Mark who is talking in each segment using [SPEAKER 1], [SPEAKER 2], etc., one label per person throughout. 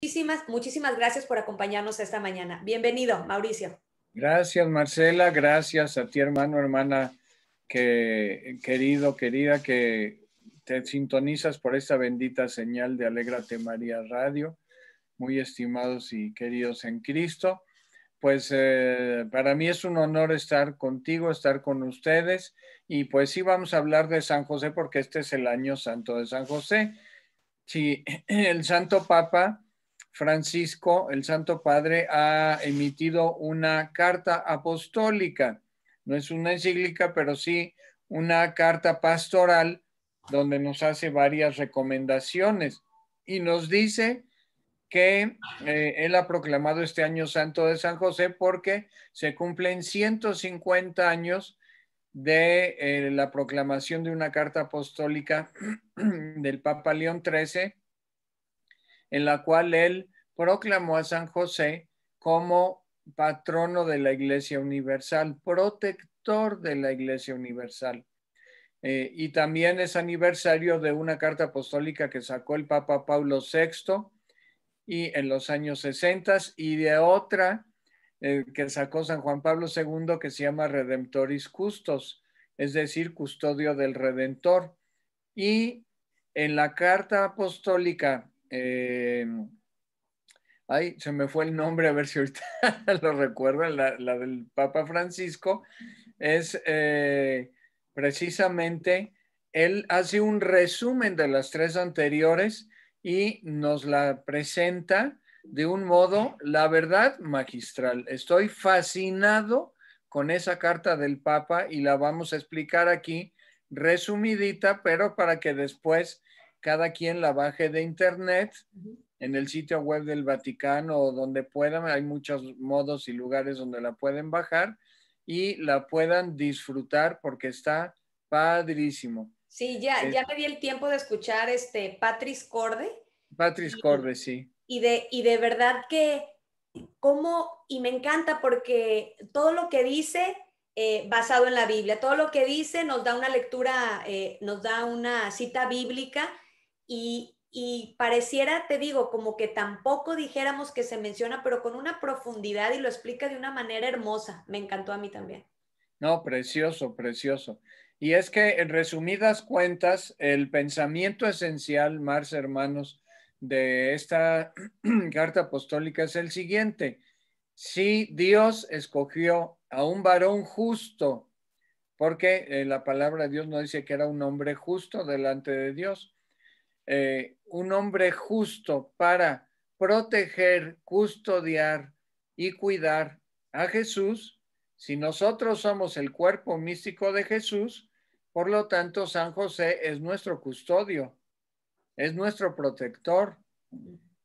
[SPEAKER 1] Muchísimas, muchísimas gracias por acompañarnos esta mañana. Bienvenido, Mauricio.
[SPEAKER 2] Gracias, Marcela. Gracias a ti, hermano, hermana, que querido, querida, que te sintonizas por esta bendita señal de Alégrate María Radio. Muy estimados y queridos en Cristo. Pues eh, para mí es un honor estar contigo, estar con ustedes. Y pues sí, vamos a hablar de San José porque este es el año santo de San José. Si sí, el Santo Papa Francisco, el Santo Padre, ha emitido una carta apostólica. No es una encíclica, pero sí una carta pastoral donde nos hace varias recomendaciones y nos dice que eh, él ha proclamado este año santo de San José porque se cumplen 150 años de eh, la proclamación de una carta apostólica del Papa León XIII en la cual él proclamó a San José como patrono de la Iglesia Universal, protector de la Iglesia Universal. Eh, y también es aniversario de una carta apostólica que sacó el Papa Pablo VI y en los años 60 y de otra eh, que sacó San Juan Pablo II que se llama Redemptoris Custos, es decir, custodio del Redentor. Y en la carta apostólica eh, ay, se me fue el nombre, a ver si ahorita lo recuerda la, del Papa Francisco, es eh, precisamente, él hace un resumen de las tres anteriores y nos la presenta de un modo, la verdad, magistral. Estoy fascinado con esa carta del Papa y la vamos a explicar aquí resumidita, pero para que después cada quien la baje de internet en el sitio web del Vaticano o donde puedan, hay muchos modos y lugares donde la pueden bajar y la puedan disfrutar porque está padrísimo. Sí, ya, ya
[SPEAKER 1] me di el tiempo de escuchar este Patrice Corde.
[SPEAKER 2] Patrice Corde, sí.
[SPEAKER 1] Y de, y de verdad que, ¿cómo? Y me encanta porque todo lo que dice eh, basado en la Biblia. Todo lo que dice nos da una lectura, eh, nos da una cita bíblica y, pareciera, te digo, como que tampoco dijéramos que se menciona, pero con una profundidad y lo explica de una manera hermosa. Me encantó a mí también.
[SPEAKER 2] No, precioso, precioso. Y es que, en resumidas cuentas, el pensamiento esencial, Mars, hermanos, de esta carta apostólica es el siguiente. Si Dios escogió a un varón justo, porque eh, la palabra de Dios no dice que era un hombre justo delante de Dios, eh, un hombre justo para proteger, custodiar y cuidar a Jesús, si nosotros somos el cuerpo místico de Jesús, por lo tanto San José es nuestro custodio, es nuestro protector,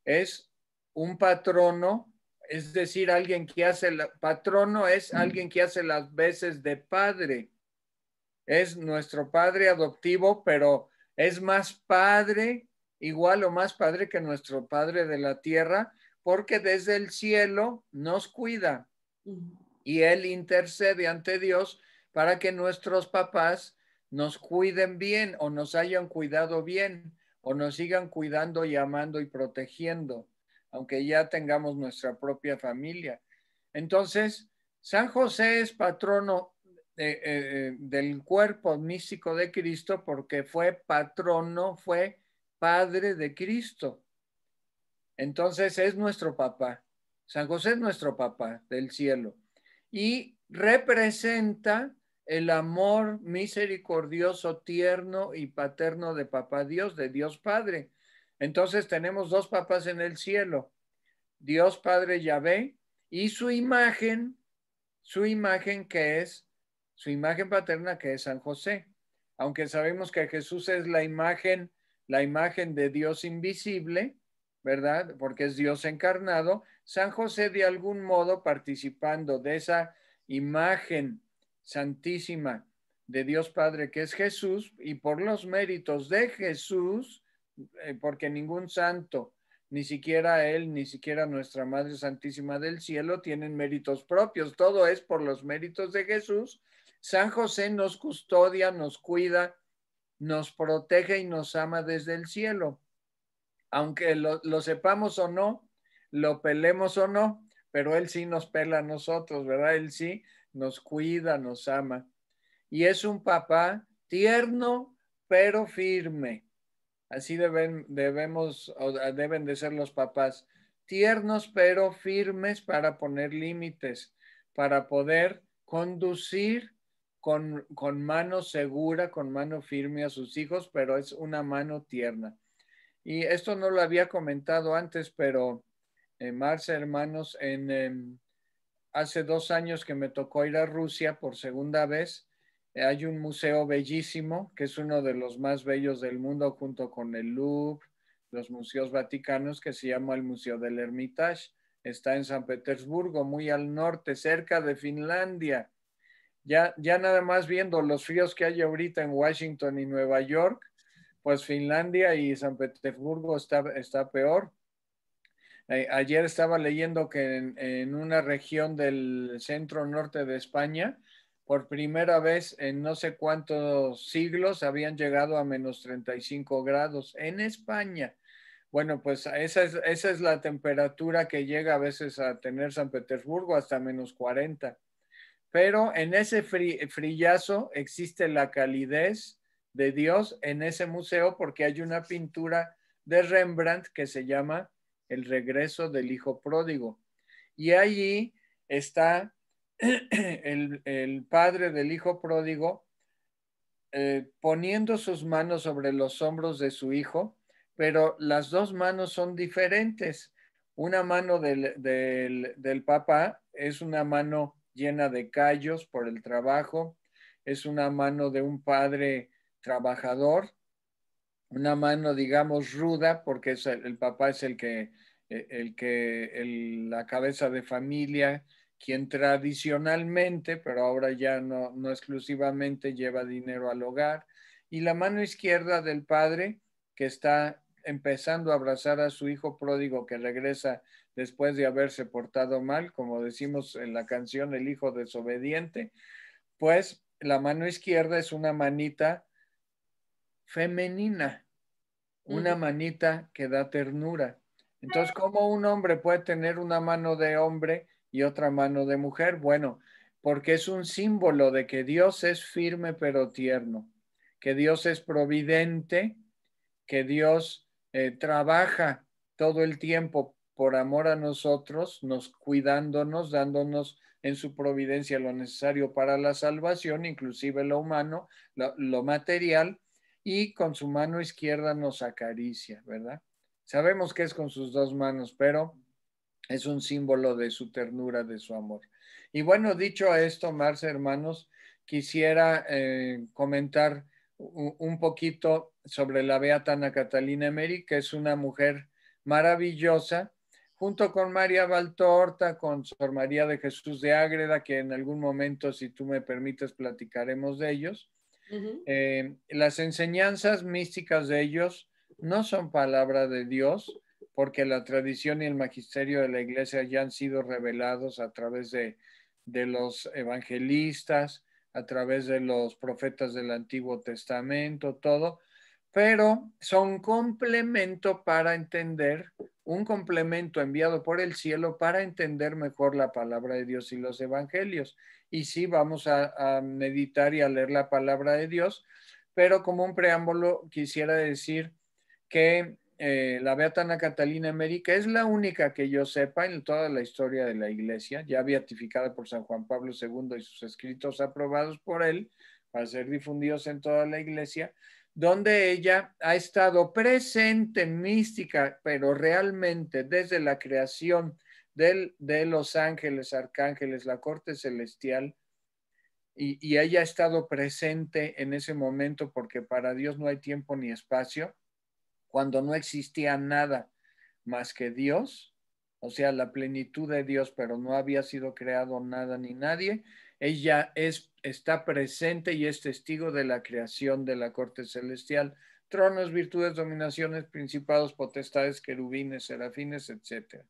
[SPEAKER 2] es un patrono, es decir, alguien que hace, la, patrono es alguien que hace las veces de padre, es nuestro padre adoptivo, pero es más padre, igual o más padre que nuestro Padre de la Tierra, porque desde el cielo nos cuida y Él intercede ante Dios para que nuestros papás nos cuiden bien o nos hayan cuidado bien o nos sigan cuidando y amando y protegiendo, aunque ya tengamos nuestra propia familia. Entonces, San José es patrono eh, eh, del cuerpo místico de Cristo porque fue patrono, fue padre de Cristo. Entonces es nuestro papá. San José es nuestro papá del cielo y representa el amor misericordioso, tierno y paterno de papá Dios, de Dios Padre. Entonces tenemos dos papás en el cielo, Dios Padre Yahvé y su imagen, su imagen que es su imagen paterna que es San José. Aunque sabemos que Jesús es la imagen, la imagen de Dios invisible, ¿verdad? Porque es Dios encarnado, San José de algún modo participando de esa imagen santísima de Dios Padre que es Jesús y por los méritos de Jesús, eh, porque ningún santo, ni siquiera él, ni siquiera nuestra Madre Santísima del Cielo tienen méritos propios, todo es por los méritos de Jesús, San José nos custodia, nos cuida, nos protege y nos ama desde el cielo. Aunque lo, sepamos o no, lo pelemos o no, pero Él sí nos pela a nosotros, ¿verdad? Él sí nos cuida, nos ama. Y es un papá tierno, pero firme. Así deben, debemos, deben de ser los papás, tiernos pero firmes para poner límites, para poder conducir con, mano segura, con mano firme a sus hijos, pero es una mano tierna. Y esto no lo había comentado antes, pero eh, Marce, hermanos, en, em, hace dos años que me tocó ir a Rusia por segunda vez, eh, hay un museo bellísimo, que es uno de los más bellos del mundo, junto con el Louvre, los museos vaticanos, que se llama el Museo del Hermitage. Está en San Petersburgo, muy al norte, cerca de Finlandia. Ya, nada más viendo los fríos que hay ahorita en Washington y Nueva York, pues Finlandia y San Petersburgo está, peor. Ayer estaba leyendo que en, una región del centro norte de España, por primera vez en no sé cuántos siglos habían llegado a menos 35 grados en España. Bueno, pues esa es, esa es la temperatura que llega a veces a tener San Petersburgo, hasta menos 40. Pero en ese frillazo existe la calidez de Dios en ese museo porque hay una pintura de Rembrandt que se llama El regreso del hijo pródigo. Y allí está el, padre del hijo pródigo eh, poniendo sus manos sobre los hombros de su hijo, pero las dos manos son diferentes. Una mano del, del, del papá es una mano llena de callos por el trabajo, es una mano de un padre trabajador, una mano, digamos, ruda, porque es el, papá es el que, eh, el que la cabeza de familia, quien tradicionalmente, pero ahora ya no, no exclusivamente, lleva dinero al hogar, y la mano izquierda del padre que está empezando a abrazar a su hijo pródigo que regresa después de haberse portado mal, como decimos en la canción El Hijo Desobediente, pues la mano izquierda es una manita femenina, una manita que da ternura. Entonces, ah. ¿cómo un hombre puede tener una mano de hombre y otra mano de mujer? Bueno, porque es un símbolo de que Dios es firme pero tierno, que Dios es providente, que Dios eh, trabaja todo el tiempo por amor a nosotros, nos cuidándonos, dándonos en su providencia lo necesario para la salvación, inclusive lo humano, lo, material, y con su mano izquierda nos acaricia, ¿verdad? Sabemos que es con sus dos manos, pero es un símbolo de su ternura, de su amor. Y bueno, dicho esto, Marce, hermanos, quisiera eh, comentar un, poquito sobre la Beatana Catalina Emery, que es una mujer maravillosa junto con María Valtorta, con Sor María de Jesús de Ágreda, que en algún momento, si tú me permites, platicaremos de ellos. Eh, las enseñanzas místicas de ellos no son palabra de Dios, porque la tradición y el magisterio de la iglesia ya han sido revelados a través de, de los evangelistas, a través de los profetas del Antiguo Testamento, todo, pero son complemento para entender un complemento enviado por el cielo para entender mejor la palabra de Dios y los evangelios. Y sí, vamos a, meditar y a leer la palabra de Dios, pero como un preámbulo quisiera decir que eh, la Beatana Catalina América es la única que yo sepa en toda la historia de la iglesia, ya beatificada por San Juan Pablo II y sus escritos aprobados por él para ser difundidos en toda la iglesia, donde ella ha estado presente mística, pero realmente desde la creación de los ángeles, arcángeles, la corte celestial, y, y ella ha estado presente en ese momento porque para Dios no hay tiempo ni espacio, cuando no existía nada más que Dios, o sea, la plenitud de Dios, pero no había sido creado nada ni nadie, ella es, está presente y es testigo de la creación de la corte celestial, tronos, virtudes, dominaciones, principados, potestades, querubines, serafines, etc.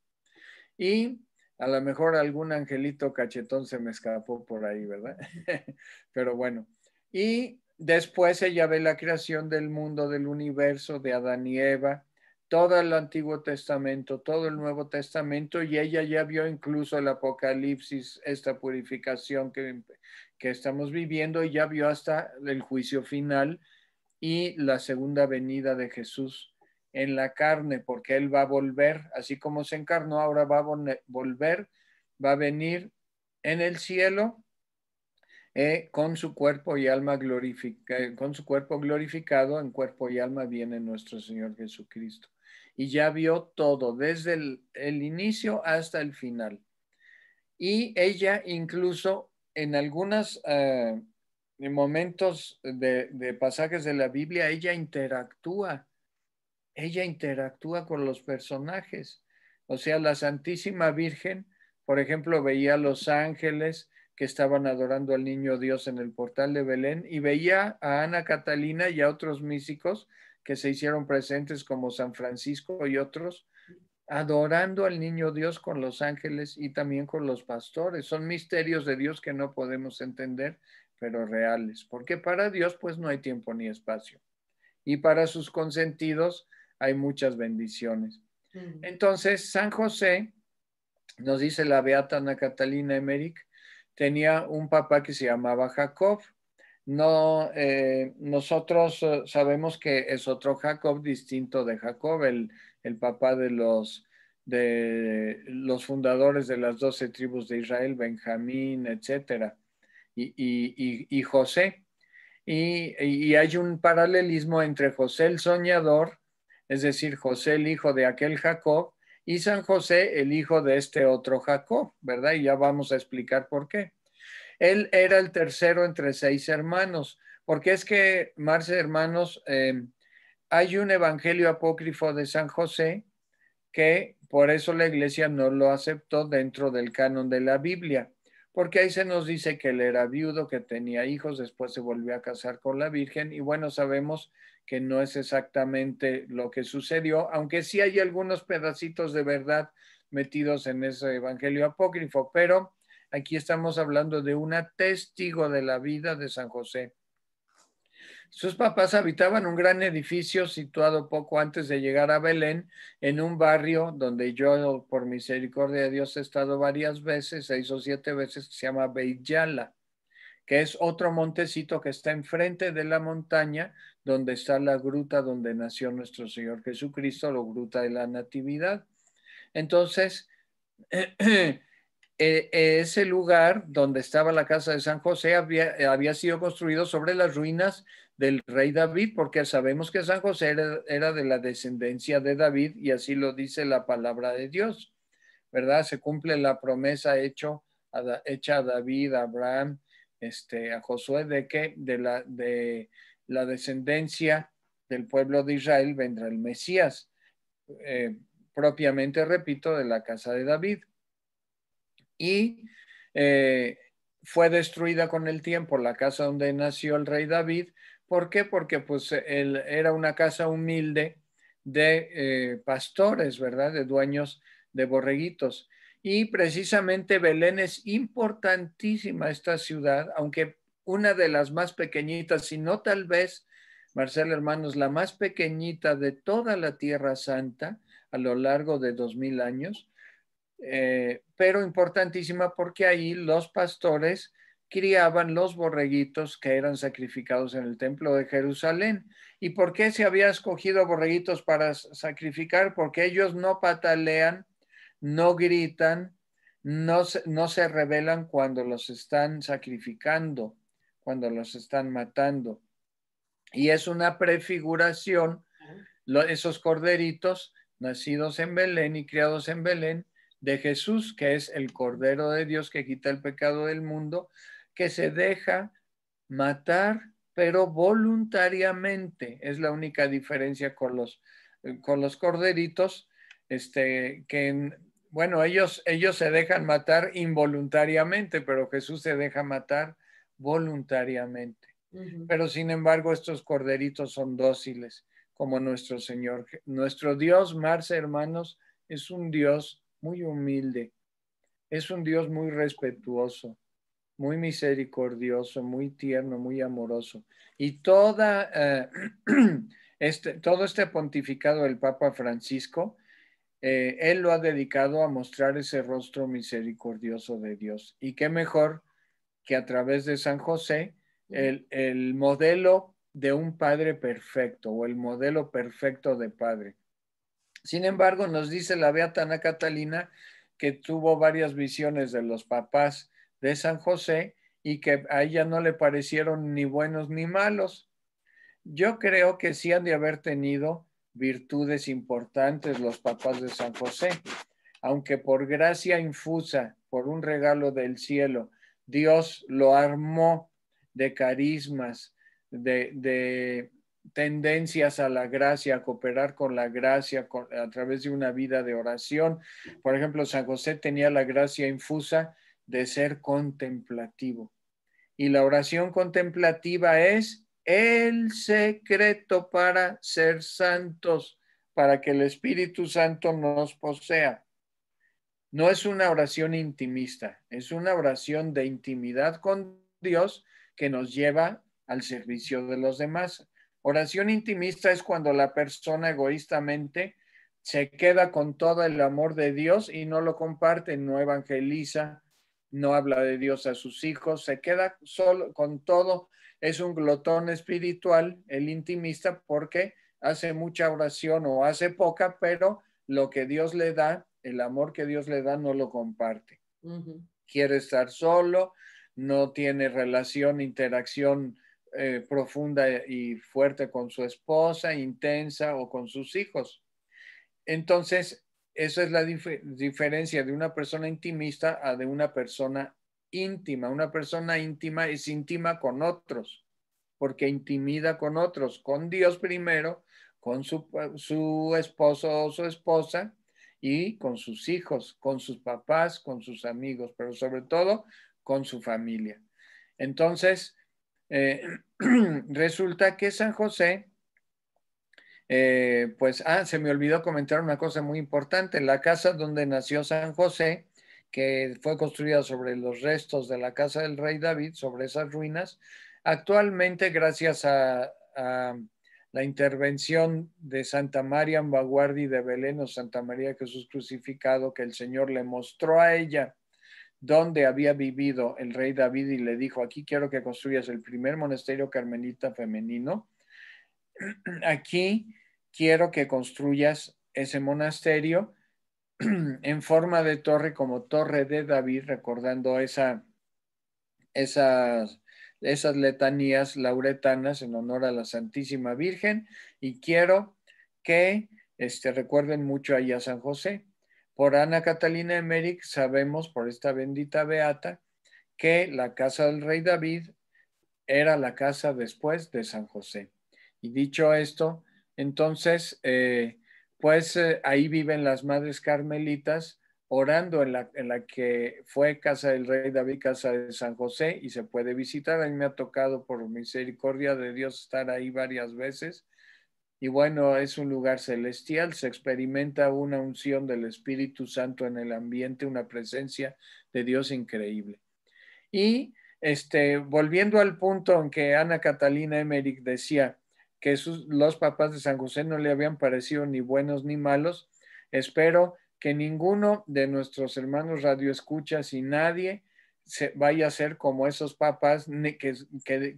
[SPEAKER 2] Y a lo mejor algún angelito cachetón se me escapó por ahí, ¿verdad? Pero bueno. Y después ella ve la creación del mundo, del universo, de Adán y Eva, todo el Antiguo Testamento, todo el Nuevo Testamento, y ella ya vio incluso el Apocalipsis, esta purificación que, que estamos viviendo, y ya vio hasta el juicio final y la segunda venida de Jesús en la carne, porque Él va a volver, así como se encarnó, ahora va a volver, va a venir en el cielo eh, con su cuerpo y alma glorificado, eh, con su cuerpo glorificado en cuerpo y alma viene nuestro Señor Jesucristo y ya vio todo, desde el, inicio hasta el final. Y ella incluso en algunos eh, momentos de, pasajes de la Biblia, ella interactúa, ella interactúa con los personajes. O sea, la Santísima Virgen, por ejemplo, veía a los ángeles que estaban adorando al niño Dios en el portal de Belén y veía a Ana Catalina y a otros místicos que se hicieron presentes como San Francisco y otros, adorando al niño Dios con los ángeles y también con los pastores. Son misterios de Dios que no podemos entender, pero reales, porque para Dios pues no hay tiempo ni espacio. Y para sus consentidos hay muchas bendiciones. Mm. Entonces, San José, nos dice la Beata Ana Catalina Emmerich, tenía un papá que se llamaba Jacob no, eh, nosotros eh, sabemos que es otro Jacob distinto de Jacob, el, papá de los, de los fundadores de las doce tribus de Israel, Benjamín, etcétera, y, y José. Y, hay un paralelismo entre José el soñador, es decir, José el hijo de aquel Jacob, y San José el hijo de este otro Jacob, ¿verdad? Y ya vamos a explicar por qué. Él era el tercero entre seis hermanos, porque es que, Marce, hermanos, em, hay un evangelio apócrifo de San José que por eso la iglesia no lo aceptó dentro del canon de la Biblia, porque ahí se nos dice que él era viudo, que tenía hijos, después se volvió a casar con la Virgen y bueno, sabemos que no es exactamente lo que sucedió, aunque sí hay algunos pedacitos de verdad metidos en ese evangelio apócrifo, pero Aquí estamos hablando de una testigo de la vida de San José. Sus papás habitaban un gran edificio situado poco antes de llegar a Belén, en un barrio donde yo, por misericordia de Dios, he estado varias veces, seis o siete veces, que se llama Beyala, que es otro montecito que está enfrente de la montaña donde está la gruta donde nació nuestro Señor Jesucristo, la gruta de la Natividad. Entonces, eh, eh, ese lugar donde estaba la casa de San José eh, había, sido construido sobre las ruinas del rey David, porque sabemos que San José era, de la descendencia de David y así lo dice la palabra de Dios, ¿verdad? Se cumple la promesa hecho hecha a David, a Abraham, este, a Josué, de que de la, de la descendencia del pueblo de Israel vendrá el Mesías, eh, propiamente, repito, de la casa de David y eh, fue destruida con el tiempo la casa donde nació el rey David. ¿Por qué? Porque pues era una casa humilde de eh, pastores, ¿verdad? De dueños de borreguitos. Y precisamente Belén es importantísima esta ciudad, aunque una de las más pequeñitas, si no tal vez, Marcelo hermanos, la más pequeñita de toda la Tierra Santa a lo largo de dos mil años, eh, pero importantísima porque ahí los pastores criaban los borreguitos que eran sacrificados en el templo de Jerusalén. ¿Y por qué se había escogido borreguitos para sacrificar? Porque ellos no patalean, no gritan, no, se rebelan cuando los están sacrificando, cuando los están matando. Y es una prefiguración, esos corderitos nacidos en Belén y criados en Belén, de Jesús, que es el Cordero de Dios que quita el pecado del mundo, que se deja matar, pero voluntariamente. Es la única diferencia con los, eh, con los corderitos, este, que, bueno, ellos, ellos se dejan matar involuntariamente, pero Jesús se deja matar voluntariamente. Pero sin embargo, estos corderitos son dóciles, como nuestro Señor. Nuestro Dios, Marce, hermanos, es un Dios muy humilde. Es un Dios muy respetuoso, muy misericordioso, muy tierno, muy amoroso. Y toda, eh, este, todo este pontificado del Papa Francisco, eh, él lo ha dedicado a mostrar ese rostro misericordioso de Dios. Y qué mejor que a través de San José, el, el modelo de un padre perfecto o el modelo perfecto de padre sin embargo, nos dice la Beatana Catalina que tuvo varias visiones de los papás de San José y que a ella no le parecieron ni buenos ni malos. Yo creo que sí han de haber tenido virtudes importantes los papás de San José, aunque por gracia infusa, por un regalo del cielo, Dios lo armó de carismas, de tendencias a la gracia, a cooperar con la gracia a través de una vida de oración. Por ejemplo, San José tenía la gracia infusa de ser contemplativo. Y la oración contemplativa es el secreto para ser santos, para que el Espíritu Santo nos posea. No es una oración intimista, es una oración de intimidad con Dios que nos lleva al servicio de los demás, Oración intimista es cuando la persona egoístamente se queda con todo el amor de Dios y no lo comparte, no evangeliza, no habla de Dios a sus hijos, se queda solo con todo, es un glotón espiritual, el intimista, porque hace mucha oración o hace poca, pero lo que Dios le da, el amor que Dios le da, no lo comparte. Quiere estar solo, no tiene relación, interacción eh, profunda y fuerte con su esposa, intensa o con sus hijos. Entonces, esa es la diferencia de una persona intimista a de una persona íntima. Una persona íntima es íntima con otros, porque intimida con otros, con Dios primero, con su, su esposo o su esposa y con sus hijos, con sus papás, con sus amigos, pero sobre todo con su familia. Entonces, eh, resulta que San José, eh, pues, ah, se me olvidó comentar una cosa muy importante, la casa donde nació San José, que fue construida sobre los restos de la casa del rey David, sobre esas ruinas, actualmente gracias a, a la intervención de Santa María Ambaguardi de Belén o Santa María Jesús crucificado que el Señor le mostró a ella donde había vivido el rey David y le dijo, aquí quiero que construyas el primer monasterio carmelita femenino, aquí quiero que construyas ese monasterio en forma de torre como torre de David, recordando esa, esas, esas letanías lauretanas en honor a la Santísima Virgen y quiero que este, recuerden mucho allá a San José por Ana Catalina Emmerich sabemos, por esta bendita beata, que la casa del rey David era la casa después de San José. Y dicho esto, entonces, eh, pues eh, ahí viven las madres carmelitas orando en la, en la, que fue casa del rey David, casa de San José, y se puede visitar. A mí me ha tocado por misericordia de Dios estar ahí varias veces y bueno, es un lugar celestial, se experimenta una unción del Espíritu Santo en el ambiente, una presencia de Dios increíble. Y este, volviendo al punto en que Ana Catalina Emmerich decía que los papás de San José no le habían parecido ni buenos ni malos, espero que ninguno de nuestros hermanos radioescuchas y nadie se vaya a ser como esos papás que, que,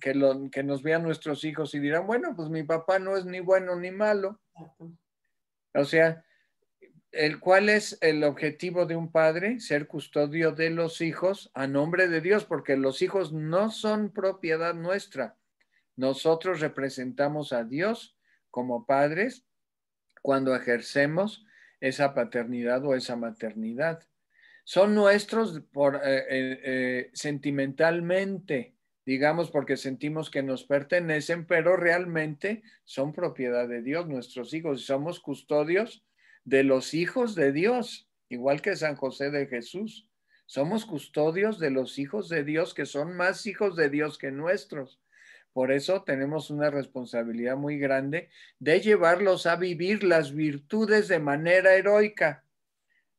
[SPEAKER 2] que, nos vean nuestros hijos y dirán, bueno, pues mi papá no es ni bueno ni malo. O sea, el, ¿cuál es el objetivo de un padre? Ser custodio de los hijos a nombre de Dios, porque los hijos no son propiedad nuestra. Nosotros representamos a Dios como padres cuando ejercemos esa paternidad o esa maternidad son nuestros por, eh, eh, eh, sentimentalmente, digamos, porque sentimos que nos pertenecen, pero realmente son propiedad de Dios, nuestros hijos, y somos custodios de los hijos de Dios, igual que San José de Jesús. Somos custodios de los hijos de Dios, que son más hijos de Dios que nuestros. Por eso tenemos una responsabilidad muy grande de llevarlos a vivir las virtudes de manera heroica.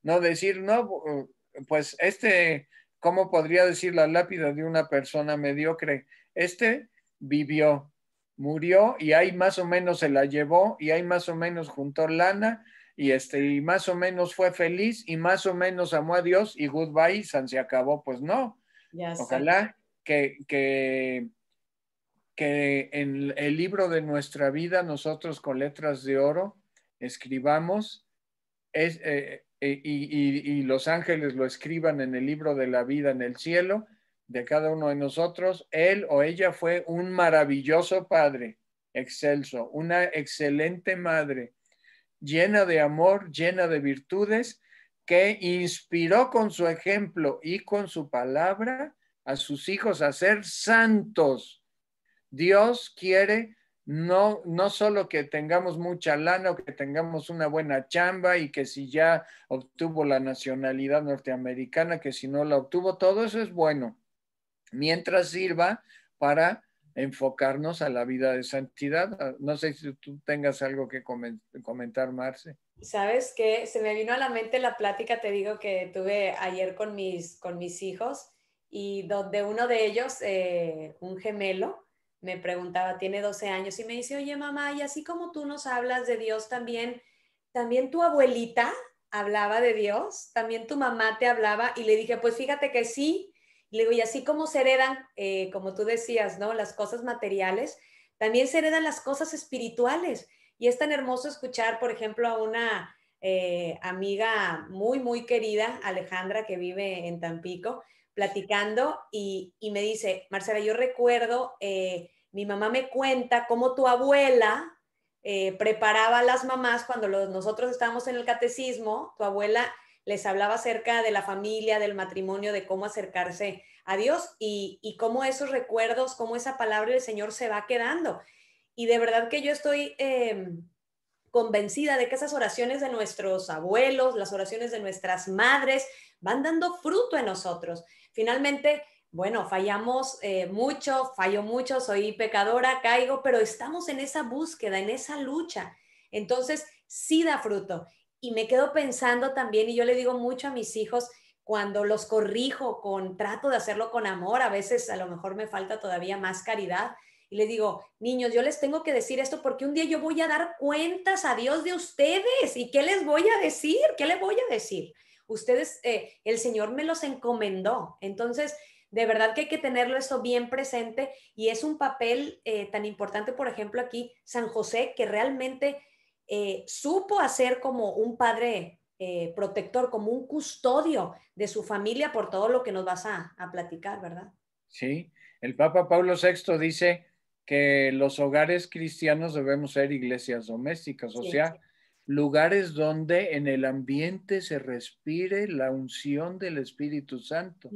[SPEAKER 2] No decir, no, pues este, ¿cómo podría decir la lápida de una persona mediocre? Este vivió, murió y ahí más o menos se la llevó y ahí más o menos juntó lana y este y más o menos fue feliz y más o menos amó a Dios y goodbye, San se acabó, pues no. Ojalá que, que, que en el libro de nuestra vida nosotros con letras de oro escribamos es, eh, eh, y, los ángeles lo escriban en el libro de la vida en el cielo de cada uno de nosotros, él o ella fue un maravilloso padre, excelso, una excelente madre, llena de amor, llena de virtudes, que inspiró con su ejemplo y con su palabra a sus hijos a ser santos. Dios quiere no, no solo que tengamos mucha lana o que tengamos una buena chamba y que si ya obtuvo la nacionalidad norteamericana, que si no la obtuvo, todo eso es bueno, mientras sirva para enfocarnos a la vida de santidad. Ah, no sé si tú tengas algo que comentar, Marce.
[SPEAKER 1] Sabes que se me vino a la mente la plática, te digo, que tuve ayer con mis, con mis hijos y donde uno de ellos, eh, un gemelo, me preguntaba, tiene 12 años, y me dice, oye mamá, y así como tú nos hablas de Dios también, también tu abuelita hablaba de Dios, también tu mamá te hablaba, y le dije, pues fíjate que sí, y le digo, y así como se heredan, eh, como tú decías, ¿no? Las cosas materiales, también se heredan las cosas espirituales. Y es tan hermoso escuchar, por ejemplo, a una eh, amiga muy, muy querida, Alejandra, que vive en Tampico, platicando y, me dice, Marcela, yo recuerdo eh, mi mamá me cuenta cómo tu abuela eh, preparaba a las mamás cuando nosotros estábamos en el catecismo, tu abuela les hablaba acerca de la familia, del matrimonio, de cómo acercarse a Dios y, cómo esos recuerdos, cómo esa palabra del Señor se va quedando. Y de verdad que yo estoy em, convencida de que esas oraciones de nuestros abuelos, las oraciones de nuestras madres, van dando fruto en nosotros. Finalmente, bueno, fallamos eh, mucho, fallo mucho, soy pecadora, caigo, pero estamos en esa búsqueda, en esa lucha. Entonces, sí da fruto. Y me quedo pensando también, y yo le digo mucho a mis hijos, cuando los corrijo con, trato de hacerlo con amor, a veces a lo mejor me falta todavía más caridad, y le digo, niños, yo les tengo que decir esto porque un día yo voy a dar cuentas a Dios de ustedes. ¿Y qué les voy a decir? ¿Qué les voy a decir? Ustedes, eh, el Señor me los encomendó. Entonces, de verdad que hay que tenerlo eso bien presente y es un papel eh, tan importante, por ejemplo, aquí San José, que realmente eh, supo hacer como un padre eh, protector, como un custodio de su familia por todo lo que nos vas a, platicar, ¿verdad?
[SPEAKER 2] Sí, el Papa Pablo VI dice que los hogares cristianos debemos ser iglesias domésticas, o sea, lugares donde en el ambiente se respire la unción del Espíritu Santo.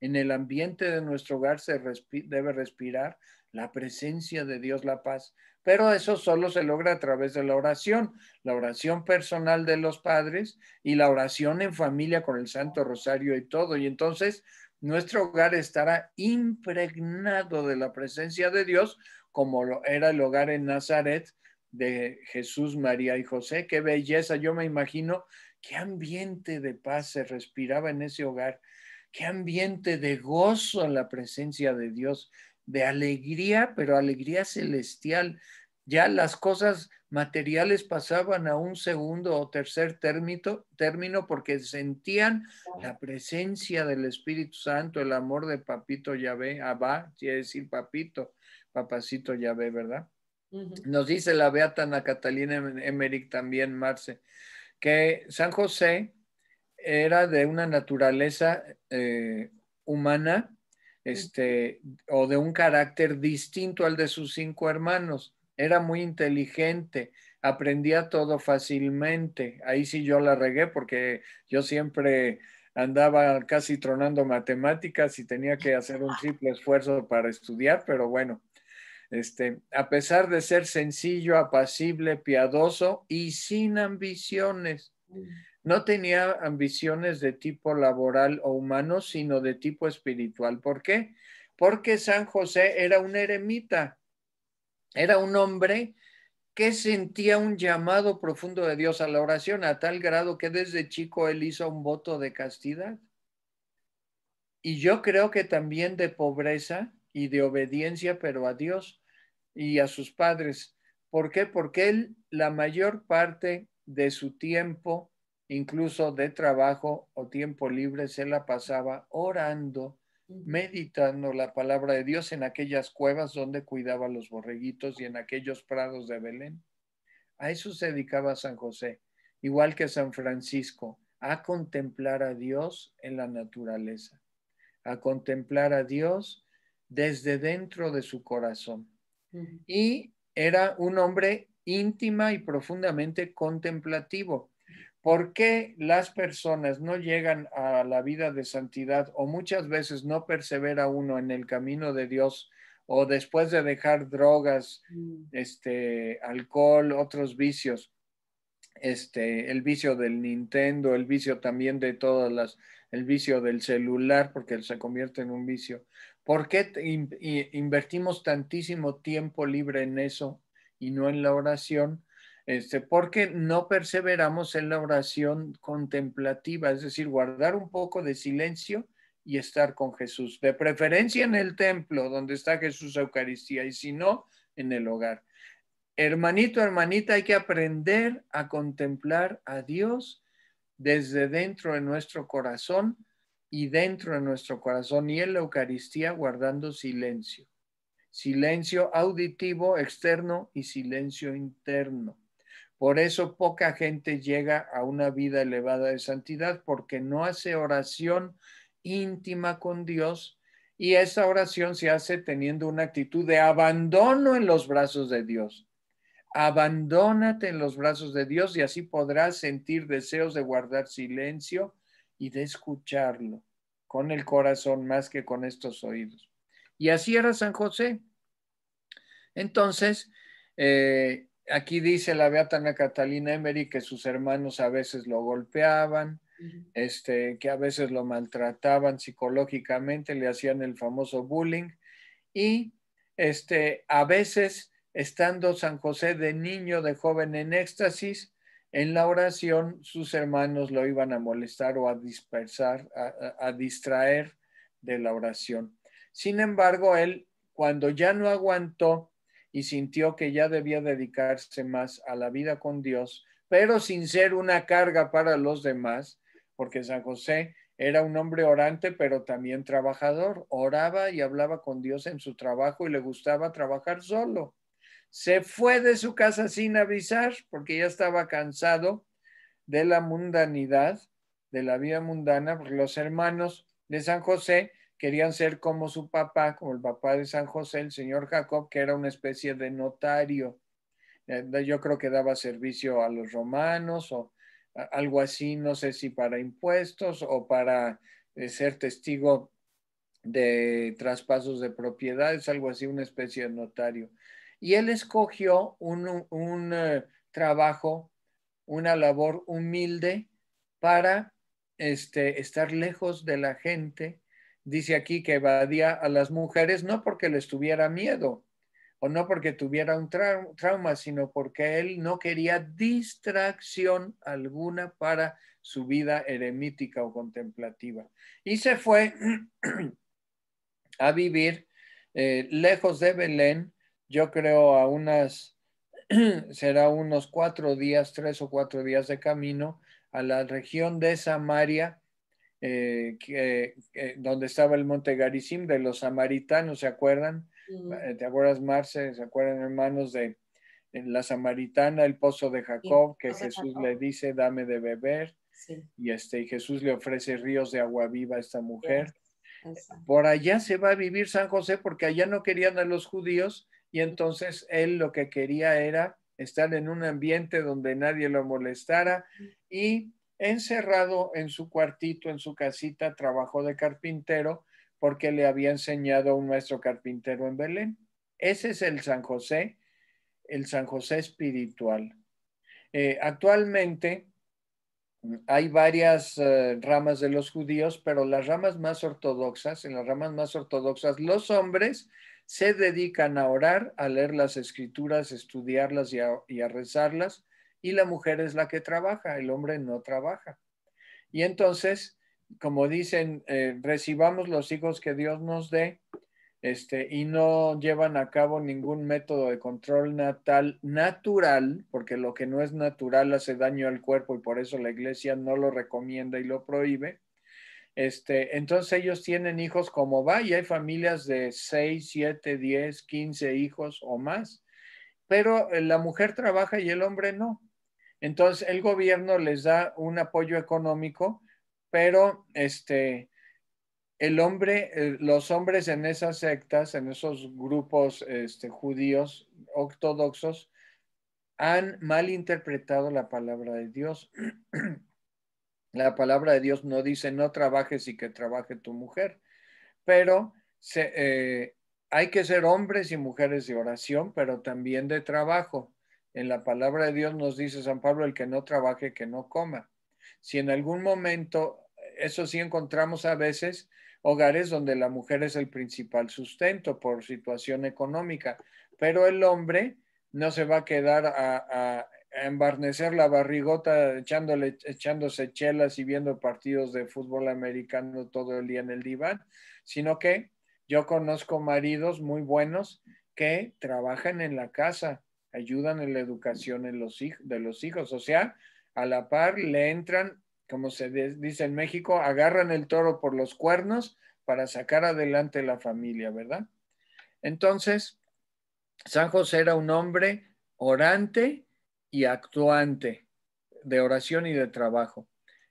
[SPEAKER 2] En el ambiente de nuestro hogar se debe respirar la presencia de Dios, la paz. Pero eso solo se logra a través de la oración, la oración personal de los padres y la oración en familia con el Santo Rosario y todo. Y entonces nuestro hogar estará impregnado de la presencia de Dios, como lo era el hogar en Nazaret de Jesús, María y José. Qué belleza, yo me imagino qué ambiente de paz se respiraba en ese hogar qué ambiente de gozo en la presencia de Dios, de alegría, pero alegría celestial. Ya las cosas materiales pasaban a un segundo o tercer término, término porque sentían la presencia del Espíritu Santo, el amor de Papito Yahvé, Abba, quiere decir Papito, Papacito Yahvé, ¿verdad? Nos dice la beatana Catalina Emmerich también, Marce, que San José, era de una naturaleza eh, humana este, o de un carácter distinto al de sus cinco hermanos. Era muy inteligente, aprendía todo fácilmente. Ahí sí yo la regué porque yo siempre andaba casi tronando matemáticas y tenía que hacer un triple esfuerzo para estudiar, pero bueno, este, a pesar de ser sencillo, apacible, piadoso y sin ambiciones. Mm. No tenía ambiciones de tipo laboral o humano, sino de tipo espiritual. ¿Por qué? Porque San José era un eremita, era un hombre que sentía un llamado profundo de Dios a la oración a tal grado que desde chico él hizo un voto de castidad. Y yo creo que también de pobreza y de obediencia, pero a Dios y a sus padres. ¿Por qué? Porque él la mayor parte de su tiempo incluso de trabajo o tiempo libre, se la pasaba orando, meditando la palabra de Dios en aquellas cuevas donde cuidaba los borreguitos y en aquellos prados de Belén. A eso se dedicaba San José, igual que San Francisco, a contemplar a Dios en la naturaleza, a contemplar a Dios desde dentro de su corazón. Y era un hombre íntima y profundamente contemplativo ¿Por qué las personas no llegan a la vida de santidad o muchas veces no persevera uno en el camino de Dios o después de dejar drogas, mm. este, alcohol, otros vicios, este, el vicio del Nintendo, el vicio también de todas las, el vicio del celular porque se convierte en un vicio? ¿Por qué invertimos tantísimo tiempo libre en eso y no en la oración? Este, porque no perseveramos en la oración contemplativa, es decir, guardar un poco de silencio y estar con Jesús, de preferencia en el templo donde está Jesús Eucaristía y si no, en el hogar. Hermanito, hermanita, hay que aprender a contemplar a Dios desde dentro de nuestro corazón y dentro de nuestro corazón y en la Eucaristía guardando silencio. Silencio auditivo externo y silencio interno por eso poca gente llega a una vida elevada de santidad porque no hace oración íntima con Dios y esa oración se hace teniendo una actitud de abandono en los brazos de Dios. Abandónate en los brazos de Dios y así podrás sentir deseos de guardar silencio y de escucharlo con el corazón más que con estos oídos. Y así era San José. Entonces, eh, Aquí dice la Beatana Catalina Emery que sus hermanos a veces lo golpeaban, este, que a veces lo maltrataban psicológicamente, le hacían el famoso bullying y este, a veces estando San José de niño, de joven en éxtasis, en la oración sus hermanos lo iban a molestar o a dispersar, a, distraer de la oración. Sin embargo, él cuando ya no aguantó y sintió que ya debía dedicarse más a la vida con Dios, pero sin ser una carga para los demás, porque San José era un hombre orante, pero también trabajador. Oraba y hablaba con Dios en su trabajo y le gustaba trabajar solo. Se fue de su casa sin avisar, porque ya estaba cansado de la mundanidad, de la vida mundana, porque los hermanos de San José querían ser como su papá, como el papá de San José, el señor Jacob, que era una especie de notario. Eh, yo creo que daba servicio a los romanos o algo así, no sé si para impuestos o para eh, ser testigo de traspasos de propiedades, algo así, una especie de notario. Y él escogió un, eh, trabajo, una labor humilde para este, estar lejos de la gente, dice aquí que evadía a las mujeres no porque les tuviera miedo o no porque tuviera un trauma, sino porque él no quería distracción alguna para su vida eremítica o contemplativa. Y se fue a vivir eh, lejos de Belén, yo creo a unas, será unos cuatro días, tres o cuatro días de camino, a la región de Samaria, eh, eh, donde estaba el monte Garicim de los samaritanos, ¿se acuerdan? Mm. Eh, ¿Te acuerdas, Marce? ¿Se acuerdan, hermanos, de, la samaritana, el pozo de Jacob, que Jesús le dice, dame de beber? Y, este, Jesús le ofrece ríos de agua viva a esta mujer. Por allá se va a vivir San José porque allá no querían a los judíos y entonces él lo que quería era estar en un ambiente donde nadie lo molestara mm. y encerrado en su cuartito, en su casita, trabajó de carpintero porque le había enseñado a un maestro carpintero en Belén. Ese es el San José, el San José espiritual. Eh, actualmente hay varias eh, ramas de los judíos, pero las ramas más ortodoxas, en las ramas más ortodoxas, los hombres se dedican a orar, a leer las escrituras, estudiarlas y a rezarlas, y la mujer es la que trabaja, el hombre no trabaja. Y entonces, como dicen, eh, recibamos los hijos que Dios nos dé este, y no llevan a cabo ningún método de control natal natural, porque lo que no es natural hace daño al cuerpo y por eso la iglesia no lo recomienda y lo prohíbe. Este, entonces ellos tienen hijos como va y hay familias de 6, 7, 10, 15 hijos o más. Pero eh, la mujer trabaja y el hombre no. Entonces, el gobierno les da un apoyo económico, pero este, el hombre, eh, los hombres en esas sectas, en esos grupos este, judíos ortodoxos, han malinterpretado la palabra de Dios. la palabra de Dios no dice no trabajes y que trabaje tu mujer, pero eh, hay que ser hombres y mujeres de oración, pero también de trabajo. En la palabra de Dios nos dice San Pablo, el que no trabaje, que no coma. Si en algún momento, eso sí encontramos a veces hogares donde la mujer es el principal sustento por situación económica, pero el hombre no se va a quedar a, embarnecer la barrigota echándole, echándose chelas y viendo partidos de fútbol americano todo el día en el diván, sino que yo conozco maridos muy buenos que trabajan en la casa ayudan en la educación en los, de los hijos. O sea, a la par le entran, como se dice en México, agarran el toro por los cuernos para sacar adelante la familia, ¿verdad? Entonces, San José era un hombre orante y actuante de oración y de trabajo.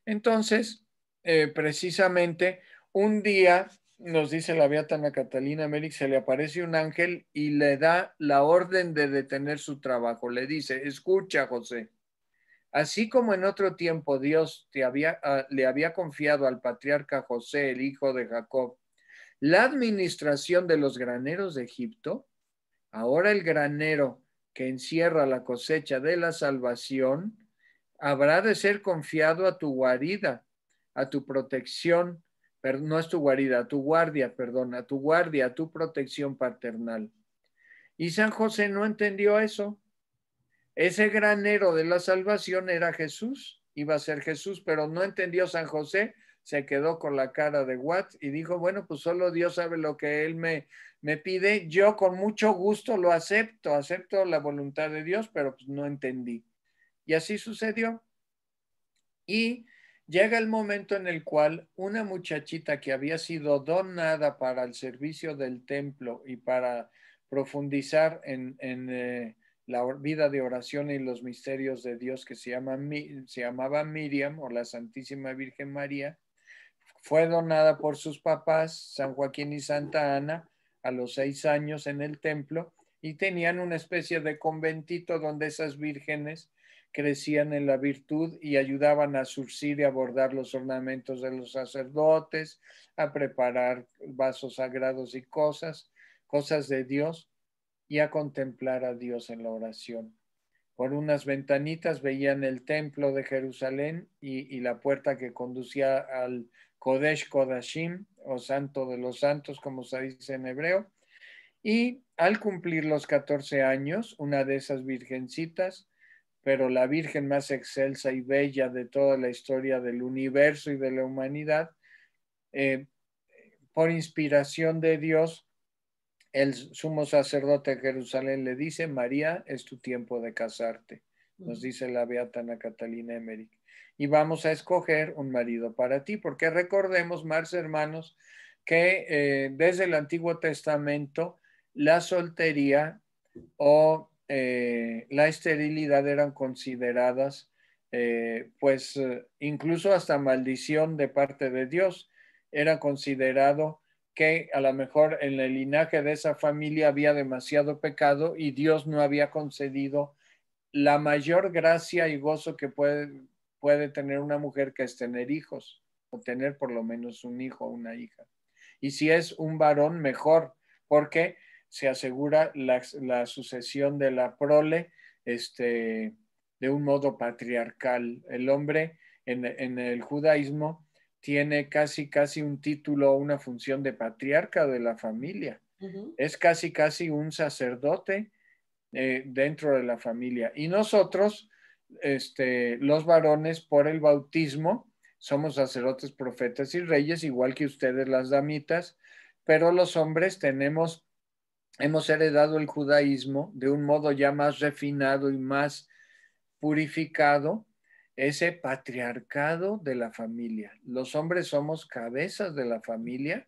[SPEAKER 2] Entonces, eh, precisamente, un día nos dice la viatana Catalina Merrick, se le aparece un ángel y le da la orden de detener su trabajo. Le dice, escucha José, así como en otro tiempo Dios te había, ah, le había confiado al patriarca José, el hijo de Jacob, la administración de los graneros de Egipto, ahora el granero que encierra la cosecha de la salvación, habrá de ser confiado a tu guarida, a tu protección, no es tu guarida, tu guardia, perdona, tu guardia, tu protección paternal. Y San José no entendió eso. Ese granero de la salvación era Jesús, iba a ser Jesús, pero no entendió San José, se quedó con la cara de Watt y dijo, bueno, pues solo Dios sabe lo que Él me, me pide, yo con mucho gusto lo acepto, acepto la voluntad de Dios, pero pues no entendí. Y así sucedió. Y Llega el momento en el cual una muchachita que había sido donada para el servicio del templo y para profundizar en, eh, la vida de oración y los misterios de Dios que llama, se llamaba Miriam o la Santísima Virgen María, fue donada por sus papás, San Joaquín y Santa Ana, a los seis años en el templo y tenían una especie de conventito donde esas vírgenes crecían en la virtud y ayudaban a surcir y abordar los ornamentos de los sacerdotes, a preparar vasos sagrados y cosas, cosas de Dios, y a contemplar a Dios en la oración. Por unas ventanitas veían el templo de Jerusalén y, la puerta que conducía al Kodesh Kodashim, o Santo de los Santos, como se dice en hebreo. Y al cumplir los 14 años, una de esas virgencitas, pero la Virgen más excelsa y bella de toda la historia del universo y de la humanidad, eh, por inspiración de Dios, el sumo sacerdote de Jerusalén le dice, María, es tu tiempo de casarte, nos dice la Beatana Catalina Emmerich. Y vamos a escoger un marido para ti, porque recordemos, más hermanos, que eh, desde el Antiguo Testamento la soltería o eh, la esterilidad eran consideradas eh, pues eh, incluso hasta maldición de parte de Dios. Era considerado que a lo mejor en el linaje de esa familia había demasiado pecado y Dios no había concedido la mayor gracia y gozo que puede, puede tener una mujer que es tener hijos o tener por lo menos un hijo o una hija. Y si es un varón, mejor, porque se asegura la, sucesión de la prole este, de un modo patriarcal. El hombre en, el judaísmo tiene casi, casi un título o una función de patriarca de la familia. Es casi, casi un sacerdote eh, dentro de la familia. Y nosotros, este, los varones, por el bautismo, somos sacerdotes, profetas y reyes, igual que ustedes las damitas, pero los hombres tenemos hemos heredado el judaísmo de un modo ya más refinado y más purificado, ese patriarcado de la familia. Los hombres somos cabezas de la familia,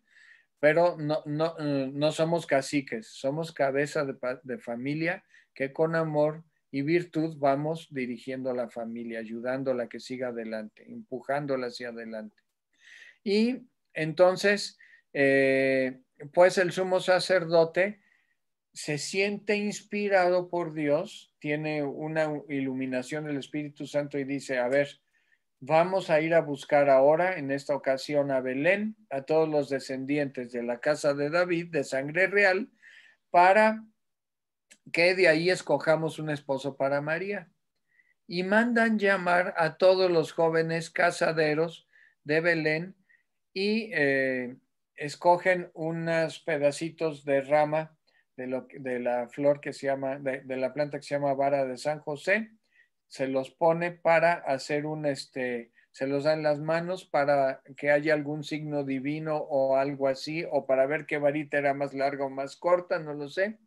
[SPEAKER 2] pero no, eh, somos caciques, somos cabezas de, familia que con amor y virtud vamos dirigiendo a la familia, ayudándola a que siga adelante, empujándola hacia adelante. Y entonces, eh, pues el sumo sacerdote se siente inspirado por Dios, tiene una iluminación del Espíritu Santo y dice, a ver, vamos a ir a buscar ahora, en esta ocasión, a Belén, a todos los descendientes de la casa de David, de sangre real, para que de ahí escojamos un esposo para María. Y mandan llamar a todos los jóvenes casaderos de Belén y eh, escogen unos pedacitos de rama de, lo, de la flor que se llama, de, la planta que se llama vara de San José, se los pone para hacer un, este, se los dan las manos para que haya algún signo divino o algo así, o para ver qué varita era más larga o más corta, no lo sé.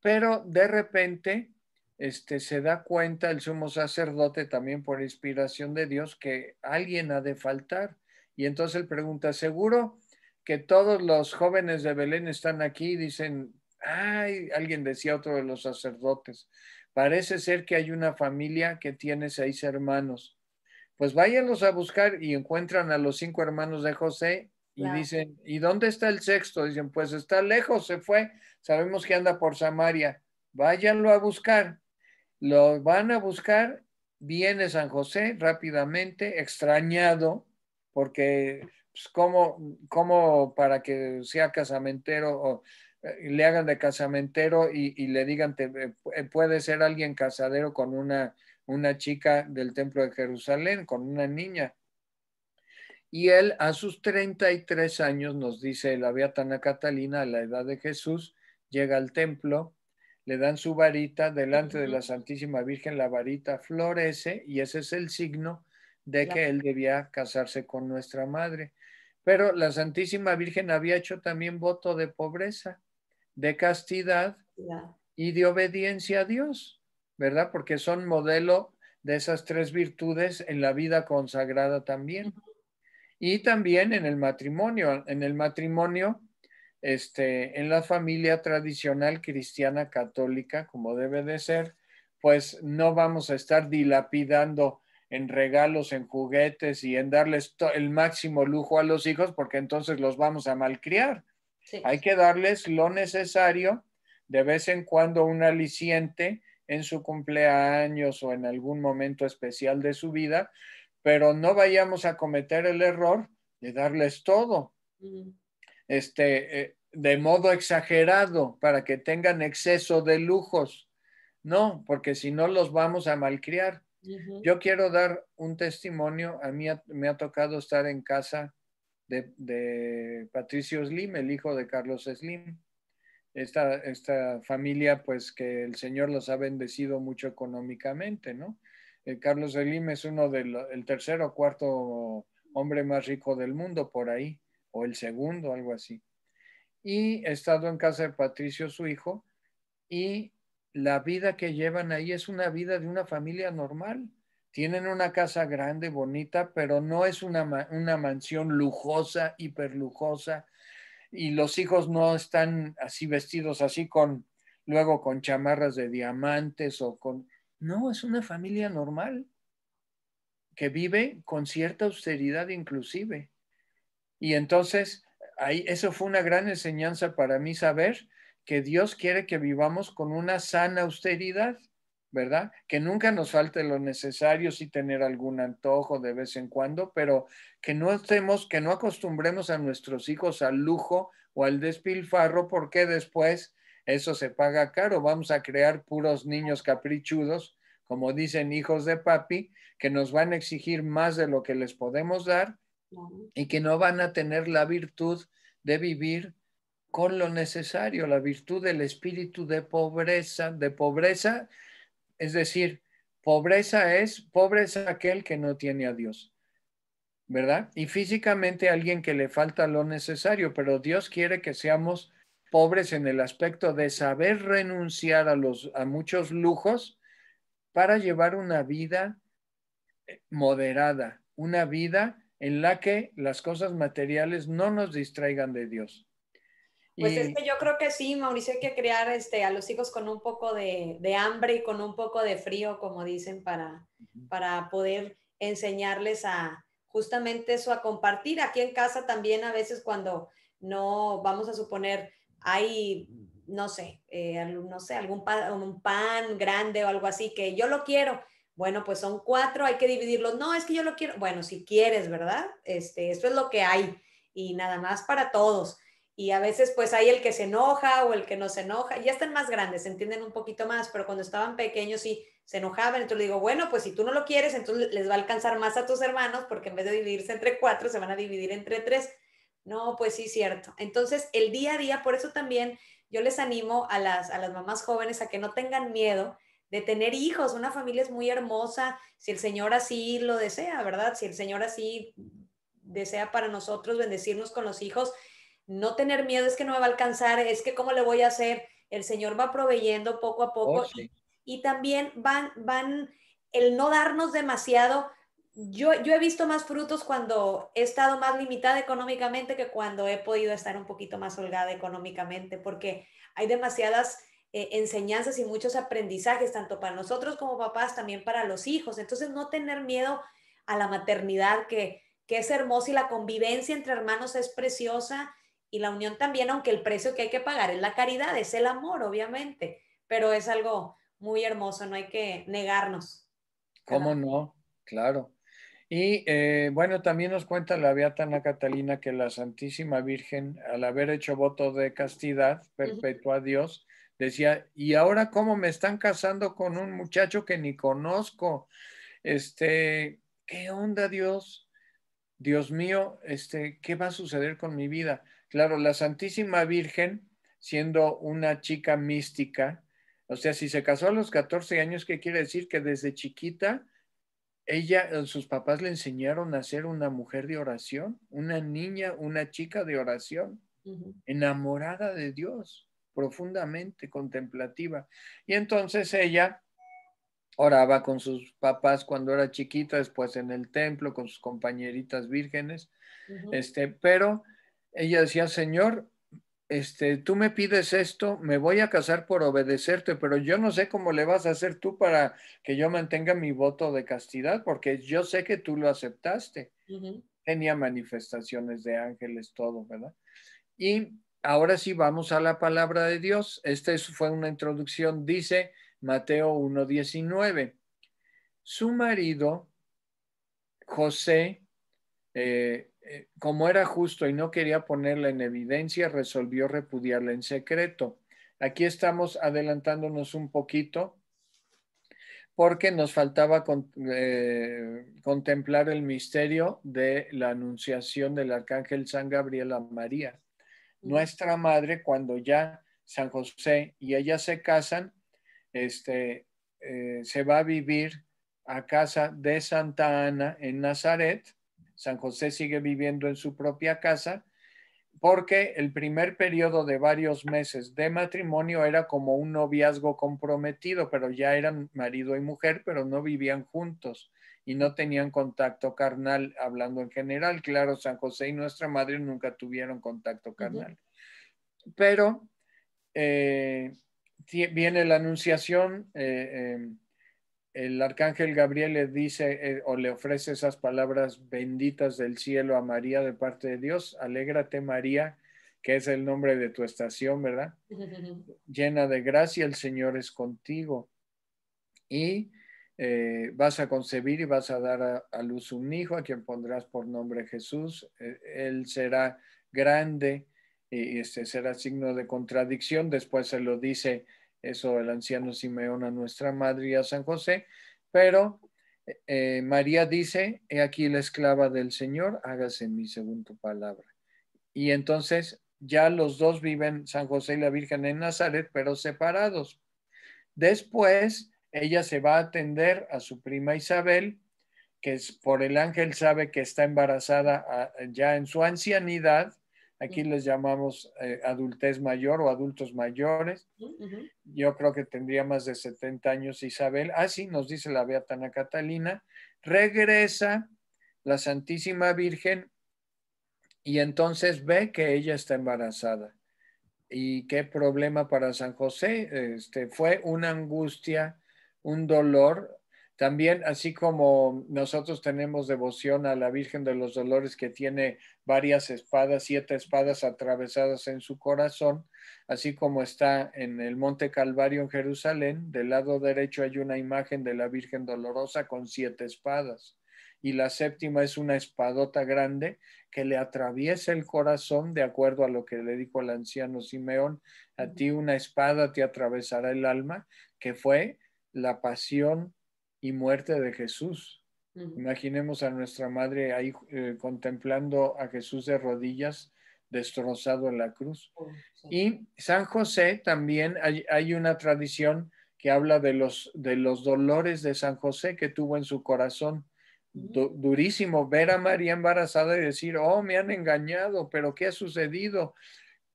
[SPEAKER 2] Pero de repente este, se da cuenta el sumo sacerdote, también por inspiración de Dios, que alguien ha de faltar. Y entonces él pregunta, ¿seguro que todos los jóvenes de Belén están aquí? Dicen, ay, alguien decía otro de los sacerdotes, parece ser que hay una familia que tiene seis hermanos. Pues váyanlos a buscar y encuentran a los cinco hermanos de José
[SPEAKER 1] y dicen,
[SPEAKER 2] ¿y dónde está el sexto? Dicen, pues está lejos, se fue, sabemos que anda por Samaria, váyanlo a buscar. Lo van a buscar, viene San José rápidamente, extrañado, porque pues, como, como para que sea casamentero o eh, le hagan de casamentero y, le digan, eh, eh, puede ser alguien casadero con una, una chica del templo de Jerusalén, con una niña. Y él a sus 33 años, nos dice la Beatana Catalina, a la edad de Jesús, llega al templo, le dan su varita, delante de la Santísima Virgen la varita florece y ese es el signo de que él debía casarse con nuestra madre. Pero la Santísima Virgen había hecho también voto de pobreza de castidad y de obediencia a Dios, ¿verdad? Porque son modelo de esas tres virtudes en la vida consagrada también. Y también en el matrimonio, en el matrimonio, este, en la familia tradicional cristiana católica, como debe de ser, pues no vamos a estar dilapidando en regalos, en juguetes y en darles el máximo lujo a los hijos, porque entonces los vamos a malcriar. Hay que darles lo necesario, de vez en cuando un aliciente en su cumpleaños o en algún momento especial de su vida, pero no vayamos a cometer el error de darles todo. Mm. Este, eh, de modo exagerado, para que tengan exceso de lujos. No, porque si no los vamos a malcriar. Yo quiero dar un testimonio. A mí me ha tocado estar en casa de, Patricio Slim, el hijo de Carlos Slim. Esta, familia, pues que el Señor los ha bendecido mucho económicamente, ¿no? Eh, Carlos Slim es uno del el tercer o cuarto hombre más rico del mundo por ahí, o el segundo, algo así. Y he estado en casa de Patricio, su hijo, y la vida que llevan ahí es una vida de una familia normal. Tienen una casa grande, bonita, pero no es una, una mansión lujosa, hiperlujosa. Y los hijos no están así vestidos, así con, luego con chamarras de diamantes o con... No, es una familia normal que vive con cierta austeridad inclusive. Y entonces, ahí, eso fue una gran enseñanza para mí saber que Dios quiere que vivamos con una sana austeridad ¿verdad? Que nunca nos falte lo necesario, si tener algún antojo de vez en cuando, pero que no estemos, que no acostumbremos a nuestros hijos al lujo o al despilfarro, porque después eso se paga caro. Vamos a crear puros niños caprichudos, como dicen hijos de papi, que nos van a exigir más de lo que les podemos dar y que no van a tener la virtud de vivir con lo necesario, la virtud del espíritu de pobreza, de pobreza es decir, pobreza es, pobre es aquel que no tiene a Dios, ¿verdad? Y físicamente alguien que le falta lo necesario, pero Dios quiere que seamos pobres en el aspecto de saber renunciar a, los, a muchos lujos para llevar una vida eh, moderada, una vida en la que las cosas materiales no nos distraigan de Dios. Pues es
[SPEAKER 1] que yo creo que sí, Mauricio, hay que criar este, a los hijos con un poco de, hambre y con un poco de frío, como dicen, para, para poder enseñarles a justamente eso, a compartir. Aquí en casa también a veces cuando no, vamos a suponer, hay, no sé, eh, no sé, algún pan, un pan grande o algo así que yo lo quiero. Bueno, pues son cuatro, hay que dividirlos. No, es que yo lo quiero. Bueno, si quieres, ¿verdad? Este, esto es lo que hay y nada más para todos y a veces pues hay el que se enoja o el que no se enoja, ya están más grandes, se entienden un poquito más, pero cuando estaban pequeños sí se enojaban, entonces le digo, bueno, pues si tú no lo quieres, entonces les va a alcanzar más a tus hermanos porque en vez de dividirse entre cuatro, se van a dividir entre tres. No, pues sí, cierto. Entonces, el día a día, por eso también yo les animo a las, a las mamás jóvenes a que no tengan miedo de tener hijos. Una familia es muy hermosa, si el Señor así lo desea, ¿verdad? Si el Señor así desea para nosotros bendecirnos con los hijos, no tener miedo, es que no me va a alcanzar, es que cómo le voy a hacer. El Señor va proveyendo poco a poco oh, y, también van, van, el no darnos demasiado. Yo, yo he visto más frutos cuando he estado más limitada económicamente que cuando he podido estar un poquito más holgada económicamente, porque hay demasiadas eh, enseñanzas y muchos aprendizajes, tanto para nosotros como papás, también para los hijos. Entonces, no tener miedo a la maternidad, que, que es hermosa y la convivencia entre hermanos es preciosa y la unión también, aunque el precio que hay que pagar es la caridad, es el amor, obviamente, pero es algo muy hermoso, no hay que negarnos. ¿Cómo
[SPEAKER 2] no? Claro. Y eh, bueno, también nos cuenta la Beata Ana Catalina que la Santísima Virgen, al haber hecho voto de castidad perpetua a Dios, decía, ¿y ahora cómo me están casando con un muchacho que ni conozco? Este, ¿qué onda Dios? Dios mío, este, ¿qué va a suceder con mi vida? Claro, la Santísima Virgen, siendo una chica mística, o sea, si se casó a los 14 años, ¿qué quiere decir? Que desde chiquita ella, eh, sus papás le enseñaron a ser una mujer de oración, una niña, una chica de oración, enamorada de Dios, profundamente contemplativa. Y entonces ella oraba con sus papás cuando era chiquita, después en el templo, con sus compañeritas vírgenes, este, pero ella decía, Señor, este, tú me pides esto, me voy a casar por obedecerte, pero yo no sé cómo le vas a hacer tú para que yo mantenga mi voto de castidad, porque yo sé que tú lo aceptaste. Tenía manifestaciones de ángeles, todo, ¿verdad? Y ahora sí vamos a la palabra de Dios. Esta fue una introducción, dice Mateo 1.19. Su marido, José, eh, eh, como era justo y no quería ponerla en evidencia, resolvió repudiarla en secreto. Aquí estamos adelantándonos un poquito porque nos faltaba eh, contemplar el misterio de la anunciación del arcángel San Gabriel a María. Nuestra madre, cuando ya San José y ella se casan, este, eh, se va a vivir a casa de Santa Ana en Nazaret San José sigue viviendo en su propia casa, porque el primer periodo de varios meses de matrimonio era como un noviazgo comprometido, pero ya eran marido y mujer, pero no vivían juntos y no tenían contacto carnal, hablando en general. Claro, San José y nuestra madre nunca tuvieron contacto carnal. Pero eh, viene la anunciación. Eh, em, el arcángel Gabriel le dice eh, o le ofrece esas palabras benditas del cielo a María de parte de Dios. Alégrate María, que es el nombre de tu estación, ¿verdad? Llena de gracia, el Señor es contigo. Y eh, vas a concebir y vas a dar a, luz un hijo a quien pondrás por nombre Jesús. E, él será grande y, y este será signo de contradicción. Después se lo dice eso el anciano Simeón a nuestra madre y a San José, pero eh, María dice, he aquí la esclava del Señor, hágase mi segundo palabra. Y entonces ya los dos viven, San José y la Virgen en Nazaret, pero separados. Después, ella se va a atender a su prima Isabel, que es, por el ángel sabe que está embarazada ah, ya en su ancianidad, Aquí les llamamos eh, adultez mayor o adultos mayores. Yo creo que tendría más de 70 años Isabel. Ah, sí, nos dice la Beatana Catalina. Regresa la Santísima Virgen y entonces ve que ella está embarazada. Y qué problema para San José. Este, fue una angustia, un dolor también, así como nosotros tenemos devoción a la Virgen de los Dolores que tiene varias espadas, siete espadas atravesadas en su corazón, así como está en el Monte Calvario en Jerusalén, del lado derecho hay una imagen de la Virgen Dolorosa con siete espadas. Y la séptima es una espadota grande que le atraviesa el corazón, de acuerdo a lo que le dijo el anciano Simeón, a ti una espada te atravesará el alma, que fue la pasión y muerte de Jesús. Imaginemos a nuestra madre ahí eh, contemplando a Jesús de rodillas, destrozado en la cruz. Oh, y San José también, hay, una tradición que habla de los, de los dolores de San José que tuvo en su corazón. durísimo ver a María embarazada y decir, oh, me han engañado, pero ¿qué ha sucedido?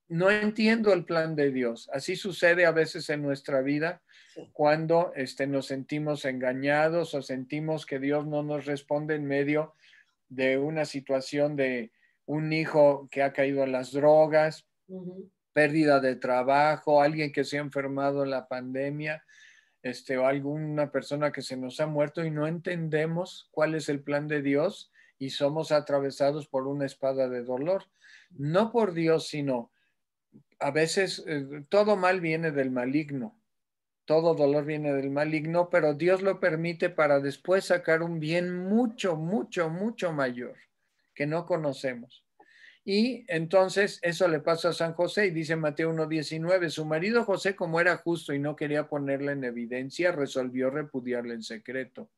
[SPEAKER 2] No entiendo el plan de Dios. Así sucede a veces en nuestra vida cuando este, nos sentimos engañados o sentimos que Dios no nos responde en medio de una situación de un hijo que ha caído a las drogas, pérdida de trabajo, alguien que se ha enfermado en la pandemia, este, o alguna persona que se nos ha muerto y no entendemos cuál es el plan de Dios y somos atravesados por una espada de dolor. No por Dios, sino a veces eh, todo mal viene del maligno todo dolor viene del maligno, pero Dios lo permite para después sacar un bien mucho, mucho, mucho mayor que no conocemos. Y entonces eso le pasa a San José y dice Mateo 1.19, su marido José como era justo y no quería ponerle en evidencia, resolvió repudiarle en secreto.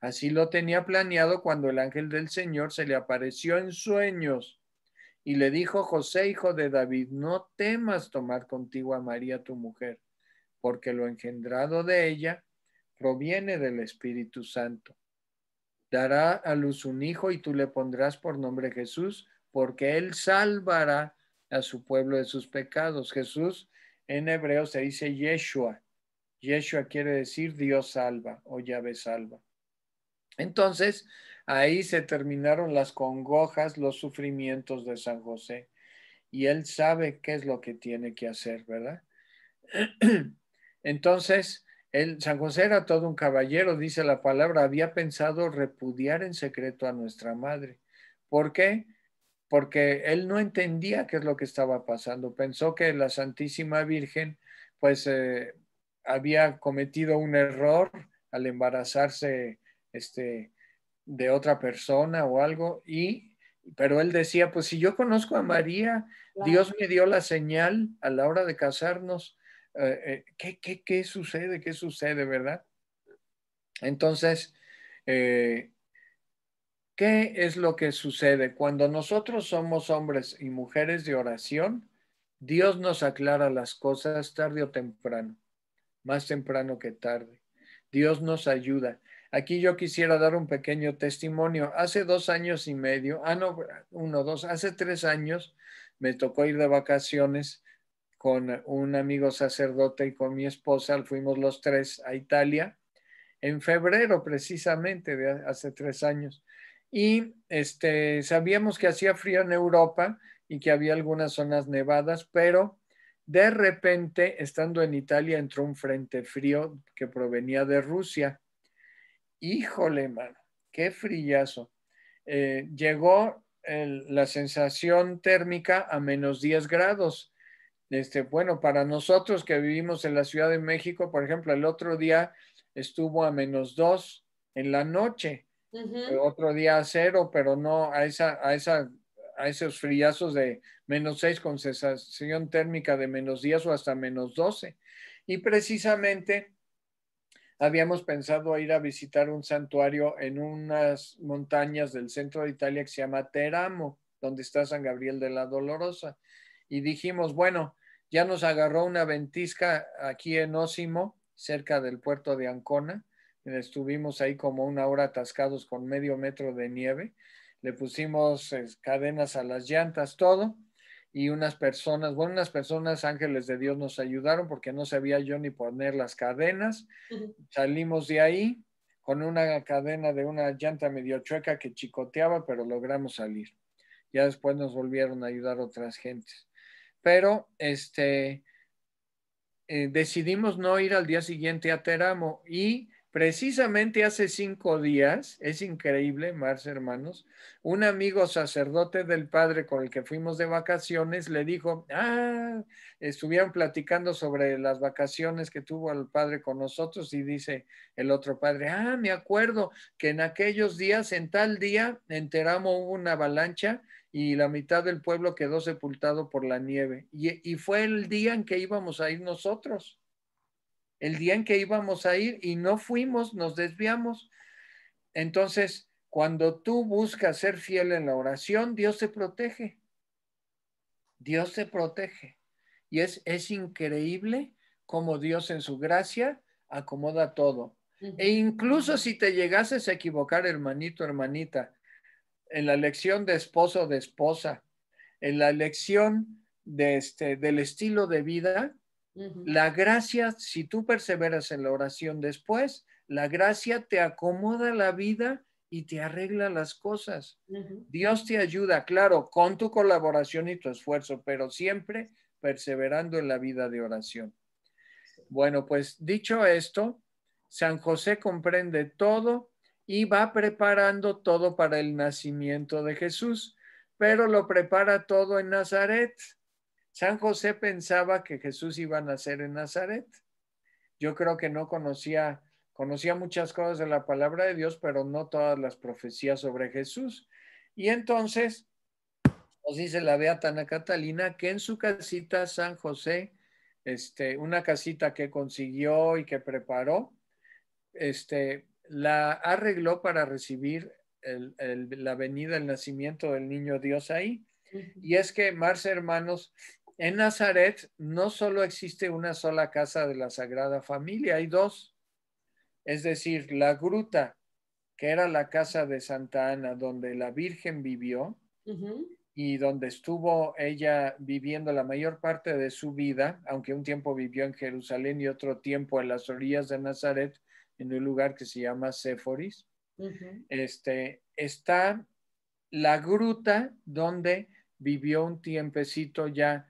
[SPEAKER 2] Así lo tenía planeado cuando el ángel del Señor se le apareció en sueños y le dijo, José, hijo de David, no temas tomar contigo a María tu mujer porque lo engendrado de ella proviene del Espíritu Santo. Dará a luz un hijo y tú le pondrás por nombre Jesús, porque él salvará a su pueblo de sus pecados. Jesús en hebreo se dice Yeshua. Yeshua quiere decir Dios salva o llave salva. Entonces, ahí se terminaron las congojas, los sufrimientos de San José. Y él sabe qué es lo que tiene que hacer, ¿verdad? Entonces, el San José era todo un caballero, dice la palabra, había pensado repudiar en secreto a nuestra madre. ¿Por qué? Porque él no entendía qué es lo que estaba pasando. Pensó que la Santísima Virgen, pues, eh, había cometido un error al embarazarse este, de otra persona o algo, y, pero él decía, pues si yo conozco a María, Dios me dio la señal a la hora de casarnos, eh, eh, ¿qué, sucede? ¿Qué sucede, verdad? Entonces, eh, ¿qué es lo que sucede? Cuando nosotros somos hombres y mujeres de oración, Dios nos aclara las cosas tarde o temprano, más temprano que tarde. Dios nos ayuda. Aquí yo quisiera dar un pequeño testimonio. Hace dos años y medio, ah, uno, dos, hace tres años me tocó ir de vacaciones con un amigo sacerdote y con mi esposa, fuimos los tres a Italia en febrero precisamente de hace tres años. Y este, sabíamos que hacía frío en Europa y que había algunas zonas nevadas, pero de repente, estando en Italia, entró un frente frío que provenía de Rusia. Híjole, mano, qué frillazo. Eh, llegó la sensación térmica a menos 10 grados este, bueno, para nosotros que vivimos en la Ciudad de México, por ejemplo, el otro día estuvo a menos dos en la noche, otro día a cero, pero no a, esa, a, esa, a esos friazos de menos seis con sensación térmica de menos diez o hasta menos doce. Y precisamente habíamos pensado ir a visitar un santuario en unas montañas del centro de Italia que se llama Teramo, donde está San Gabriel de la Dolorosa. Y dijimos, bueno, ya nos agarró una ventisca aquí en Ósimo, cerca del puerto de Ancona. Estuvimos ahí como una hora atascados con medio metro de nieve. Le pusimos cadenas a las llantas, todo. Y unas personas, bueno, unas personas ángeles de Dios nos ayudaron porque no sabía yo ni poner las cadenas. Salimos de ahí con una cadena de una llanta medio chueca que chicoteaba, pero logramos salir. Ya después nos volvieron a ayudar otras gentes pero este, eh, decidimos no ir al día siguiente a Teramo y precisamente hace cinco días, es increíble, Marce, hermanos, un amigo sacerdote del padre con el que fuimos de vacaciones le dijo, ah, estuvieron platicando sobre las vacaciones que tuvo el padre con nosotros y dice el otro padre, ah, me acuerdo que en aquellos días, en tal día, en Teramo hubo una avalancha y la mitad del pueblo quedó sepultado por la nieve. Y, y, fue el día en que íbamos a ir nosotros, el día en que íbamos a ir y no fuimos, nos desviamos. Entonces, cuando tú buscas ser fiel en la oración, Dios te protege. Dios te protege. Y es, es increíble cómo Dios en su gracia acomoda todo. E incluso si te llegases a equivocar, hermanito, hermanita, en la lección de esposo de esposa, en la elección de este, del estilo de vida, la gracia, si tú perseveras en la oración después, la gracia te acomoda la vida y te arregla las cosas. Dios te ayuda, claro, con tu colaboración y tu esfuerzo, pero siempre perseverando en la vida de oración. Bueno, pues dicho esto, San José comprende todo y va preparando todo para el nacimiento de Jesús, pero lo prepara todo en Nazaret. San José pensaba que Jesús iba a nacer en Nazaret. Yo creo que no conocía, conocía muchas cosas de la palabra de Dios, pero no todas las profecías sobre Jesús. Y entonces nos dice la Beata Ana Catalina que en su casita San José, este, una casita que consiguió y que preparó, este, la arregló para recibir la venida, el nacimiento del niño Dios ahí. Y es que, más hermanos, en Nazaret no solo existe una sola casa de la Sagrada Familia, hay dos. Es decir, la gruta, que era la casa de Santa Ana, donde la Virgen vivió y donde estuvo ella viviendo la mayor parte de su vida, aunque un tiempo vivió en Jerusalén y otro tiempo en las orillas de Nazaret, en un lugar que se llama Sephoris. este, está la gruta donde vivió un tiempecito ya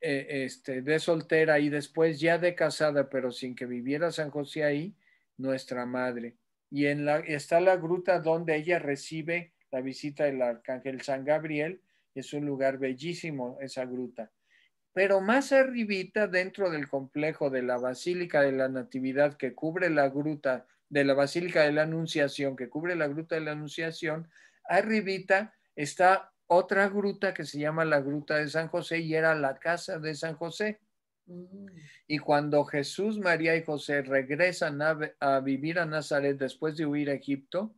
[SPEAKER 2] eh, este, de soltera y después ya de casada, pero sin que viviera San José ahí, nuestra madre. Y en la, está la gruta donde ella recibe la visita del arcángel San Gabriel. Es un lugar bellísimo esa gruta pero más arribita dentro del complejo de la Basílica de la Natividad que cubre la gruta de la Basílica de la Anunciación, que cubre la gruta de la Anunciación, arribita está otra gruta que se llama la Gruta de San José y era la casa de San José. Mm. Y cuando Jesús, María y José regresan a, a vivir a Nazaret después de huir a Egipto,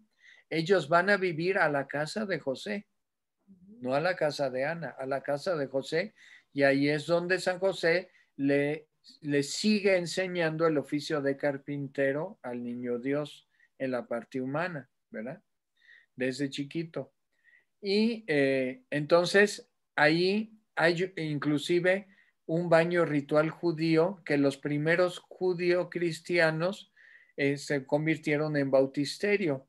[SPEAKER 2] ellos van a vivir a la casa de José, no a la casa de Ana, a la casa de José, y ahí es donde San José le, le sigue enseñando el oficio de carpintero al niño Dios en la parte humana, ¿verdad? Desde chiquito. Y eh, entonces ahí hay inclusive un baño ritual judío que los primeros judío cristianos eh, se convirtieron en bautisterio,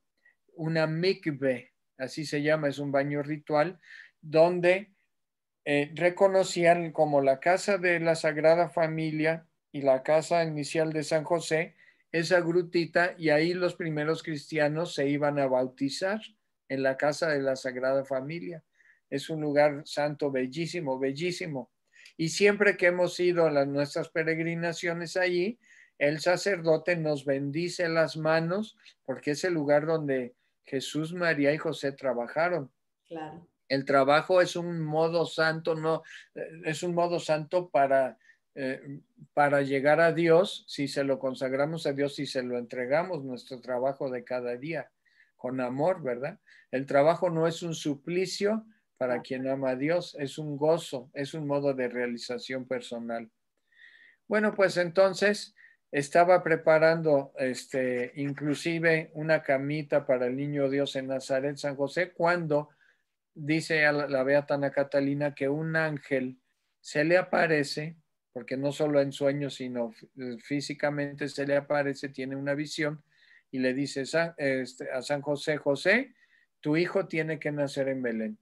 [SPEAKER 2] una mikve, así se llama, es un baño ritual donde eh, reconocían como la casa de la Sagrada Familia y la casa inicial de San José, esa grutita, y ahí los primeros cristianos se iban a bautizar en la casa de la Sagrada Familia. Es un lugar santo bellísimo, bellísimo. Y siempre que hemos ido a las nuestras peregrinaciones allí, el sacerdote nos bendice las manos porque es el lugar donde Jesús, María y José trabajaron. Claro. El trabajo es un modo santo, no, eh, es un modo santo para, eh, para llegar a Dios si se lo consagramos a Dios, y se lo entregamos nuestro trabajo de cada día con amor, ¿verdad? El trabajo no es un suplicio para quien ama a Dios, es un gozo, es un modo de realización personal. Bueno, pues entonces estaba preparando este, inclusive una camita para el niño Dios en Nazaret, San José, cuando dice a la, Beatana Catalina que un ángel se le aparece, porque no solo en sueños, sino eh, físicamente se le aparece, tiene una visión y le dice este, a San José, José, tu hijo tiene que nacer en Belén.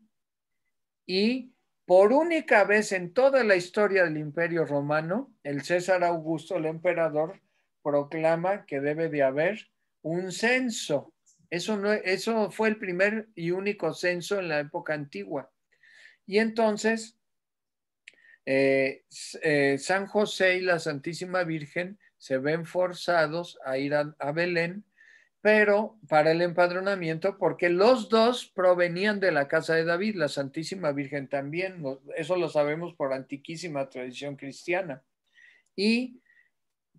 [SPEAKER 2] Y por única vez en toda la historia del imperio romano, el César Augusto, el emperador, proclama que debe de haber un censo eso, no, eso fue el primer y único censo en la época antigua. Y entonces, eh, eh, San José y la Santísima Virgen se ven forzados a ir a Belén, pero para el empadronamiento, porque los dos provenían de la casa de David, la Santísima Virgen también, eso lo sabemos por antiquísima tradición cristiana. Y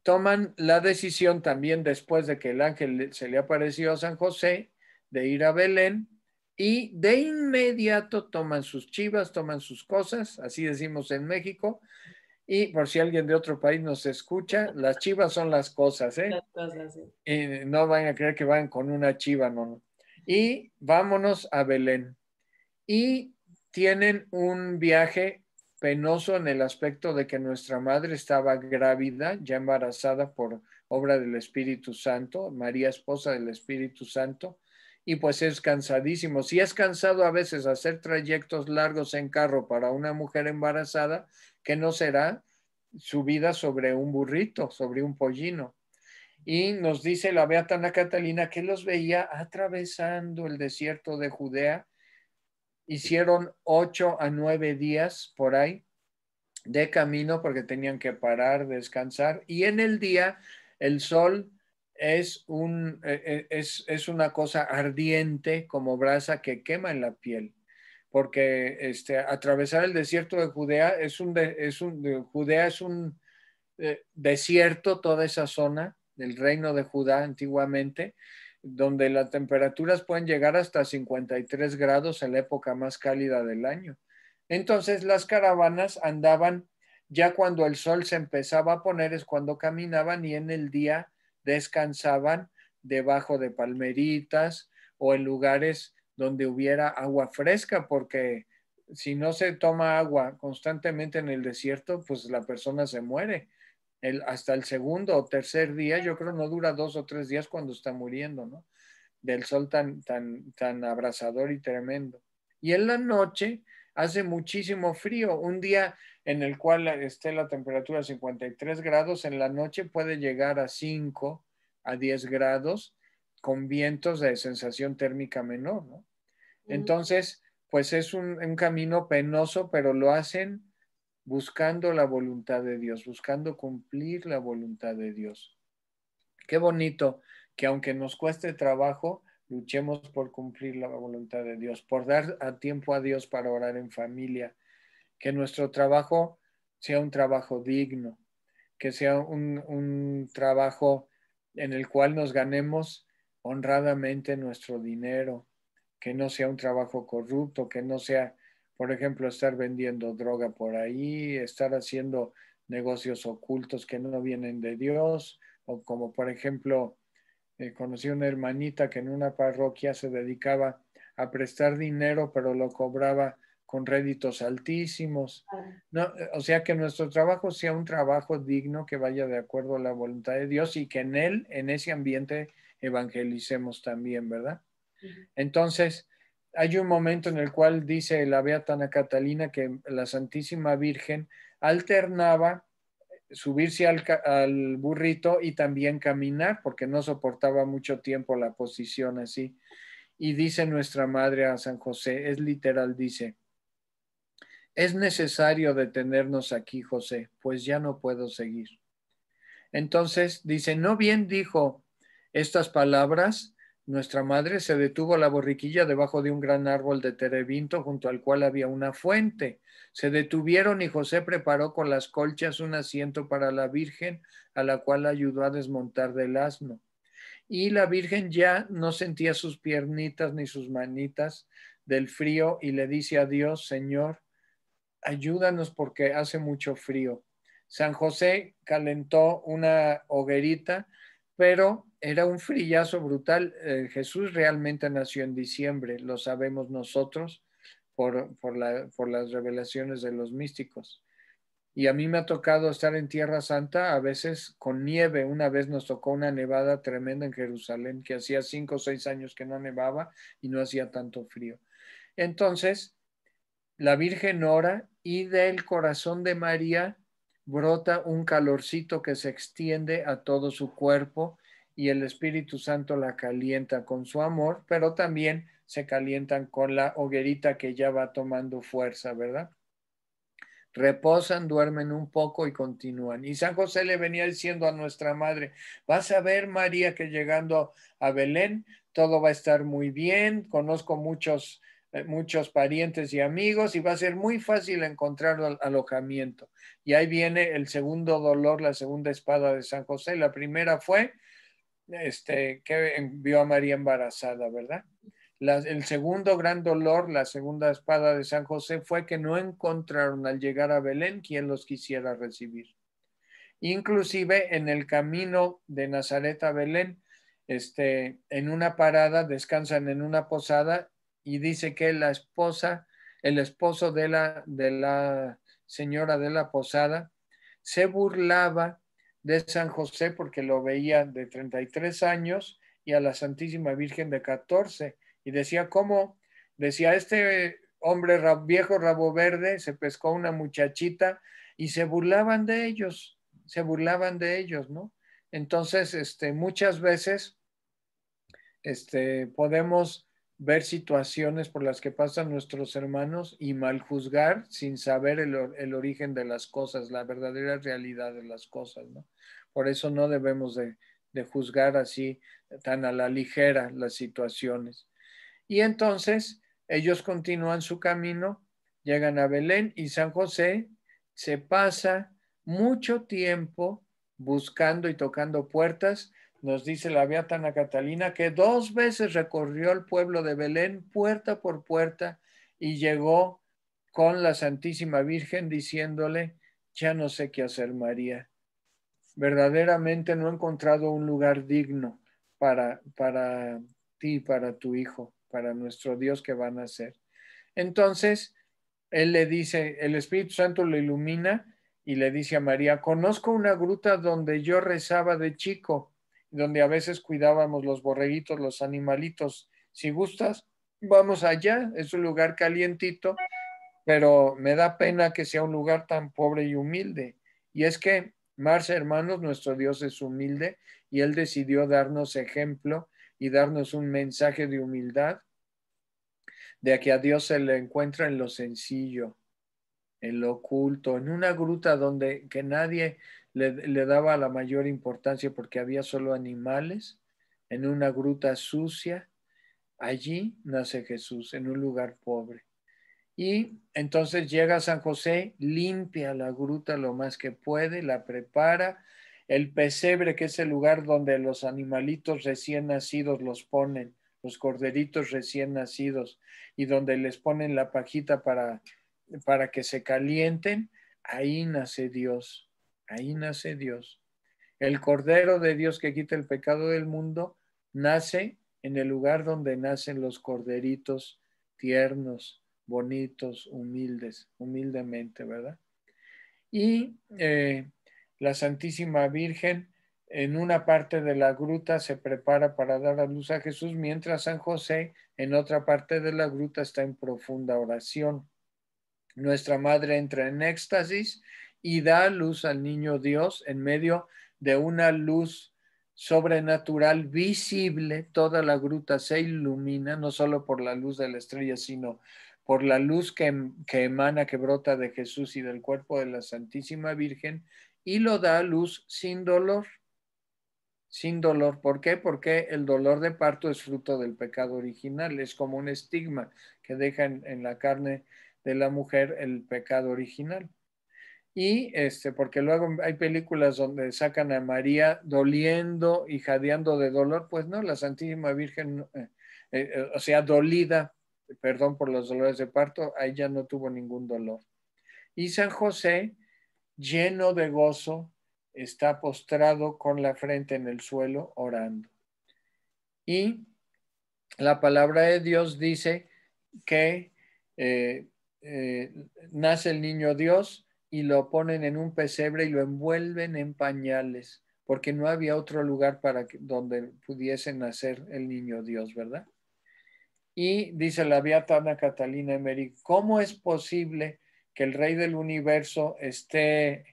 [SPEAKER 2] toman la decisión también después de que el ángel se le apareció a San José de ir a Belén y de inmediato toman sus chivas, toman sus cosas, así decimos en México. Y por si alguien de otro país nos escucha, las chivas son las cosas,
[SPEAKER 1] ¿eh?
[SPEAKER 2] no van a creer que van con una chiva, no, no. Y vámonos a Belén. Y tienen un viaje penoso en el aspecto de que nuestra madre estaba grávida, ya embarazada por obra del Espíritu Santo, María esposa del Espíritu Santo, y pues es cansadísimo. Si es cansado a veces hacer trayectos largos en carro para una mujer embarazada, que no será su vida sobre un burrito, sobre un pollino. Y nos dice la Beatana Catalina que los veía atravesando el desierto de Judea hicieron ocho a nueve días por ahí de camino porque tenían que parar, descansar. Y en el día el sol es, un, eh, eh, es, una cosa ardiente como brasa que quema en la piel porque este, atravesar el desierto de Judea es un, Judea es un eh, desierto, toda esa zona del reino de Judá antiguamente, donde las temperaturas pueden llegar hasta 53 grados en la época más cálida del año. Entonces las caravanas andaban ya cuando el sol se empezaba a poner, es cuando caminaban y en el día descansaban debajo de palmeritas o en lugares donde hubiera agua fresca, porque si no se toma agua constantemente en el desierto, pues la persona se muere hasta el segundo o tercer día, yo creo no dura dos o tres días cuando está muriendo, ¿no? Del sol tan, tan, abrasador y tremendo. Y en la noche hace muchísimo frío. Un día en el cual esté la temperatura a 53 grados, en la noche puede llegar a 5 a 10 grados con vientos de sensación térmica menor, ¿no? Entonces, pues es un camino penoso, pero lo hacen buscando la voluntad de Dios, buscando cumplir la voluntad de Dios. Qué bonito que aunque nos cueste trabajo, luchemos por cumplir la voluntad de Dios, por dar a tiempo a Dios para orar en familia, que nuestro trabajo sea un trabajo digno, que sea un, trabajo en el cual nos ganemos honradamente nuestro dinero, que no sea un trabajo corrupto, que no sea por ejemplo, estar vendiendo droga por ahí, estar haciendo negocios ocultos que no vienen de Dios, o como por ejemplo, eh, conocí una hermanita que en una parroquia se dedicaba a prestar dinero, pero lo cobraba con réditos altísimos. No, eh, o sea que nuestro trabajo sea un trabajo digno que vaya de acuerdo a la voluntad de Dios y que en él, en ese ambiente, evangelicemos también, ¿verdad? Entonces, hay un momento en el cual dice la Beatana Catalina que la Santísima Virgen alternaba subirse al, al, burrito y también caminar, porque no soportaba mucho tiempo la posición así. Y dice nuestra madre a San José, es literal, dice, es necesario detenernos aquí, José, pues ya no puedo seguir. Entonces dice, no bien dijo estas palabras nuestra madre se detuvo la borriquilla debajo de un gran árbol de terebinto junto al cual había una fuente. Se detuvieron y José preparó con las colchas un asiento para la Virgen, a la cual ayudó a desmontar del asno. Y la Virgen ya no sentía sus piernitas ni sus manitas del frío y le dice a Dios, Señor, ayúdanos porque hace mucho frío. San José calentó una hoguerita pero era un frillazo brutal. Eh, Jesús realmente nació en diciembre, lo sabemos nosotros por, por, las revelaciones de los místicos. Y a mí me ha tocado estar en Tierra Santa, a veces con nieve. Una vez nos tocó una nevada tremenda en Jerusalén, que hacía cinco o seis años que no nevaba y no hacía tanto frío. Entonces, la Virgen ora y del corazón de María brota un calorcito que se extiende a todo su cuerpo y el Espíritu Santo la calienta con su amor, pero también se calientan con la hoguerita que ya va tomando fuerza, ¿verdad? Reposan, duermen un poco y continúan. Y San José le venía diciendo a nuestra madre, vas a ver María que llegando a Belén todo va a estar muy bien, conozco muchos eh, muchos parientes y amigos y va a ser muy fácil encontrar alojamiento. Y ahí viene el segundo dolor, la segunda espada de San José. La primera fue este, que envió a María embarazada, ¿verdad? el segundo gran dolor, la segunda espada de San José fue que no encontraron al llegar a Belén quien los quisiera recibir. Inclusive en el camino de Nazaret a Belén, este, en una parada, descansan en una posada y dice que la esposa, el esposo de la, de la señora de la posada, se burlaba de San José porque lo veía de 33 años y a la Santísima Virgen de 14. Y decía, ¿cómo? Decía, este hombre viejo rabo verde se pescó una muchachita y se burlaban de ellos, se burlaban de ellos, ¿no? Entonces, este, muchas veces este, podemos ver situaciones por las que pasan nuestros hermanos y mal juzgar sin saber el, origen de las cosas, la verdadera realidad de las cosas, ¿no? Por eso no debemos de juzgar así tan a la ligera las situaciones. Y entonces ellos continúan su camino, llegan a Belén y San José se pasa mucho tiempo buscando y tocando puertas nos dice la Beatana Catalina, que dos veces recorrió el pueblo de Belén puerta por puerta y llegó con la Santísima Virgen diciéndole, ya no sé qué hacer María. Verdaderamente no he encontrado un lugar digno para, para ti, para tu hijo, para nuestro Dios que van a ser. Entonces, él le dice, el Espíritu Santo lo ilumina y le dice a María, conozco una gruta donde yo rezaba de chico donde a veces cuidábamos los borreguitos, los animalitos. Si gustas, vamos allá, es un lugar calientito, pero me da pena que sea un lugar tan pobre y humilde. Y es que, Marcia, hermanos, nuestro Dios es humilde y Él decidió darnos ejemplo y darnos un mensaje de humildad, de que a Dios se le encuentra en lo sencillo, en lo oculto, en una gruta donde que nadie le, daba la mayor importancia porque había solo animales en una gruta sucia. Allí nace Jesús, en un lugar pobre. Y entonces llega San José, limpia la gruta lo más que puede, la prepara. El pesebre, que es el lugar donde los animalitos recién nacidos los ponen, los corderitos recién nacidos, y donde les ponen la pajita para que se calienten, ahí nace Dios ahí nace Dios. El Cordero de Dios que quita el pecado del mundo nace en el lugar donde nacen los corderitos tiernos, bonitos, humildes, humildemente, ¿verdad? Y eh, la Santísima Virgen en una parte de la gruta se prepara para dar a luz a Jesús, mientras San José en otra parte de la gruta está en profunda oración. Nuestra Madre entra en éxtasis y da luz al niño Dios en medio de una luz sobrenatural visible. Toda la gruta se ilumina, no solo por la luz de la estrella, sino por la luz que, emana, que brota de Jesús y del cuerpo de la Santísima Virgen, y lo da luz sin dolor. Sin dolor. ¿Por qué? Porque el dolor de parto es fruto del pecado original, es como un estigma que deja en la carne de la mujer el pecado original y este, porque luego hay películas donde sacan a María doliendo y jadeando de dolor, pues no, la Santísima Virgen, eh, eh, o sea, dolida, perdón por los dolores de parto, ahí ya no tuvo ningún dolor. Y San José, lleno de gozo, está postrado con la frente en el suelo orando. Y la palabra de Dios dice que eh, nace el niño Dios, y lo ponen en un pesebre y lo envuelven en pañales, porque no había otro lugar para donde pudiese nacer el niño Dios, ¿verdad? Y dice la beata Ana Catalina Emery, ¿cómo es posible que el rey del universo esté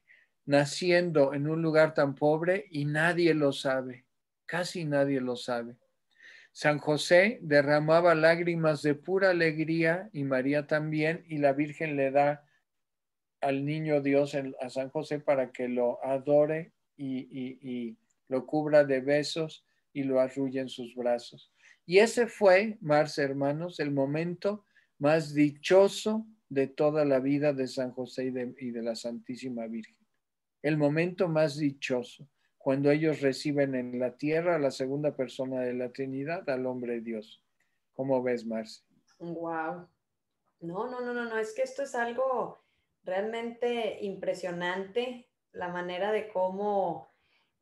[SPEAKER 2] naciendo en un lugar tan pobre y nadie lo sabe? Casi nadie lo sabe. San José derramaba lágrimas de pura alegría y María también, y la Virgen le da al niño Dios, a San José, para que lo adore y, lo cubra de besos y lo arrulle en sus brazos. Y ese fue, Marce, hermanos, el momento más dichoso de toda la vida de San José y de, la Santísima Virgen. El momento más dichoso, cuando ellos reciben en la tierra a la segunda persona de la Trinidad, al hombre Dios. ¿Cómo ves, Marce?
[SPEAKER 1] Wow. no, no, no, no, es que esto es algo realmente impresionante la manera de cómo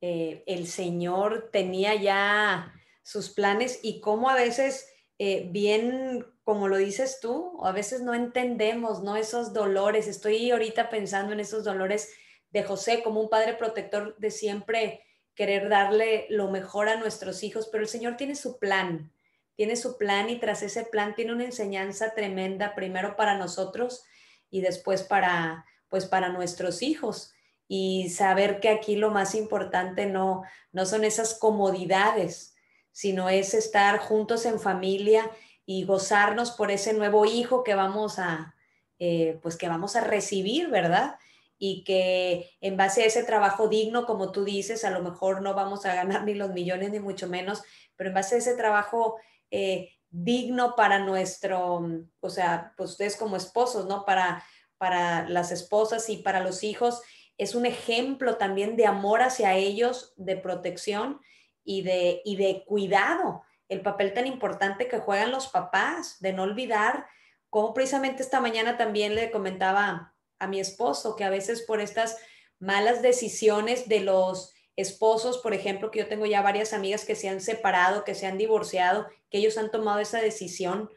[SPEAKER 1] eh, el Señor tenía ya sus planes y cómo a veces, eh, bien como lo dices tú, a veces no entendemos, ¿no? Esos dolores, estoy ahorita pensando en esos dolores de José como un padre protector de siempre querer darle lo mejor a nuestros hijos, pero el Señor tiene su plan, tiene su plan y tras ese plan tiene una enseñanza tremenda, primero para nosotros y después para, pues para nuestros hijos y saber que aquí lo más importante no, no son esas comodidades, sino es estar juntos en familia y gozarnos por ese nuevo hijo que vamos a, eh, pues que vamos a recibir, ¿verdad? Y que en base a ese trabajo digno, como tú dices, a lo mejor no vamos a ganar ni los millones ni mucho menos, pero en base a ese trabajo eh, digno para nuestro, o sea, pues ustedes como esposos, ¿no? Para, para las esposas y para los hijos, es un ejemplo también de amor hacia ellos, de protección y de, y de cuidado. El papel tan importante que juegan los papás, de no olvidar, como precisamente esta mañana también le comentaba a mi esposo, que a veces por estas malas decisiones de los esposos, por ejemplo, que yo tengo ya varias amigas que se han separado, que se han divorciado, que ellos han tomado esa decisión,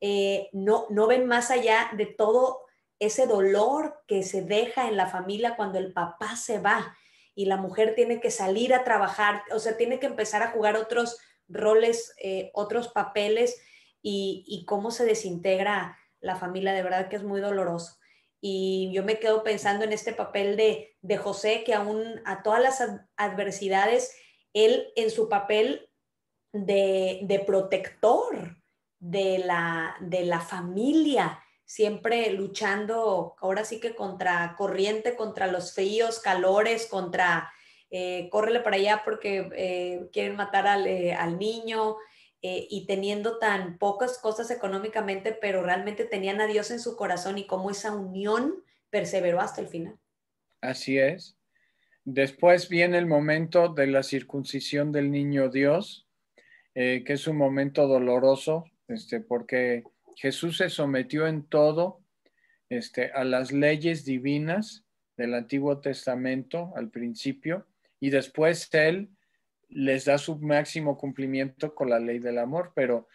[SPEAKER 1] eh, no, ven más allá de todo ese dolor que se deja en la familia cuando el papá se va y la mujer tiene que salir a trabajar, o sea, tiene que empezar a jugar otros roles, eh, otros papeles y cómo se desintegra la familia, de verdad que es muy doloroso. Y yo me quedo pensando en este papel de, de José, que aún a todas las adversidades, él en su papel de, de protector de la, de la familia, siempre luchando, ahora sí que contra corriente, contra los fríos, calores, contra eh, córrele para allá porque eh, quieren matar al eh, niño, eh, y teniendo tan pocas cosas económicamente, pero realmente tenían a Dios en su corazón y cómo esa unión perseveró hasta el final.
[SPEAKER 2] Así es. Después viene el momento de la circuncisión del niño Dios, eh, que es un momento doloroso, este, porque Jesús se sometió en todo este, a las leyes divinas del Antiguo Testamento al principio, y después él les da su máximo cumplimiento con la ley del amor, pero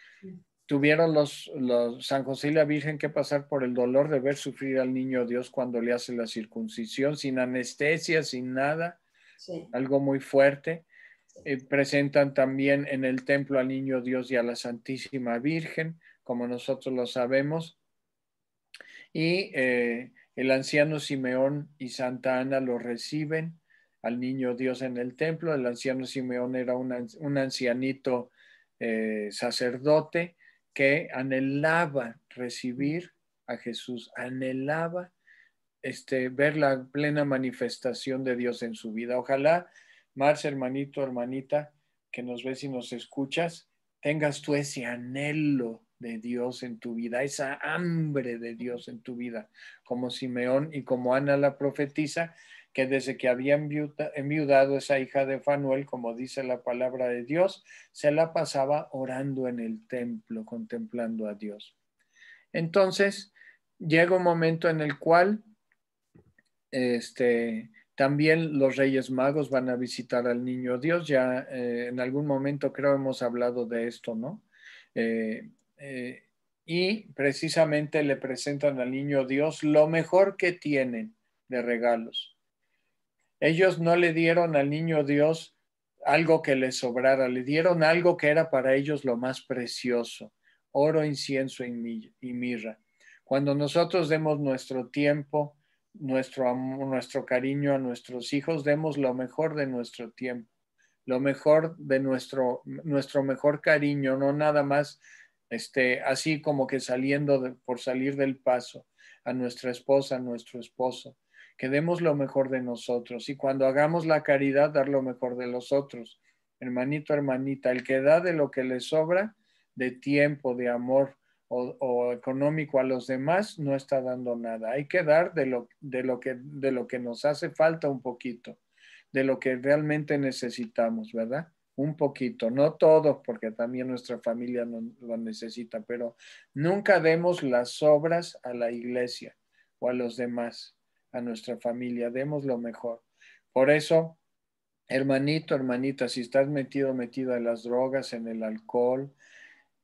[SPEAKER 2] tuvieron los, San José y la Virgen que pasar por el dolor de ver sufrir al niño Dios cuando le hace la circuncisión, sin anestesia, sin nada, algo muy fuerte. Eh, presentan también en el templo al niño Dios y a la Santísima Virgen, como nosotros lo sabemos. Y eh, el anciano Simeón y Santa Ana lo reciben al niño Dios en el templo. El anciano Simeón era un, ancianito eh, sacerdote que anhelaba recibir a Jesús, anhelaba este, ver la plena manifestación de Dios en su vida. Ojalá, Marce, hermanito, hermanita, que nos ves y nos escuchas, tengas tú ese anhelo de Dios en tu vida, esa hambre de Dios en tu vida, como Simeón y como Ana la profetiza, que desde que había enviudado esa hija de Fanuel, como dice la palabra de Dios, se la pasaba orando en el templo, contemplando a Dios. Entonces, llega un momento en el cual este, también los Reyes Magos van a visitar al niño Dios. Ya eh, en algún momento creo hemos hablado de esto, ¿no? Eh, eh, y precisamente le presentan al niño Dios lo mejor que tienen de regalos. Ellos no le dieron al niño Dios algo que le sobrara, le dieron algo que era para ellos lo más precioso, oro, incienso y mirra. Cuando nosotros demos nuestro tiempo, nuestro nuestro cariño a nuestros hijos, demos lo mejor de nuestro tiempo, lo mejor de nuestro, nuestro mejor cariño, no nada más este, así como que saliendo por salir del paso a nuestra esposa, a nuestro esposo, que demos lo mejor de nosotros y cuando hagamos la caridad, dar lo mejor de los otros. Hermanito, hermanita, el que da de lo que le sobra, de tiempo, de amor o, económico a los demás, no está dando nada. Hay que dar de lo, de, lo que, de lo que nos hace falta un poquito, de lo que realmente necesitamos, ¿verdad? un poquito, no todo, porque también nuestra familia no, lo necesita, pero nunca demos las obras a la iglesia o a los demás a nuestra familia, demos lo mejor. Por eso, hermanito, hermanita, si estás metido, metido en las drogas, en el alcohol,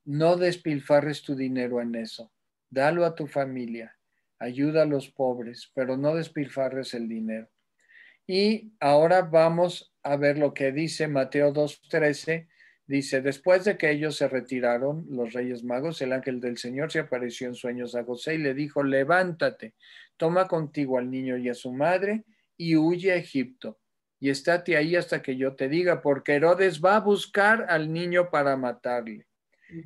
[SPEAKER 2] no despilfarres tu dinero en eso. Dalo a tu familia, ayuda a los pobres, pero no despilfarres el dinero. Y ahora vamos a ver lo que dice Mateo 2.13 Dice, después de que ellos se retiraron, los reyes magos, el ángel del Señor se apareció en sueños a José y le dijo, levántate, toma contigo al niño y a su madre y huye a Egipto. Y estate ahí hasta que yo te diga, porque Herodes va a buscar al niño para matarle.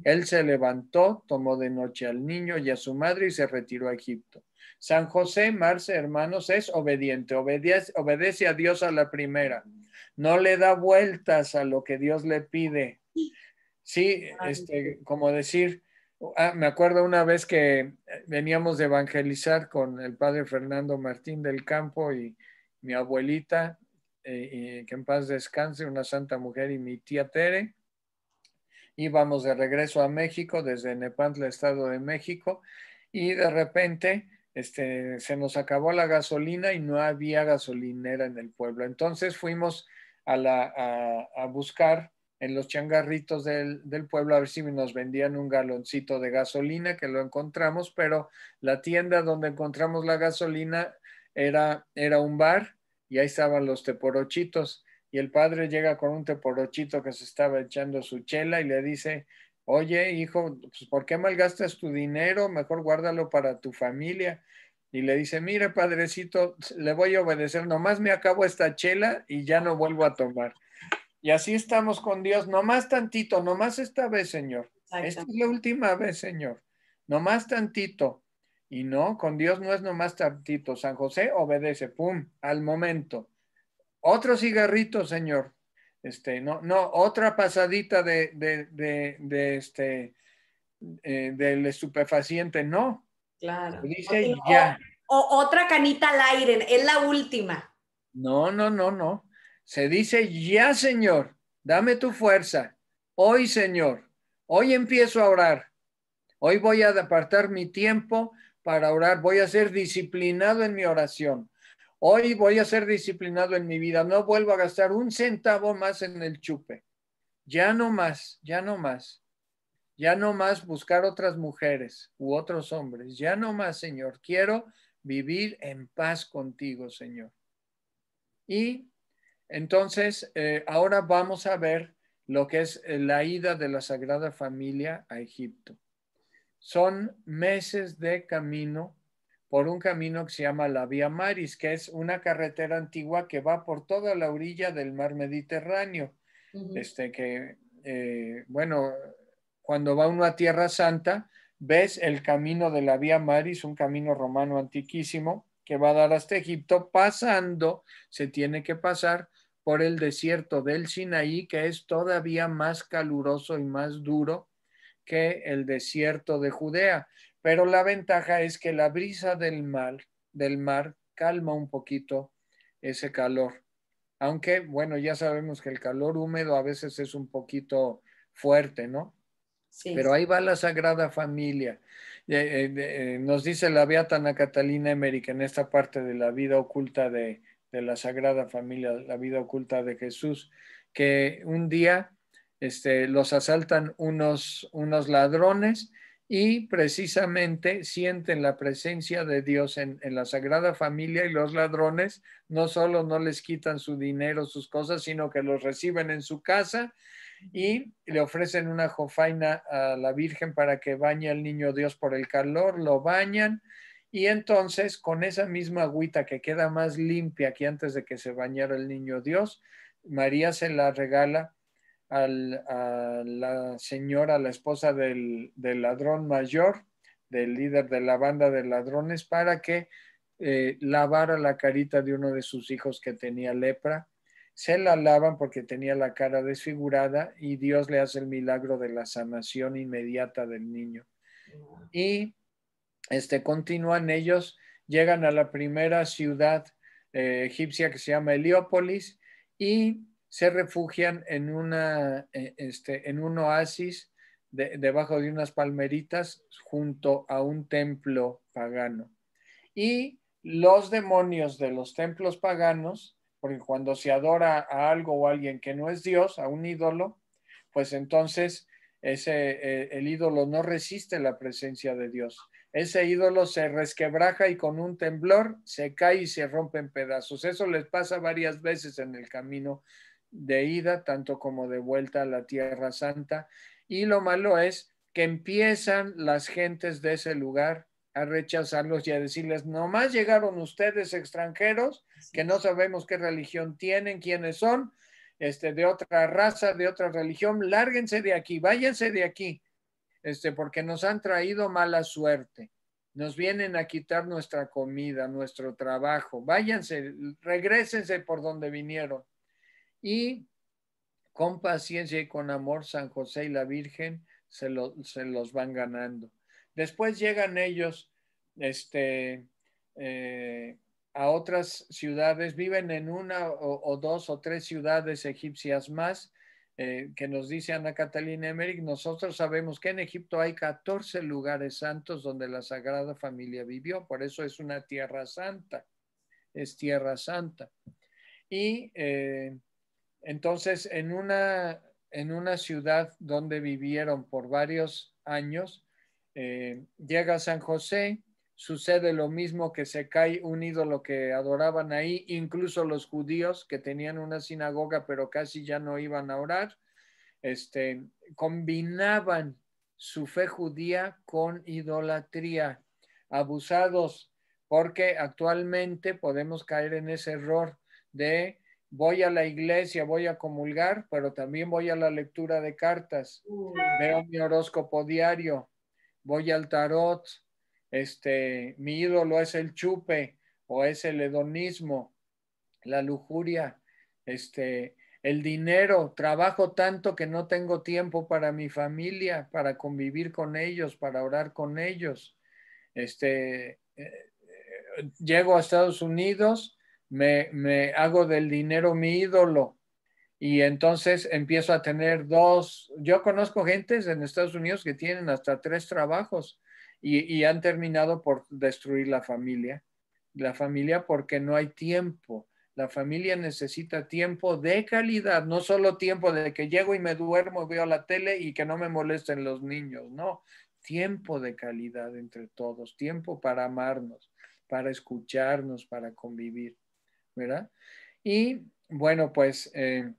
[SPEAKER 2] Él se levantó, tomó de noche al niño y a su madre y se retiró a Egipto. San José, Marce, hermanos, es obediente, obedece, obedece a Dios a la primera no le da vueltas a lo que Dios le pide. Sí, este, como decir, ah, me acuerdo una vez que veníamos de evangelizar con el padre Fernando Martín del Campo y mi abuelita, eh, que en paz descanse, una santa mujer, y mi tía Tere. Íbamos de regreso a México desde Nepantla, Estado de México, y de repente este, se nos acabó la gasolina y no había gasolinera en el pueblo. Entonces fuimos a, buscar en los changarritos del, pueblo a ver si nos vendían un galoncito de gasolina, que lo encontramos, pero la tienda donde encontramos la gasolina era, era un bar y ahí estaban los teporochitos. Y el padre llega con un teporochito que se estaba echando su chela y le dice, oye hijo, pues, ¿por qué malgastas tu dinero? Mejor guárdalo para tu familia y le dice, mire, padrecito, le voy a obedecer, nomás me acabo esta chela y ya no vuelvo a tomar. Y así estamos con Dios, nomás tantito, nomás esta vez, Señor. Esta es la última vez, Señor. Nomás tantito. Y no, con Dios no es nomás tantito. San José obedece, pum, al momento. Otro cigarrito, Señor. Este, no, no, otra pasadita de, de, de, este, eh, del estupefaciente, no, Claro.
[SPEAKER 1] O, otra canita al aire, es la última.
[SPEAKER 2] No, no, no, no. Se dice ya, Señor, dame tu fuerza. Hoy, Señor, hoy empiezo a orar. Hoy voy a apartar mi tiempo para orar. Voy a ser disciplinado en mi oración. Hoy voy a ser disciplinado en mi vida. No vuelvo a gastar un centavo más en el chupe. Ya no más, ya no más ya no más buscar otras mujeres u otros hombres, ya no más, Señor, quiero vivir en paz contigo, Señor. Y entonces, eh, ahora vamos a ver lo que es eh, la ida de la Sagrada Familia a Egipto. Son meses de camino por un camino que se llama la Vía Maris, que es una carretera antigua que va por toda la orilla del mar Mediterráneo. Este que, eh, bueno, cuando va uno a Tierra Santa, ves el camino de la Vía Maris, un camino romano antiquísimo que va a dar hasta Egipto, pasando, se tiene que pasar por el desierto del Sinaí, que es todavía más caluroso y más duro que el desierto de Judea. Pero la ventaja es que la brisa del mar, del mar calma un poquito ese calor. Aunque, bueno, ya sabemos que el calor húmedo a veces es un poquito fuerte, ¿no? Pero ahí va la Sagrada Familia. Eh, eh, eh, nos dice la Beatana Catalina Emmerich en esta parte de la vida oculta de, la Sagrada Familia, la vida oculta de Jesús, que un día este, los asaltan unos, unos ladrones y precisamente sienten la presencia de Dios en, en, la Sagrada Familia y los ladrones no solo no les quitan su dinero, sus cosas, sino que los reciben en su casa y le ofrecen una jofaina a la Virgen para que bañe al niño Dios por el calor, lo bañan y entonces con esa misma agüita que queda más limpia que antes de que se bañara el niño Dios, María se la regala a la señora, la esposa del, ladrón mayor, del líder de la banda de ladrones, para que eh, lavara la carita de uno de sus hijos que tenía lepra se la lavan porque tenía la cara desfigurada y Dios le hace el milagro de la sanación inmediata del niño. Y este, continúan ellos, llegan a la primera ciudad eh, egipcia que se llama Heliópolis y se refugian en, una, eh, este, en un oasis debajo de unas palmeritas junto a un templo pagano. Y los demonios de los templos paganos porque cuando se adora a algo o a alguien que no es Dios, a un ídolo, pues entonces ese, eh, el ídolo no resiste la presencia de Dios. Ese ídolo se resquebraja y con un temblor se cae y se rompe en pedazos. Eso les pasa varias veces en el camino de ida, tanto como de vuelta a la Tierra Santa. Y lo malo es que empiezan las gentes de ese lugar a rechazarlos y a decirles, nomás llegaron ustedes extranjeros que no sabemos qué religión tienen, quiénes son, este, de otra raza, de otra religión, lárguense de aquí, váyanse de aquí, este, porque nos han traído mala suerte, nos vienen a quitar nuestra comida, nuestro trabajo, váyanse, regresense por donde vinieron. Y con paciencia y con amor, San José y la Virgen se, se los van ganando Después llegan ellos este, eh, a otras ciudades, viven en una o, dos o tres ciudades egipcias más, eh, que nos dice Ana Catalina Emery. nosotros sabemos que en Egipto hay 14 lugares santos donde la Sagrada Familia vivió, por eso es una tierra santa, es tierra santa. Y eh, entonces en una ciudad donde vivieron por varios años, eh, llega San José, sucede lo mismo que se cae un ídolo que adoraban ahí, incluso los judíos que tenían una sinagoga pero casi ya no iban a orar, este, combinaban su fe judía con idolatría, abusados, porque actualmente podemos caer en ese error de voy a la iglesia, voy a comulgar, pero también voy a la lectura de cartas, veo mi horóscopo diario, voy al tarot, este, mi ídolo es el chupe o es el hedonismo, la lujuria, este, el dinero, trabajo tanto que no tengo tiempo para mi familia, para convivir con ellos, para orar con ellos. Este, eh, eh, llego a Estados Unidos, me hago del dinero mi ídolo, y entonces empiezo a tener dos, yo conozco gentes en Estados Unidos que tienen hasta tres trabajos y, han terminado por destruir la familia. La familia porque no hay tiempo. La familia necesita tiempo de calidad, no solo tiempo de que llego y me duermo, veo la tele y que no me molesten los niños, no, tiempo de calidad entre todos, tiempo para amarnos, para escucharnos, para convivir, ¿verdad? Y bueno, pues eh,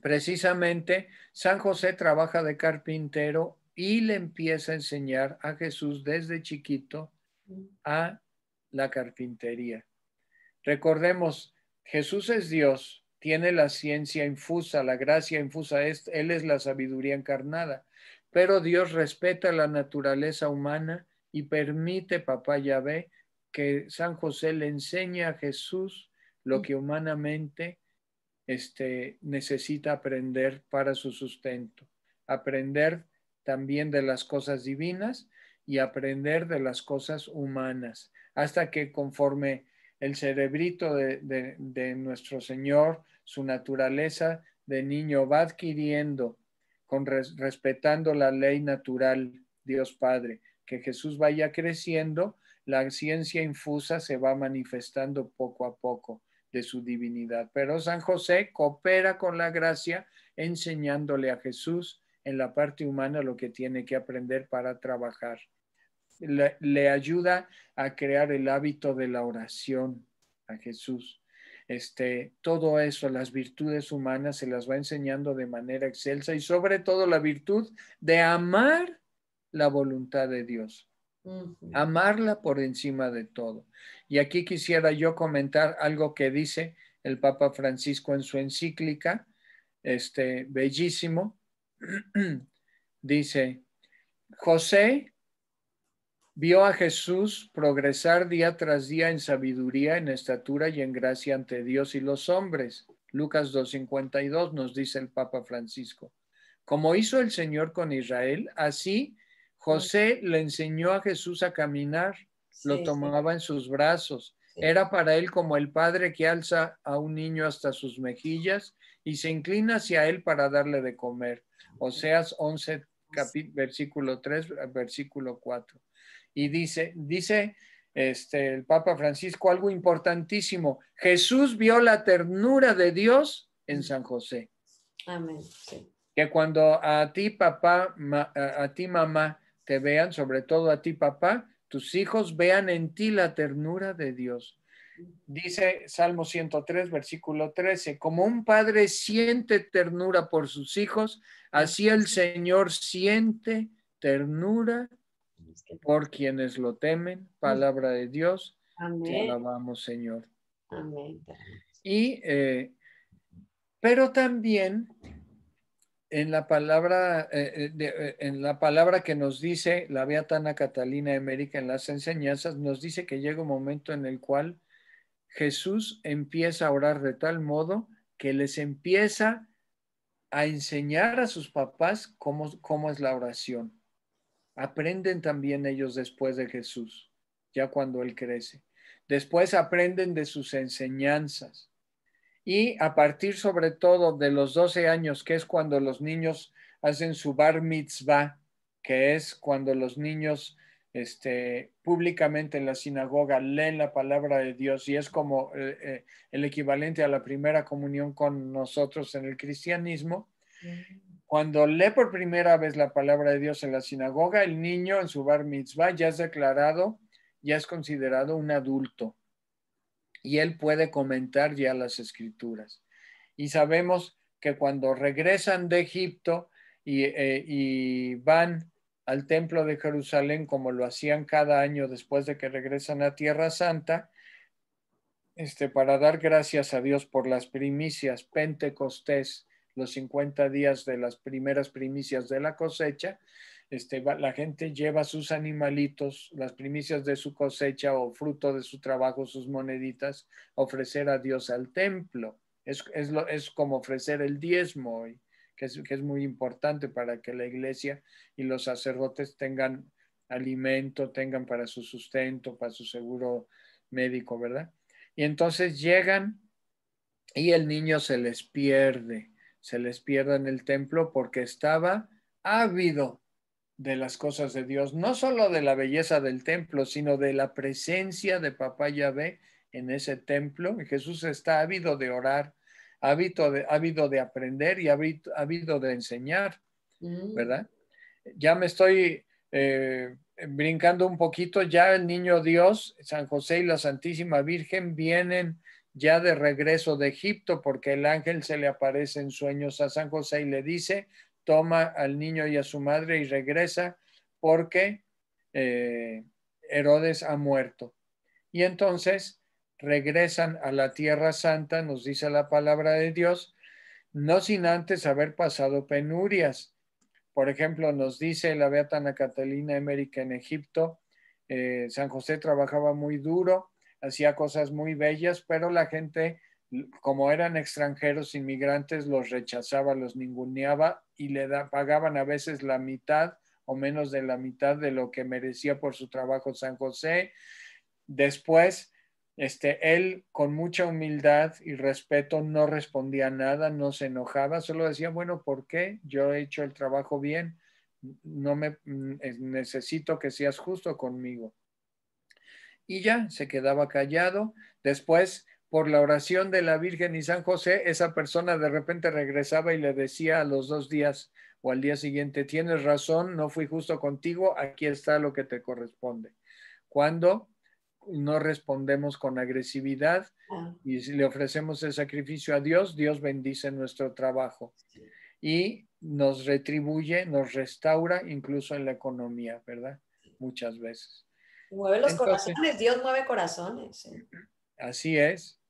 [SPEAKER 2] precisamente San José trabaja de carpintero y le empieza a enseñar a Jesús desde chiquito a la carpintería. Recordemos, Jesús es Dios, tiene la ciencia infusa, la gracia infusa, es, Él es la sabiduría encarnada, pero Dios respeta la naturaleza humana y permite, papá Yahvé, que San José le enseñe a Jesús lo que humanamente este, necesita aprender para su sustento, aprender también de las cosas divinas y aprender de las cosas humanas, hasta que conforme el cerebrito de, de, nuestro Señor, su naturaleza de niño va adquiriendo, con respetando la ley natural, Dios Padre, que Jesús vaya creciendo, la ciencia infusa se va manifestando poco a poco de su divinidad. Pero San José coopera con la gracia enseñándole a Jesús en la parte humana lo que tiene que aprender para trabajar. Le, ayuda a crear el hábito de la oración a Jesús. Este, todo eso, las virtudes humanas, se las va enseñando de manera excelsa y sobre todo la virtud de amar la voluntad de Dios. Amarla por encima de todo. Y aquí quisiera yo comentar algo que dice el Papa Francisco en su encíclica, este bellísimo, dice, José vio a Jesús progresar día tras día en sabiduría, en estatura y en gracia ante Dios y los hombres. Lucas 2.52 nos dice el Papa Francisco. Como hizo el Señor con Israel, así José le enseñó a Jesús a caminar, lo tomaba en sus brazos. Era para él como el padre que alza a un niño hasta sus mejillas y se inclina hacia él para darle de comer. Oseas 11, versículo 3, versículo 4. Y dice, dice este, el Papa Francisco algo importantísimo. Jesús vio la ternura de Dios en San José. Amén. Que cuando a ti, papá, a ti, mamá, te vean, sobre todo a ti, papá, tus hijos vean en ti la ternura de Dios. Dice Salmo 103, versículo 13, como un padre siente ternura por sus hijos, así el Señor siente ternura por quienes lo temen. Palabra de Dios. Te alabamos, Señor. Amén. Y, eh, pero también en la palabra, eh, eh, en la palabra que nos dice la Beatana Catalina de América en las enseñanzas, nos dice que llega un momento en el cual Jesús empieza a orar de tal modo que les empieza a enseñar a sus papás cómo es la oración. Aprenden también ellos después de Jesús, ya cuando Él crece. Después aprenden de sus enseñanzas y a partir sobre todo de los 12 años, que es cuando los niños hacen su bar mitzvah, que es cuando los niños este, públicamente en la sinagoga leen la palabra de Dios y es como eh, eh, el equivalente a la primera comunión con nosotros en el cristianismo. Cuando lee por primera vez la palabra de Dios en la sinagoga, el niño en su bar mitzvah ya es declarado, ya es considerado un adulto y él puede comentar ya las escrituras. Y sabemos que cuando regresan de Egipto eh, y, van al templo de Jerusalén como lo hacían cada año después de que regresan a Tierra Santa, este, para dar gracias a Dios por las primicias, Pentecostés, los 50 días de las primeras primicias de la cosecha, este, la gente lleva sus animalitos, las primicias de su cosecha o fruto de su trabajo, sus moneditas, ofrecer a Dios al templo. Es, como ofrecer el diezmo hoy, que que es muy importante para que la iglesia y los sacerdotes tengan alimento, tengan para su sustento, para su seguro médico, ¿verdad? Y entonces llegan y el niño se les pierde, se les pierde en el templo porque estaba ávido de las cosas de Dios, no solo de la belleza del templo, sino de la presencia de Papá Yahvé en ese templo. Jesús está ávido de orar, ávido de, de aprender y ávido, de enseñar, mm. ¿verdad? Ya me estoy eh, brincando un poquito, ya el niño Dios, San José y la Santísima Virgen vienen ya de regreso de Egipto, porque el ángel se le aparece en sueños a San José y le dice, toma al niño y a su madre y regresa porque eh, Herodes ha muerto. Y entonces regresan a la tierra santa, nos dice la palabra de Dios, no sin antes haber pasado penurias. Por ejemplo, nos dice la Beata Catalina Emérica en Egipto eh, San José trabajaba muy duro, hacía cosas muy bellas, pero la gente como eran extranjeros, inmigrantes, los rechazaba, los ninguneaba y le pagaban a veces la mitad o menos de la mitad de lo que merecía por su trabajo San José. Después, este, él con mucha humildad y respeto no respondía nada, no se enojaba, solo decía, bueno, ¿por qué? Yo he hecho el trabajo bien, no me necesito que seas justo conmigo. Y ya se quedaba callado. Después por la oración de la Virgen y San José, esa persona de repente regresaba y le decía a los dos días o al día siguiente, tienes razón, no fui justo contigo, aquí está lo que te corresponde. Cuando no respondemos con agresividad ah. y le ofrecemos el sacrificio a Dios, Dios bendice nuestro trabajo y nos retribuye, nos restaura incluso en la economía, ¿verdad? Muchas veces. Mueve los corazones, Dios mueve corazones. ¿eh? Así es.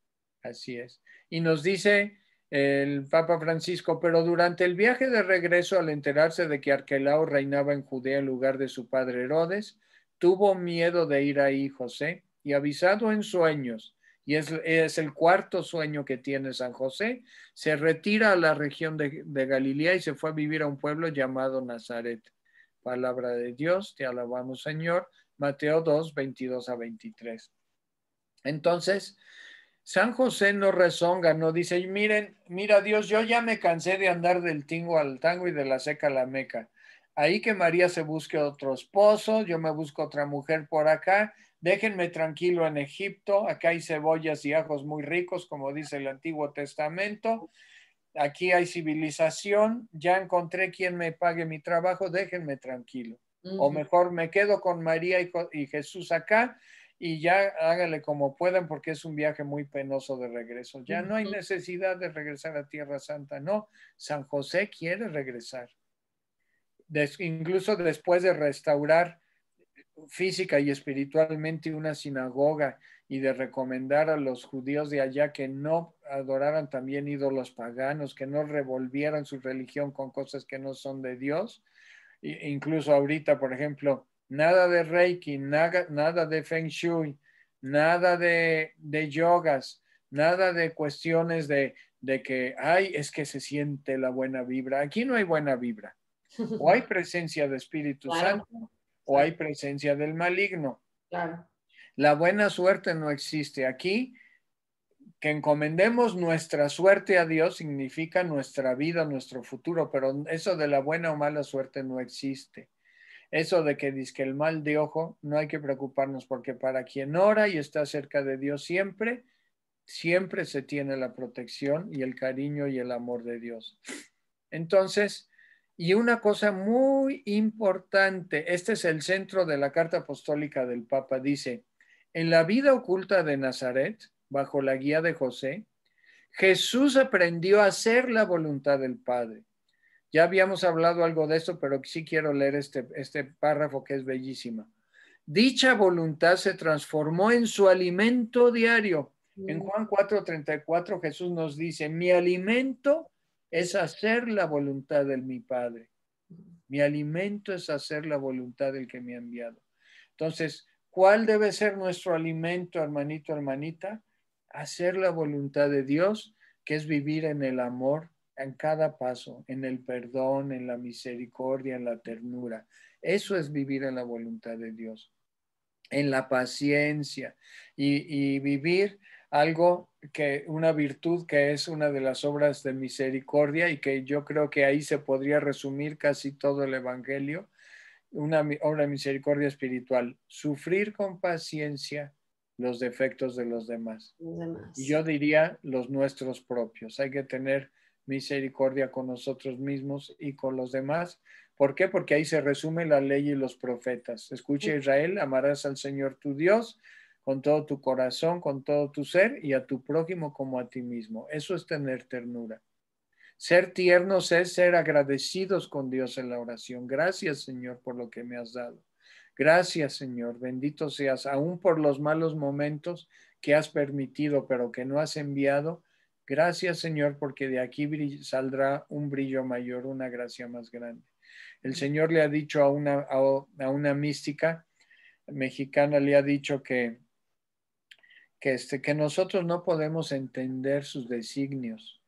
[SPEAKER 2] Así es. Y nos dice el Papa Francisco, pero durante el viaje de regreso, al enterarse de que Arquelao reinaba en Judea en lugar de su padre Herodes, tuvo miedo de ir ahí José y avisado en sueños, y es, el cuarto sueño que tiene San José, se retira a la región de, de Galilea y se fue a vivir a un pueblo llamado Nazaret. Palabra de Dios, te alabamos Señor. Mateo 2, 22 a 23. Entonces, San José no rezonga, no dice, miren, mira Dios, yo ya me cansé de andar del tingo al tango y de la seca a la meca. Ahí que María se busque otro esposo, yo me busco otra mujer por acá, déjenme tranquilo en Egipto, acá hay cebollas y ajos muy ricos, como dice el Antiguo Testamento, aquí hay civilización, ya encontré quien me pague mi trabajo, déjenme tranquilo. O mejor me quedo con María y Jesús acá y ya hágale como puedan porque es un viaje muy penoso de regreso. Ya no hay necesidad de regresar a Tierra Santa, no. San José quiere regresar. incluso después de restaurar física y espiritualmente una sinagoga y de recomendar a los judíos de allá que no adoraran también ídolos paganos, que no revolvieran su religión con cosas que no son de Dios. incluso ahorita, por ejemplo, nada de Reiki, nada, de Feng Shui, nada de, yogas, nada de cuestiones de, que, ay, es que se siente la buena vibra. Aquí no hay buena vibra. O hay presencia de Espíritu Santo o hay presencia del maligno. La buena suerte no existe. Aquí, que encomendemos nuestra suerte a Dios significa nuestra vida, nuestro futuro, pero eso de la buena o mala suerte no existe. Eso de que dice que el mal de ojo, no hay que preocuparnos porque para quien ora y está cerca de Dios siempre, siempre se tiene la protección y el cariño y el amor de Dios. Entonces, y una cosa muy importante, este es el centro de la carta apostólica del Papa, dice, en la vida oculta de Nazaret, bajo la guía de José, Jesús aprendió a hacer la voluntad del Padre. Ya habíamos hablado algo de esto, pero sí quiero leer este, este párrafo que es bellísima. Dicha voluntad se transformó en su alimento diario. En mm. Juan 4:34 Jesús nos dice, mi alimento es hacer la voluntad de mi Padre. Mi alimento es hacer la voluntad del que me ha enviado. Entonces, ¿cuál debe ser nuestro alimento, hermanito, hermanita? Hacer la voluntad de Dios, que es vivir en el amor en cada paso, en el perdón, en la misericordia, en la ternura. Eso es vivir en la voluntad de Dios, en la paciencia y, vivir algo que una virtud que es una de las obras de misericordia y que yo creo que ahí se podría resumir casi todo el evangelio, una obra de misericordia espiritual, sufrir con paciencia los defectos de los demás. Y yo diría los nuestros propios. Hay que tener misericordia con nosotros mismos y con los demás. ¿Por qué? Porque ahí se resume la ley y los profetas. Escucha Israel, amarás al Señor tu Dios con todo tu corazón, con todo tu ser y a tu prójimo como a ti mismo. Eso es tener ternura. Ser tiernos es ser agradecidos con Dios en la oración. Gracias Señor por lo que me has dado. Gracias Señor, bendito seas, aún por los malos momentos que has permitido, pero que no has enviado Gracias Señor, porque de aquí saldrá un brillo mayor, una gracia más grande. El Señor le ha dicho a una, a, una mística mexicana, le ha dicho que, que, este, que nosotros no podemos entender sus designios,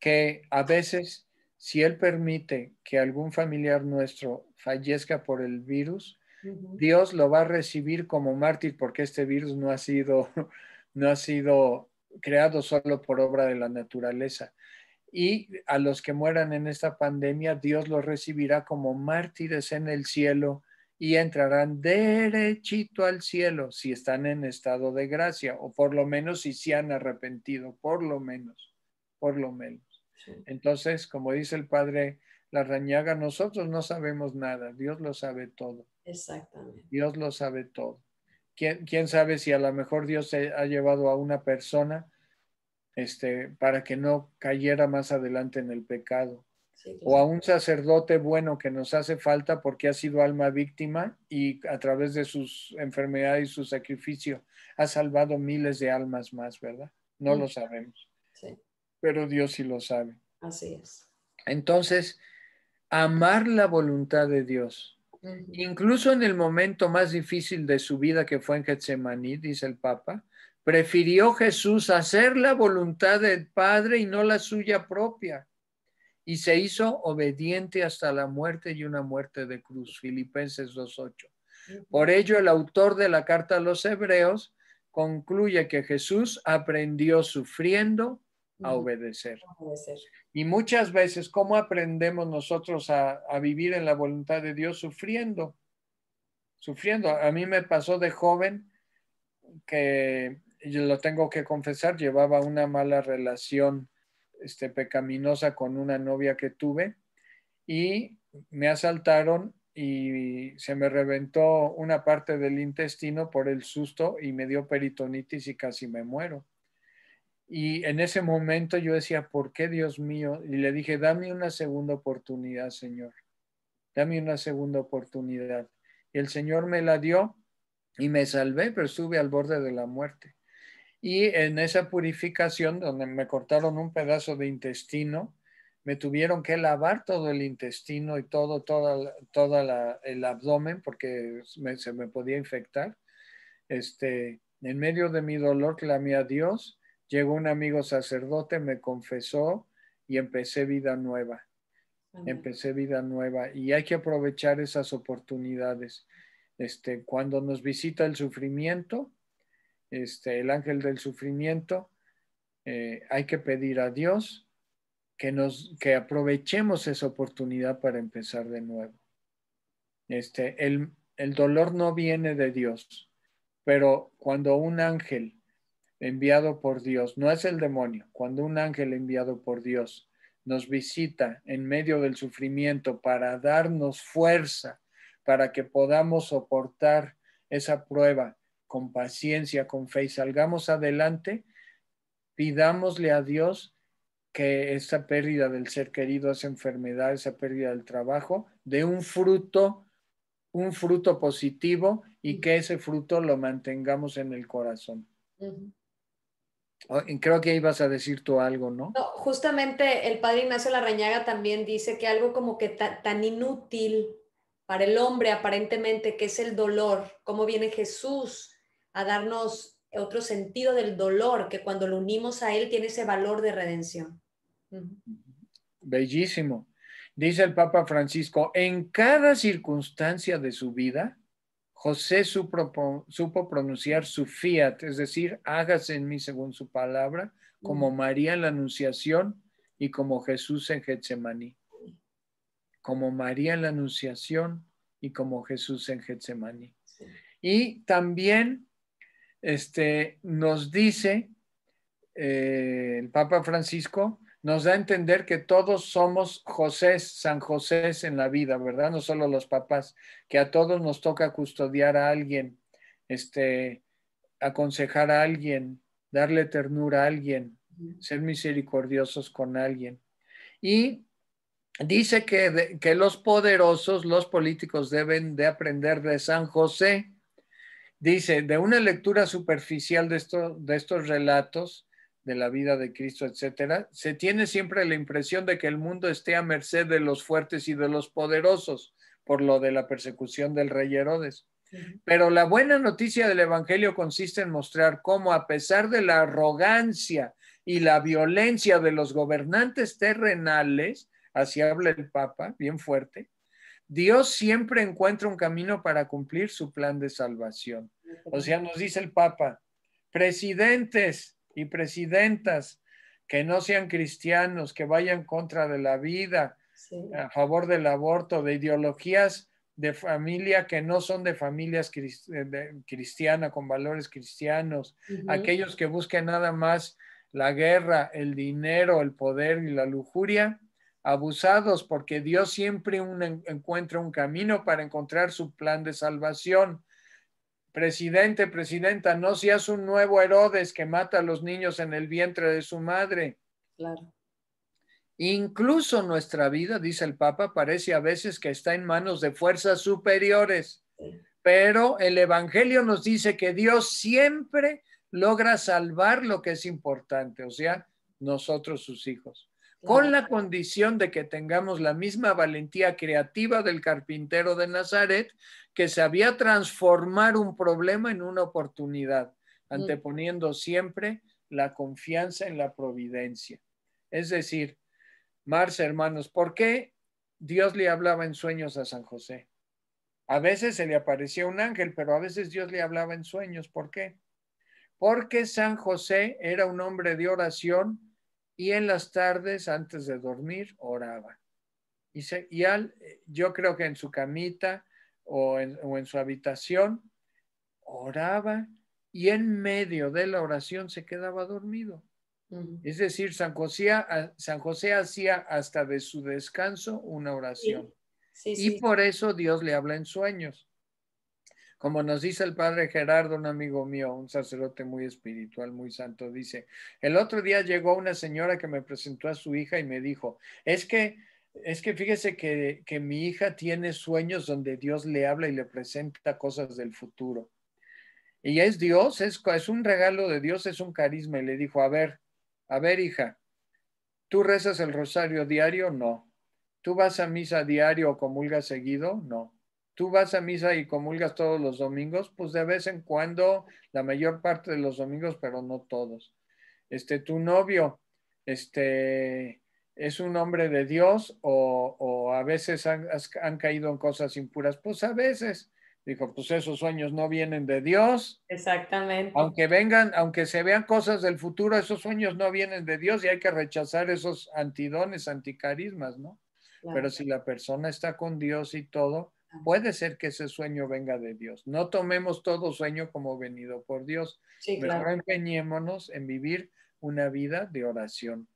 [SPEAKER 2] que a veces si Él permite que algún familiar nuestro fallezca por el virus, Dios lo va a recibir como mártir porque este virus no ha sido, no ha sido creado solo por obra de la naturaleza. Y a los que mueran en esta pandemia, Dios los recibirá como mártires en el cielo y entrarán derechito al cielo si están en estado de gracia, o por lo menos si se han arrepentido, por lo menos, por lo menos. Entonces, como dice el padre Larrañaga, nosotros no sabemos nada, Dios lo sabe todo. Exactamente. Dios lo sabe todo quién, sabe si a lo mejor Dios se ha llevado a una persona este, para que no cayera más adelante en el pecado. o a un sacerdote bueno que nos hace falta porque ha sido alma víctima y a través de sus enfermedades y su sacrificio ha salvado miles de almas más, ¿verdad? No mm. lo sabemos. Pero Dios sí lo sabe. Así es. Entonces, amar la voluntad de Dios Incluso en el momento más difícil de su vida, que fue en Getsemaní, dice el Papa, prefirió Jesús hacer la voluntad del Padre y no la suya propia. Y se hizo obediente hasta la muerte y una muerte de cruz. Filipenses 2.8. Por ello, el autor de la carta a los Hebreos concluye que Jesús aprendió sufriendo a obedecer. Y muchas veces, ¿cómo aprendemos nosotros a, vivir en la voluntad de Dios sufriendo? Sufriendo. A mí me pasó de joven que, lo tengo que confesar, llevaba una mala relación este, pecaminosa con una novia que tuve y me asaltaron y se me reventó una parte del intestino por el susto y me dio peritonitis y casi me muero. Y en ese momento yo decía, ¿por qué Dios mío? Y le dije, dame una segunda oportunidad, Señor. Dame una segunda oportunidad. Y el Señor me la dio y me salvé, pero estuve al borde de la muerte. Y en esa purificación, donde me cortaron un pedazo de intestino, me tuvieron que lavar todo el intestino y todo, todo, todo el abdomen porque se me podía infectar. Este, en medio de mi dolor clamé a Dios Llegó un amigo sacerdote, me confesó y empecé vida nueva. Empecé vida nueva y hay que aprovechar esas oportunidades. Este, cuando nos visita el sufrimiento, este, el ángel del sufrimiento, eh, hay que pedir a Dios que, nos, que aprovechemos esa oportunidad para empezar de nuevo. Este, el dolor no viene de Dios, pero cuando un ángel enviado por Dios, no es el demonio, cuando un ángel enviado por Dios nos visita en medio del sufrimiento para darnos fuerza, para que podamos soportar esa prueba con paciencia, con fe y salgamos adelante, pidámosle a Dios que esa pérdida del ser querido, esa enfermedad, esa pérdida del trabajo, dé un fruto, un fruto positivo y que ese fruto lo mantengamos en el corazón. Ah, creo que ibas a decir tú algo, ¿no?
[SPEAKER 1] justamente el padre Ignacio Larrañaga también dice que algo como que tan inútil para el hombre aparentemente, que es el dolor, cómo viene Jesús a darnos otro sentido del dolor, que cuando lo unimos a Él tiene ese valor de redención.
[SPEAKER 2] Bellísimo. Dice el Papa Francisco, en cada circunstancia de su vida, José supo, pronunciar su fiat, es decir, hágase en mí según su palabra, como mm. María en la Anunciación y como Jesús en Getsemaní. Como María en la Anunciación y como Jesús en Getsemaní. Y también este, nos dice eh, el Papa Francisco nos da a entender que todos somos José, San José en la vida, ¿verdad? No solo los papás, que a todos nos toca custodiar a alguien, este, aconsejar a alguien, darle ternura a alguien, ser misericordiosos con alguien. Y dice que, que los poderosos, los políticos deben de aprender de San José. Dice, de una lectura superficial de, de estos relatos, de la vida de Cristo, etcétera, se tiene siempre la impresión de que el mundo esté a merced de los fuertes y de los poderosos por lo de la persecución del rey Herodes. Pero la buena noticia del Evangelio consiste en mostrar cómo, a pesar de la arrogancia y la violencia de los gobernantes terrenales, así habla el Papa, bien fuerte, Dios siempre encuentra un camino para cumplir su plan de salvación. O sea, nos dice el Papa, presidentes, y presidentas que no sean cristianos, que vayan contra de la vida, a favor del aborto, de ideologías de familia que no son de familias eh, cristianas, con valores cristianos, aquellos que busquen nada más la guerra, el dinero, el poder y la lujuria, abusados, porque Dios siempre encuentra un camino para encontrar su plan de salvación. Presidente, presidenta, no seas un nuevo Herodes que mata a los niños en el vientre de su madre. Claro. Incluso nuestra vida, dice el Papa, parece a veces que está en manos de fuerzas superiores, pero el Evangelio nos dice que Dios siempre logra salvar lo que es importante, o sea, nosotros sus hijos con la condición de que tengamos la misma valentía creativa del carpintero de Nazaret, que sabía transformar un problema en una oportunidad, mm. anteponiendo siempre la confianza en la providencia. Es decir, Marce, hermanos, ¿por qué Dios le hablaba en sueños a San José? A veces se le aparecía un ángel, pero a veces Dios le hablaba en sueños. ¿Por qué? Porque San José era un hombre de oración y en las tardes, antes de dormir, oraba. Y, al, yo creo que en su camita o en, su habitación, oraba y en medio de la oración se quedaba dormido. Es decir, San José, ah, San José hacía hasta de su descanso una oración. y por eso Dios le habla en sueños. Como nos dice el padre Gerardo, un amigo mío, un sacerdote muy espiritual, muy santo, dice, el otro día llegó una señora que me presentó a su hija y me dijo, es que, es que fíjese que, que mi hija tiene sueños donde Dios le habla y le presenta cosas del futuro. Y es Dios, es, es un regalo de Dios, es un carisma. Y le dijo, a ver, a ver hija, ¿tú rezas el rosario diario? No. ¿Tú vas a misa diario o comulgas seguido? No tú vas a misa y comulgas todos los domingos, pues de vez en cuando, la mayor parte de los domingos, pero no todos. Este, tu novio, este, es un hombre de Dios o, o a veces han, caído en cosas impuras, pues a veces. Dijo, pues esos sueños no vienen de Dios.
[SPEAKER 1] Exactamente.
[SPEAKER 2] Aunque vengan, aunque se vean cosas del futuro, esos sueños no vienen de Dios y hay que rechazar esos antidones, anticarismas, ¿no? Pero si la persona está con Dios y todo, puede ser que ese sueño venga de Dios. No tomemos todo sueño como venido por Dios. Sí, empeñémonos en vivir una vida de oración.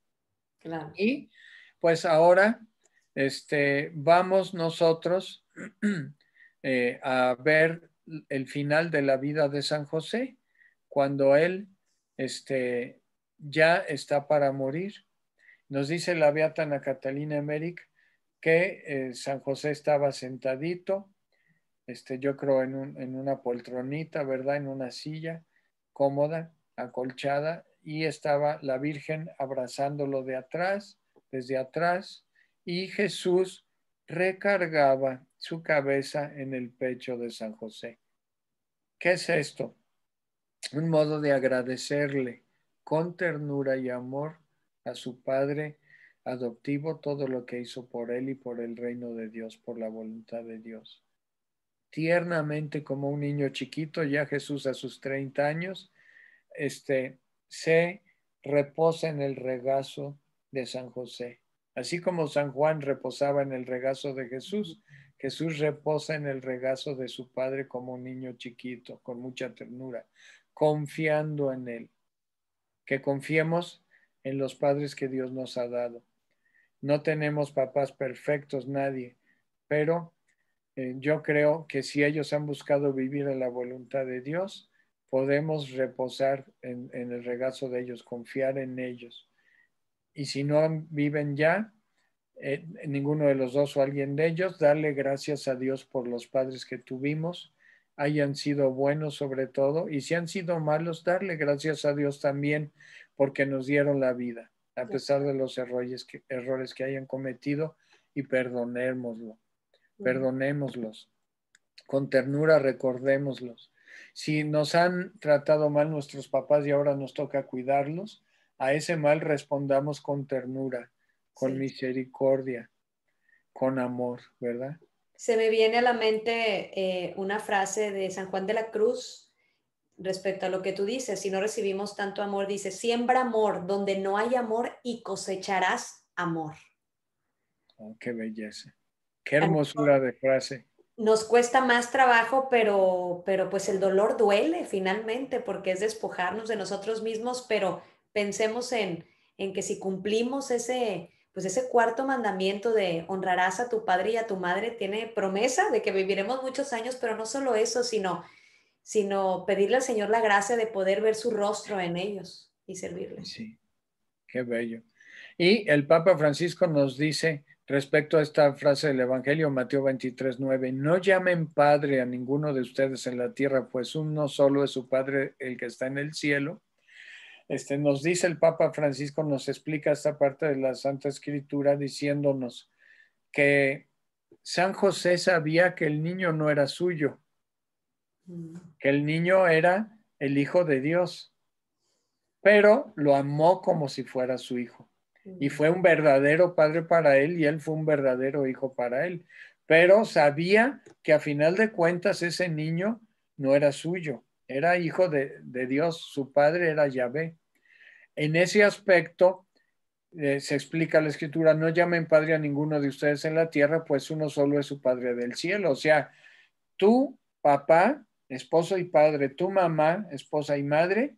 [SPEAKER 2] Y pues ahora este, vamos nosotros eh, a ver el final de la vida de San José, cuando él este, ya está para morir. Nos dice la beatana Catalina américa que eh, San José estaba sentadito, este, yo creo en, en una poltronita, ¿verdad? En una silla cómoda, acolchada, y estaba la Virgen abrazándolo de atrás, desde atrás, y Jesús recargaba su cabeza en el pecho de San José. ¿Qué es esto? Un modo de agradecerle con ternura y amor a su Padre adoptivo todo lo que hizo por él y por el reino de Dios, por la voluntad de Dios. Tiernamente como un niño chiquito, ya Jesús a sus 30 años, este, se reposa en el regazo de San José. Así como San Juan reposaba en el regazo de Jesús, Jesús reposa en el regazo de su Padre como un niño chiquito, con mucha ternura, confiando en Él. Que confiemos en los padres que Dios nos ha dado. No tenemos papás perfectos, nadie, pero eh, yo creo que si ellos han buscado vivir en la voluntad de Dios, podemos reposar en, el regazo de ellos, confiar en ellos. Y si no viven ya, eh, ninguno de los dos o alguien de ellos, darle gracias a Dios por los padres que tuvimos, hayan sido buenos sobre todo, y si han sido malos, darle gracias a Dios también porque nos dieron la vida a pesar de los errores que, hayan cometido, y perdonémoslo. Perdonémoslos. Con ternura recordémoslos. Si nos han tratado mal nuestros papás y ahora nos toca cuidarlos, a ese mal respondamos con ternura, con misericordia, con amor, ¿verdad?
[SPEAKER 1] Se me viene a la mente eh, una frase de San Juan de la Cruz respecto a lo que tú dices, si no recibimos tanto amor, dice, siembra amor donde no hay amor y cosecharás amor.
[SPEAKER 2] Oh, qué belleza. Qué hermosura de frase.
[SPEAKER 1] Nos cuesta más trabajo, pero, pero pues el dolor duele finalmente porque es despojarnos de nosotros mismos, pero pensemos en, en que si cumplimos ese, pues ese cuarto mandamiento de honrarás a tu padre y a tu madre, tiene promesa de que viviremos muchos años, pero no solo eso, sino sino pedirle al Señor la gracia de poder ver su rostro en ellos y servirles Sí,
[SPEAKER 2] qué bello. Y el Papa Francisco nos dice respecto a esta frase del Evangelio, Mateo 23, 9, no llamen Padre a ninguno de ustedes en la tierra, pues uno solo es su Padre, el que está en el cielo. Este, nos dice el Papa Francisco, nos explica esta parte de la Santa Escritura diciéndonos que San José sabía que el niño no era suyo, que el niño era el hijo de Dios, pero lo amó como si fuera su hijo. Y fue un verdadero padre para él y él fue un verdadero hijo para él. Pero sabía que a final de cuentas ese niño no era suyo, era hijo de, Dios, su padre era Yahvé. En ese aspecto, eh, se explica la escritura, no llamen padre a ninguno de ustedes en la tierra, pues uno solo es su padre del cielo. O sea, tú, papá, esposo y padre, tu mamá, esposa y madre,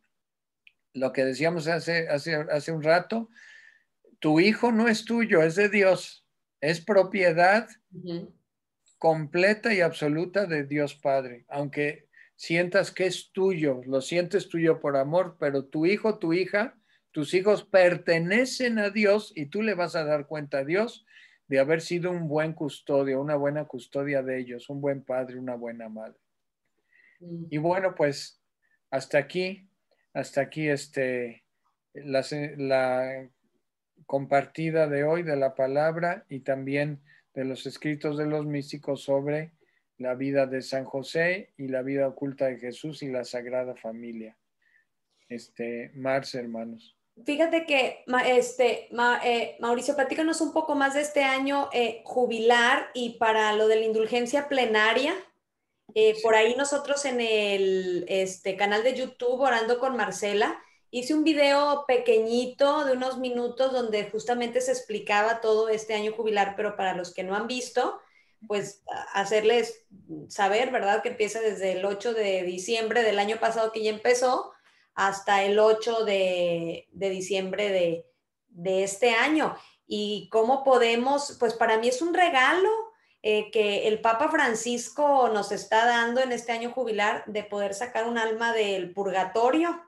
[SPEAKER 2] lo que decíamos hace, hace, un rato, tu hijo no es tuyo, es de Dios, es propiedad completa y absoluta de Dios Padre, aunque sientas que es tuyo, lo sientes tuyo por amor, pero tu hijo, tu hija, tus hijos pertenecen a Dios y tú le vas a dar cuenta a Dios de haber sido un buen custodio, una buena custodia de ellos, un buen padre, una buena madre. Y bueno, pues hasta aquí, hasta aquí este, la, compartida de hoy de la palabra y también de los escritos de los místicos sobre la vida de San José y la vida oculta de Jesús y la Sagrada Familia. Este, Mars, hermanos.
[SPEAKER 1] Fíjate que, este, eh, Mauricio, platícanos un poco más de este año eh, jubilar y para lo de la indulgencia plenaria. Eh, por ahí nosotros en el este, canal de YouTube Orando con Marcela, hice un video pequeñito de unos minutos donde justamente se explicaba todo este año jubilar, pero para los que no han visto, pues hacerles saber, ¿verdad? Que empieza desde el 8 de diciembre del año pasado que ya empezó hasta el 8 de, diciembre de, de este año. Y cómo podemos, pues para mí es un regalo eh, que el Papa Francisco nos está dando en este año jubilar de poder sacar un alma del purgatorio,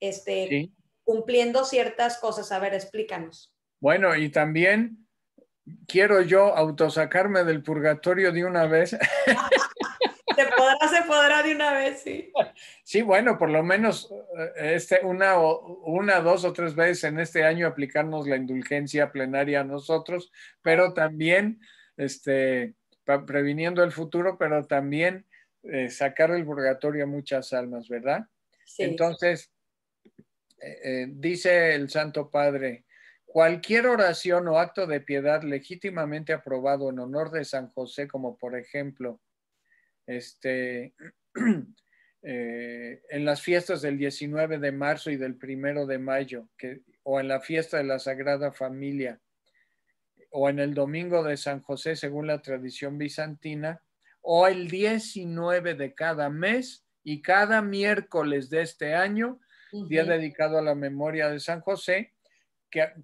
[SPEAKER 1] este, cumpliendo ciertas cosas. A ver, explícanos.
[SPEAKER 2] Bueno, y también quiero yo autosacarme del purgatorio de una vez. se podrá, se podrá de una vez, sí. Sí, bueno, por lo menos eh, este, una, una, dos o tres veces en este año aplicarnos la indulgencia plenaria a nosotros, pero también este, previniendo el futuro, pero también eh, sacar el purgatorio a muchas almas, ¿verdad? Entonces, eh, eh, dice el Santo Padre, cualquier oración o acto de piedad legítimamente aprobado en honor de San José, como por ejemplo, este, en las fiestas del 19 de marzo y del 1 de mayo, o en la fiesta de la Sagrada Familia, o en el domingo de San José según la tradición bizantina, o el 19 de cada mes y cada miércoles de este año, día dedicado a la memoria de San José,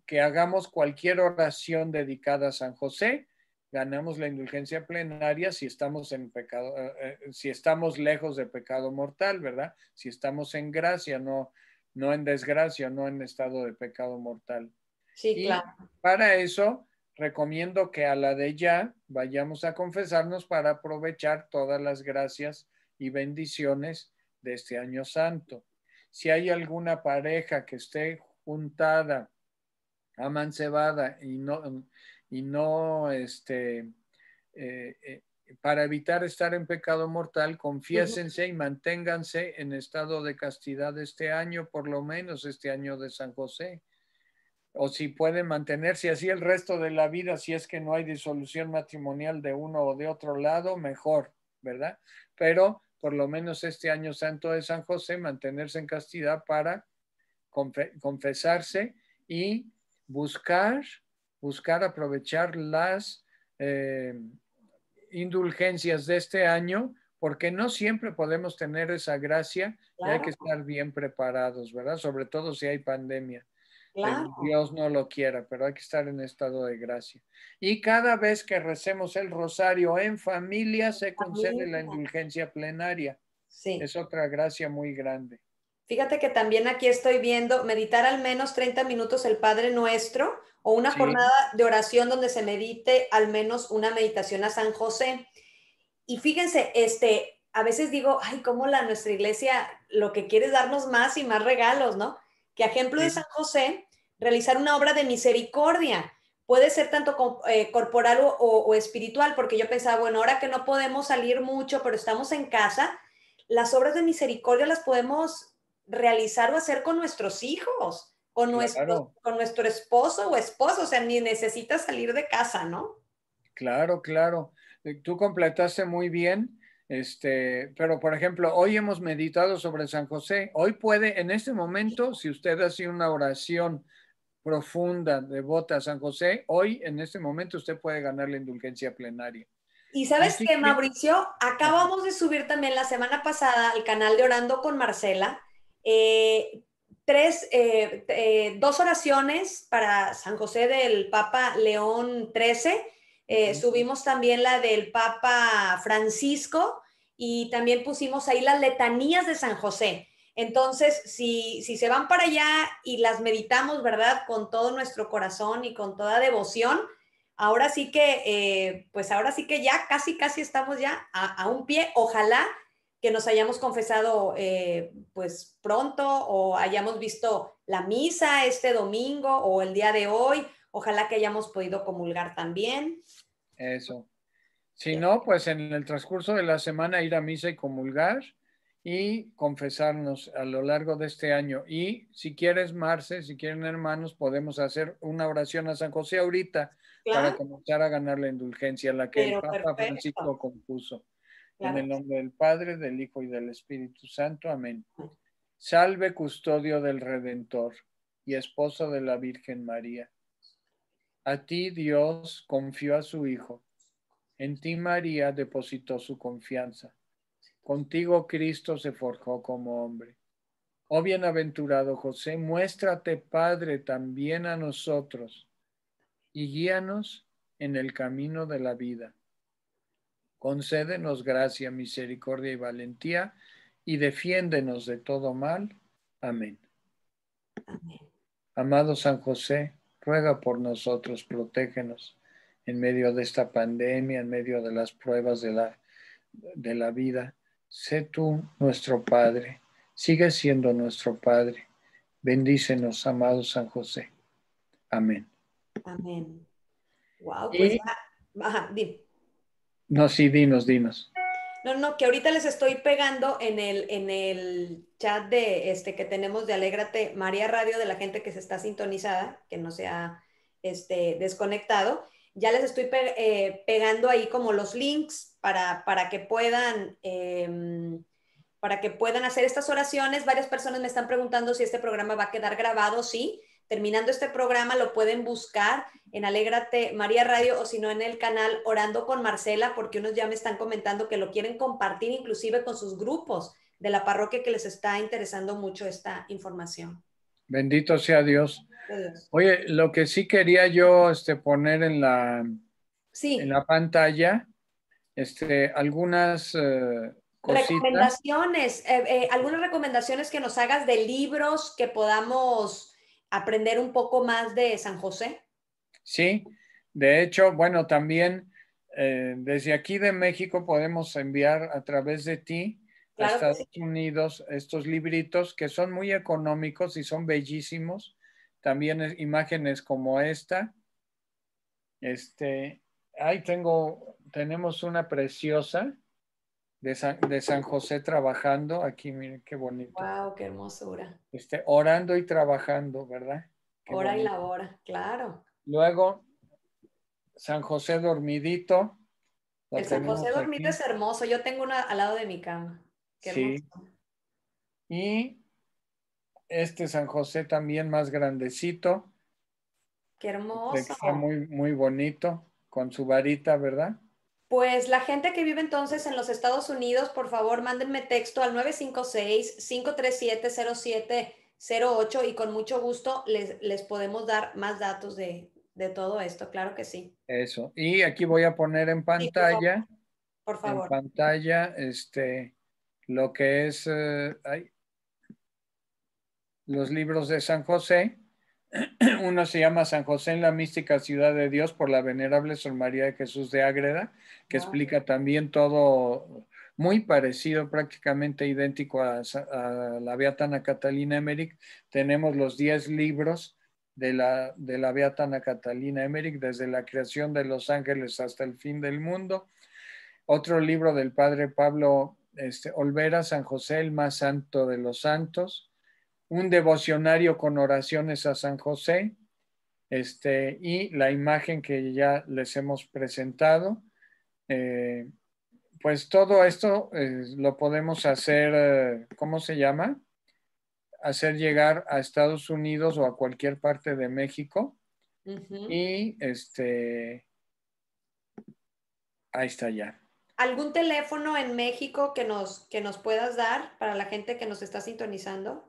[SPEAKER 2] que, hagamos cualquier oración dedicada a San José, ganamos la indulgencia plenaria si estamos en pecado, eh, eh, si estamos lejos de pecado mortal, ¿verdad? Si estamos en gracia, no, no en desgracia, no en estado de pecado mortal. Sí, claro. Para eso recomiendo que a la de ya vayamos a confesarnos para aprovechar todas las gracias y bendiciones de este año santo. Si hay alguna pareja que esté juntada, amancebada y no, y no este, eh, eh, para evitar estar en pecado mortal, confiésense y manténganse en estado de castidad este año, por lo menos este año de San José o si pueden mantenerse así el resto de la vida, si es que no hay disolución matrimonial de uno o de otro lado, mejor, ¿verdad? Pero por lo menos este año santo de San José, mantenerse en castidad para confesarse y buscar, buscar aprovechar las eh, indulgencias de este año, porque no siempre podemos tener esa gracia y hay que estar bien preparados, ¿verdad? Sobre todo si hay pandemia. Dios no lo quiera, pero hay que estar en estado de gracia. Y cada vez que recemos el rosario en familia, se concede la indulgencia plenaria. Sí. Es otra gracia muy grande. Fíjate que también aquí estoy viendo
[SPEAKER 1] meditar al menos 30 minutos el Padre Nuestro o una jornada de oración donde se medite al menos una meditación a San José. Y fíjense, este, a veces digo, ay, cómo la nuestra iglesia lo que quiere es darnos más y más regalos, ¿no? Que ejemplo de San José, realizar una obra de misericordia. Puede ser tanto eh, corporal o, espiritual, porque yo pensaba, bueno, ahora que no podemos salir mucho, pero estamos en casa, las obras de misericordia las podemos realizar o hacer con nuestros hijos, con nuestro, con nuestro esposo o esposo, o sea, ni necesitas salir de casa,
[SPEAKER 2] ¿no? Claro, claro. Eh, tú completaste muy bien, este, pero por ejemplo, hoy hemos meditado sobre San José. Hoy puede, en este momento, si usted hace una oración profunda, devota a San José, hoy en este momento usted puede ganar la indulgencia plenaria.
[SPEAKER 1] Y sabes qué, que, Mauricio,
[SPEAKER 2] acabamos de subir
[SPEAKER 1] también la semana pasada al canal de Orando con Marcela eh, tres, eh, eh, dos oraciones para San José del Papa León XIII. Subimos también la del Papa Francisco y también pusimos ahí las letanías de San José. Entonces, si, si se van para allá y las meditamos, ¿verdad? Con todo nuestro corazón y con toda devoción, ahora sí que, eh, pues ahora sí que ya casi, casi estamos ya a, un pie. Ojalá que nos hayamos confesado eh, pues pronto o hayamos visto la misa este domingo o el día de hoy. Ojalá que hayamos podido comulgar
[SPEAKER 2] también. Eso. Si no, pues en el transcurso de la semana ir a misa y comulgar y confesarnos a lo largo de este año. Y si quieres, Marce, si quieren hermanos, podemos hacer una oración a San José ahorita para comenzar a ganar la indulgencia, la que el Papa Francisco compuso. En el nombre del Padre, del Hijo y del Espíritu Santo. Amén. Salve custodio del Redentor y esposo de la Virgen María. A ti Dios confió a su Hijo. En ti María depositó su confianza. Contigo Cristo se forjó como hombre. Oh bienaventurado José, muéstrate Padre también a nosotros y guíanos en el camino de la vida. Concédenos gracia, misericordia y valentía y defiéndenos de todo mal. Amén. Amado San José, ruega por nosotros, protégenos en medio de esta pandemia, en medio de las pruebas de la, de la vida sé tú nuestro Padre, sigue siendo nuestro Padre. Bendícenos, amado San José. Amén.
[SPEAKER 1] Amén. Wow, pues ajá,
[SPEAKER 2] No, sí, dinos, dinos.
[SPEAKER 1] No, no, que ahorita les estoy pegando en el, en el chat de este que tenemos de Alégrate María Radio de la gente que se está sintonizada, que no se ha este, desconectado. Ya les estoy eh, pegando ahí como los links para, que puedan... Em, para que puedan hacer estas oraciones. Varias personas me están preguntando si este programa va a quedar grabado. Sí, terminando este programa lo pueden buscar en Alégrate María Radio o si no en el canal Orando con Marcela, porque unos ya me están comentando que lo quieren compartir inclusive con sus grupos de la parroquia que les está interesando mucho esta información.
[SPEAKER 2] Bendito sea Dios. Oye, lo que sí quería yo este, poner en la, en la pantalla, este, algunas... Eh, recomendaciones,
[SPEAKER 1] eh, eh, algunas recomendaciones que nos hagas de libros que podamos aprender un poco más de San José.
[SPEAKER 2] Sí, de hecho, bueno, también desde aquí de México podemos enviar a través de ti a Estados Unidos estos libritos que son muy económicos y son bellísimos también imágenes como esta. Este, ahí tengo, tenemos una preciosa de San, José trabajando. Aquí, miren qué bonito. Wow, qué hermosura. Este, orando y trabajando, ¿verdad? Ora y
[SPEAKER 1] labora, claro.
[SPEAKER 2] Luego, San José dormidito. El San José dormido es
[SPEAKER 1] hermoso. Yo tengo una al lado de mi cama. Qué sí.
[SPEAKER 2] Y este San José también más grandecito.
[SPEAKER 1] Qué hermoso. Este está
[SPEAKER 2] muy, muy bonito con su varita, ¿verdad?
[SPEAKER 1] Pues la gente que vive entonces en los Estados Unidos, por favor, mándenme texto al 956-537-0708 y con mucho gusto les, podemos dar más datos de, todo esto, claro que sí.
[SPEAKER 2] Eso. Y aquí voy a poner en pantalla, por, favor. En pantalla, este, lo que es, eh, los libros de San José. Uno se llama San José en la mística ciudad de Dios por la venerable Sor María de Jesús de Ágreda, que explica también todo muy parecido, prácticamente idéntico a, la Beatana Catalina Emmerich. Tenemos los diez libros de la, de la Catalina Emmerich, desde la creación de los ángeles hasta el fin del mundo. Otro libro del padre Pablo este, Olvera, San José, el más santo de los santos un devocionario con oraciones a San José este, y la imagen que ya les hemos presentado. Eh, pues todo esto eh, lo podemos hacer, eh, ¿cómo se llama? Hacer llegar a Estados Unidos o a cualquier parte de México. Y este, ahí está ya.
[SPEAKER 1] ¿Algún teléfono en México que nos, que nos puedas dar para la gente que nos está sintonizando?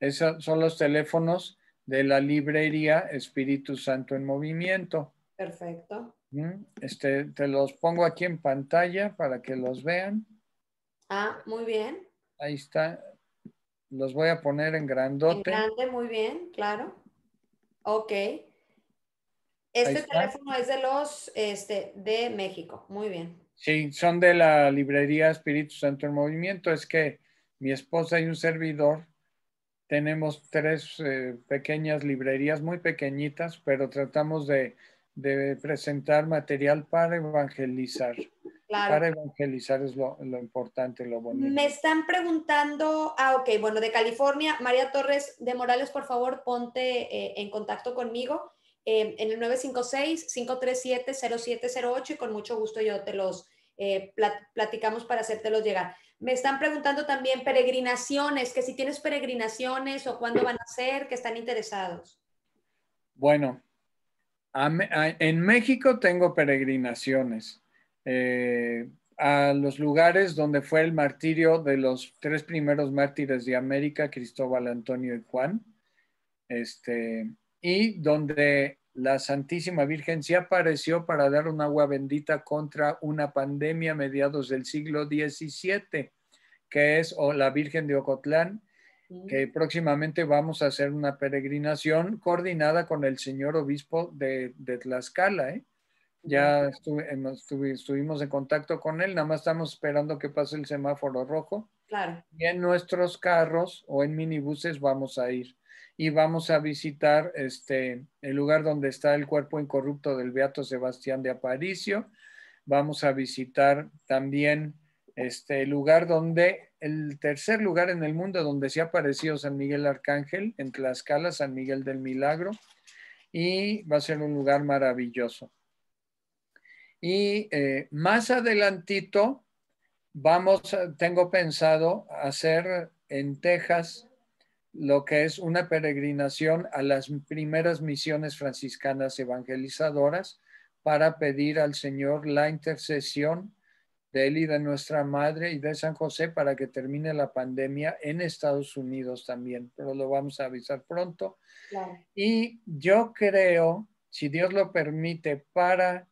[SPEAKER 2] Esos son los teléfonos de la librería Espíritu Santo en Movimiento. Perfecto. Mm, este, te los pongo aquí en pantalla para que los vean.
[SPEAKER 1] Ah, muy bien.
[SPEAKER 2] Ahí está. Los voy a poner en grandote. En grande,
[SPEAKER 1] muy bien, claro. Ok. Este teléfono es de los este, de México. Muy bien.
[SPEAKER 2] Sí, son de la librería Espíritu Santo en Movimiento. Es que mi esposa y un servidor tenemos tres eh, pequeñas librerías muy pequeñitas, pero tratamos de, presentar material para evangelizar. Para evangelizar es lo, importante, lo bonito.
[SPEAKER 1] Me están preguntando, ah, ok, bueno, de California, María Torres de Morales, por favor, ponte eh, en contacto conmigo eh, en el 956-537-0708 y con mucho gusto yo te los platicamos para hacértelos llegar. Me están preguntando también peregrinaciones, que si tienes peregrinaciones o cuándo van a ser, que están interesados.
[SPEAKER 2] Bueno, en México tengo peregrinaciones. Eh, a los lugares donde fue el martirio de los tres primeros mártires de América, Cristóbal, Antonio y Juan, este, y donde la Santísima Virgen se apareció para dar un agua bendita contra una pandemia a mediados del siglo XVII, que es la Virgen de Ocotlán, que próximamente vamos a hacer una peregrinación coordinada con el señor obispo de, Tlaxcala. ¿eh? Ya estuvimos en contacto con él, nada más estamos esperando que pase el semáforo rojo. Claro. Y en nuestros carros o en minibuses vamos a ir y vamos a visitar este, el lugar donde está el cuerpo incorrupto del Beato Sebastián de Aparicio. Vamos a visitar también este lugar donde, el tercer lugar en el mundo donde se ha aparecido San Miguel Arcángel, en Tlaxcala, San Miguel del Milagro, y va a ser un lugar maravilloso. Y eh, más adelantito, vamos, tengo pensado hacer en Texas lo que es una peregrinación a las primeras misiones franciscanas evangelizadoras para pedir al Señor la intercesión de él y de nuestra madre y de San José para que termine la pandemia en Estados Unidos también, pero lo vamos a avisar pronto. Y yo creo, si Dios lo permite, para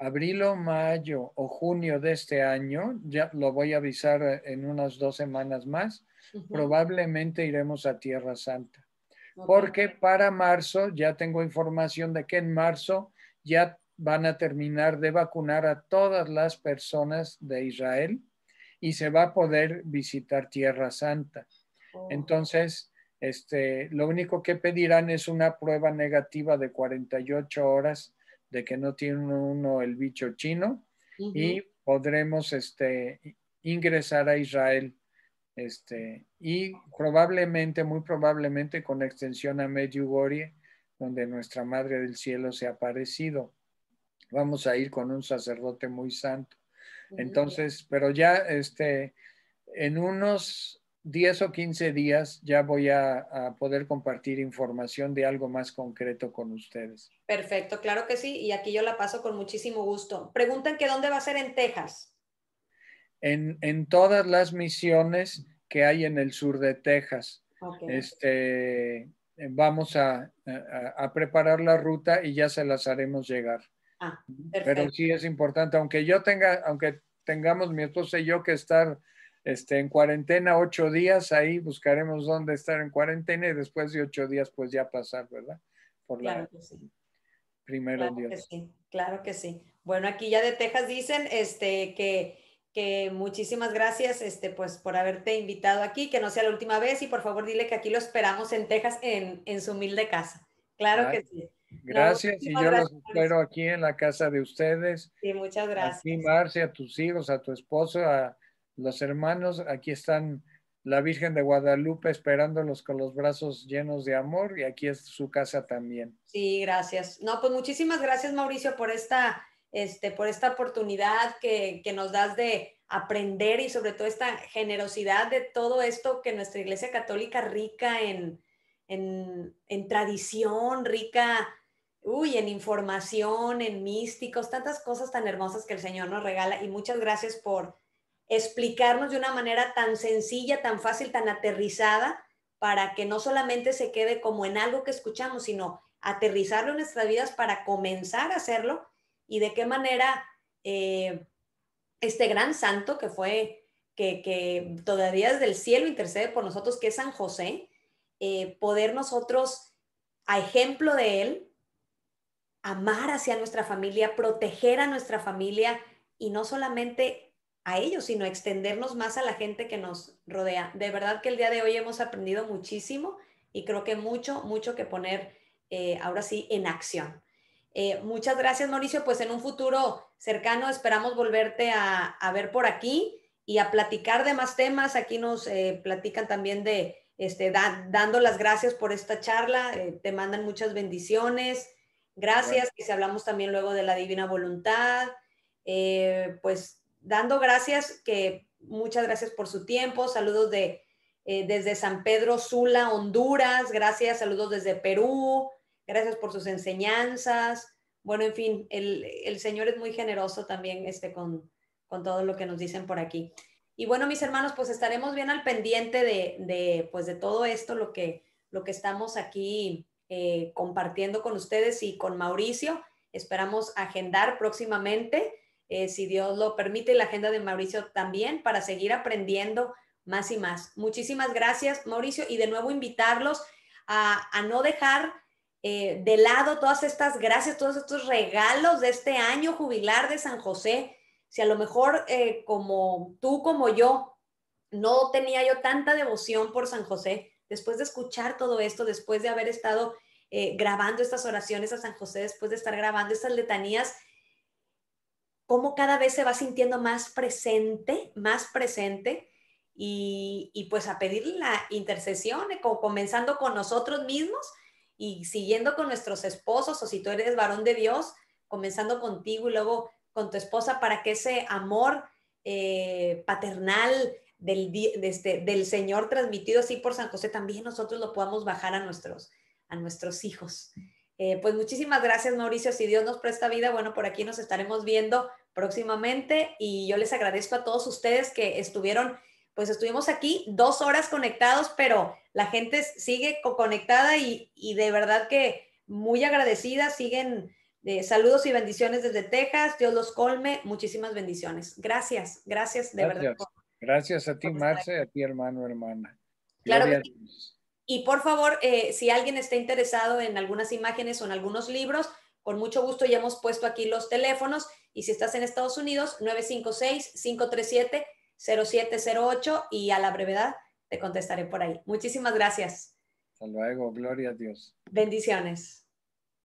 [SPEAKER 2] abril o mayo o junio de este año, ya lo voy a avisar eh, en unas dos semanas más, probablemente iremos a Tierra Santa. Porque para marzo ya tengo información de que en marzo ya van a terminar de vacunar a todas las personas de Israel y se va a poder visitar Tierra Santa. Oh. Entonces, este, lo único que pedirán es una prueba negativa de 48 horas de que no tiene uno el bicho chino y podremos este, ingresar a Israel este, y probablemente, muy probablemente con extensión a Medjugorje, donde nuestra Madre del Cielo se ha aparecido. Vamos a ir con un sacerdote muy santo. Entonces, pero ya este, en unos 10 o 15 días ya voy a, poder compartir información de algo más concreto con ustedes.
[SPEAKER 1] Perfecto, claro que sí, y aquí yo la paso con muchísimo gusto. Preguntan que dónde va a ser en Texas.
[SPEAKER 2] En, todas las misiones que hay en el sur de Texas. Este, vamos a, preparar la ruta y ya se las haremos llegar.
[SPEAKER 1] Ah, Pero
[SPEAKER 2] sí es importante, aunque yo tenga, aunque tengamos mi esposa y yo que estar este, en cuarentena, ocho días, ahí buscaremos dónde estar en cuarentena y después de ocho días, pues ya pasar, ¿verdad? Por claro que sí. Primero claro Que sí,
[SPEAKER 1] claro que sí. Bueno, aquí ya de Texas dicen este, que, que muchísimas gracias este, pues, por haberte invitado aquí, que no sea la última vez y por favor dile que aquí lo esperamos en Texas, en, en su humilde casa. Claro que sí. Gracias y yo los espero
[SPEAKER 2] aquí en la casa de ustedes. Sí, muchas gracias. A ti, Marcia, a tus hijos, a tu esposo, a, los hermanos, aquí están la Virgen de Guadalupe esperándolos con los brazos llenos de amor y aquí es su casa también.
[SPEAKER 1] Sí, gracias. No, pues muchísimas gracias Mauricio por esta, este, por esta oportunidad que, nos das de aprender y sobre todo esta generosidad de todo esto que nuestra Iglesia Católica rica en, en tradición, rica, uy, en información, en místicos, tantas cosas tan hermosas que el Señor nos regala y muchas gracias por explicarnos de una manera tan sencilla, tan fácil, tan aterrizada, para que no solamente se quede como en algo que escuchamos, sino aterrizarlo en nuestras vidas para comenzar a hacerlo y de qué manera eh, este gran santo que fue, que, todavía desde el cielo intercede por nosotros, que es San José, eh, poder nosotros, a ejemplo de él, amar hacia nuestra familia, proteger a nuestra familia y no solamente a ellos, sino extendernos más a la gente que nos rodea. De verdad que el día de hoy hemos aprendido muchísimo y creo que mucho, mucho que poner eh, ahora sí en acción. Eh, muchas gracias, Mauricio. Pues en un futuro cercano esperamos volverte a, ver por aquí y a platicar de más temas. Aquí nos eh, platican también de, este, dando las gracias por esta charla. te mandan muchas bendiciones. Gracias. Y si hablamos también luego de la divina voluntad, pues dando gracias, que muchas gracias por su tiempo, saludos de, eh, desde San Pedro Sula, Honduras, gracias, saludos desde Perú, gracias por sus enseñanzas. Bueno, en fin, el, Señor es muy generoso también este, con, con todo lo que nos dicen por aquí. Y bueno, mis hermanos, pues estaremos bien al pendiente de, de pues de todo esto, lo que, lo que estamos aquí eh, compartiendo con ustedes y con Mauricio. Esperamos agendar próximamente eh, si Dios lo permite, la agenda de Mauricio también, para seguir aprendiendo más y más. Muchísimas gracias, Mauricio, y de nuevo invitarlos a, no dejar eh, de lado todas estas gracias, todos estos regalos de este año jubilar de San José. Si a lo mejor eh, como tú, como yo, no tenía yo tanta devoción por San José, después de escuchar todo esto, después de haber estado grabando estas oraciones a San José, después de estar grabando estas letanías, cómo cada vez se va sintiendo más presente, más presente, y, pues a pedir la intercesión, eh, comenzando con nosotros mismos y siguiendo con nuestros esposos, o si tú eres varón de Dios, comenzando contigo y luego con tu esposa para que ese amor eh, paternal este, del, Señor transmitido así por San José también nosotros lo podamos bajar a nuestros, a nuestros hijos. Eh, pues muchísimas gracias, Mauricio. Si Dios nos presta vida, bueno, por aquí nos estaremos viendo próximamente y yo les agradezco a todos ustedes que estuvieron, pues estuvimos aquí dos horas conectados, pero la gente sigue conectada y, de verdad que muy agradecida, siguen de eh, saludos y bendiciones desde Texas, Dios los colme, muchísimas bendiciones. Gracias, gracias de verdad.
[SPEAKER 2] gracias a ti, Marce, a ti, hermano, hermana. Claro
[SPEAKER 1] Y por favor, eh, si alguien está interesado en algunas imágenes o en algunos libros, con mucho gusto ya hemos puesto aquí los teléfonos y si estás en Estados Unidos, 956-537-0708 y a la brevedad te contestaré por ahí. Muchísimas gracias.
[SPEAKER 2] Hasta luego, gloria a Dios.
[SPEAKER 1] Bendiciones.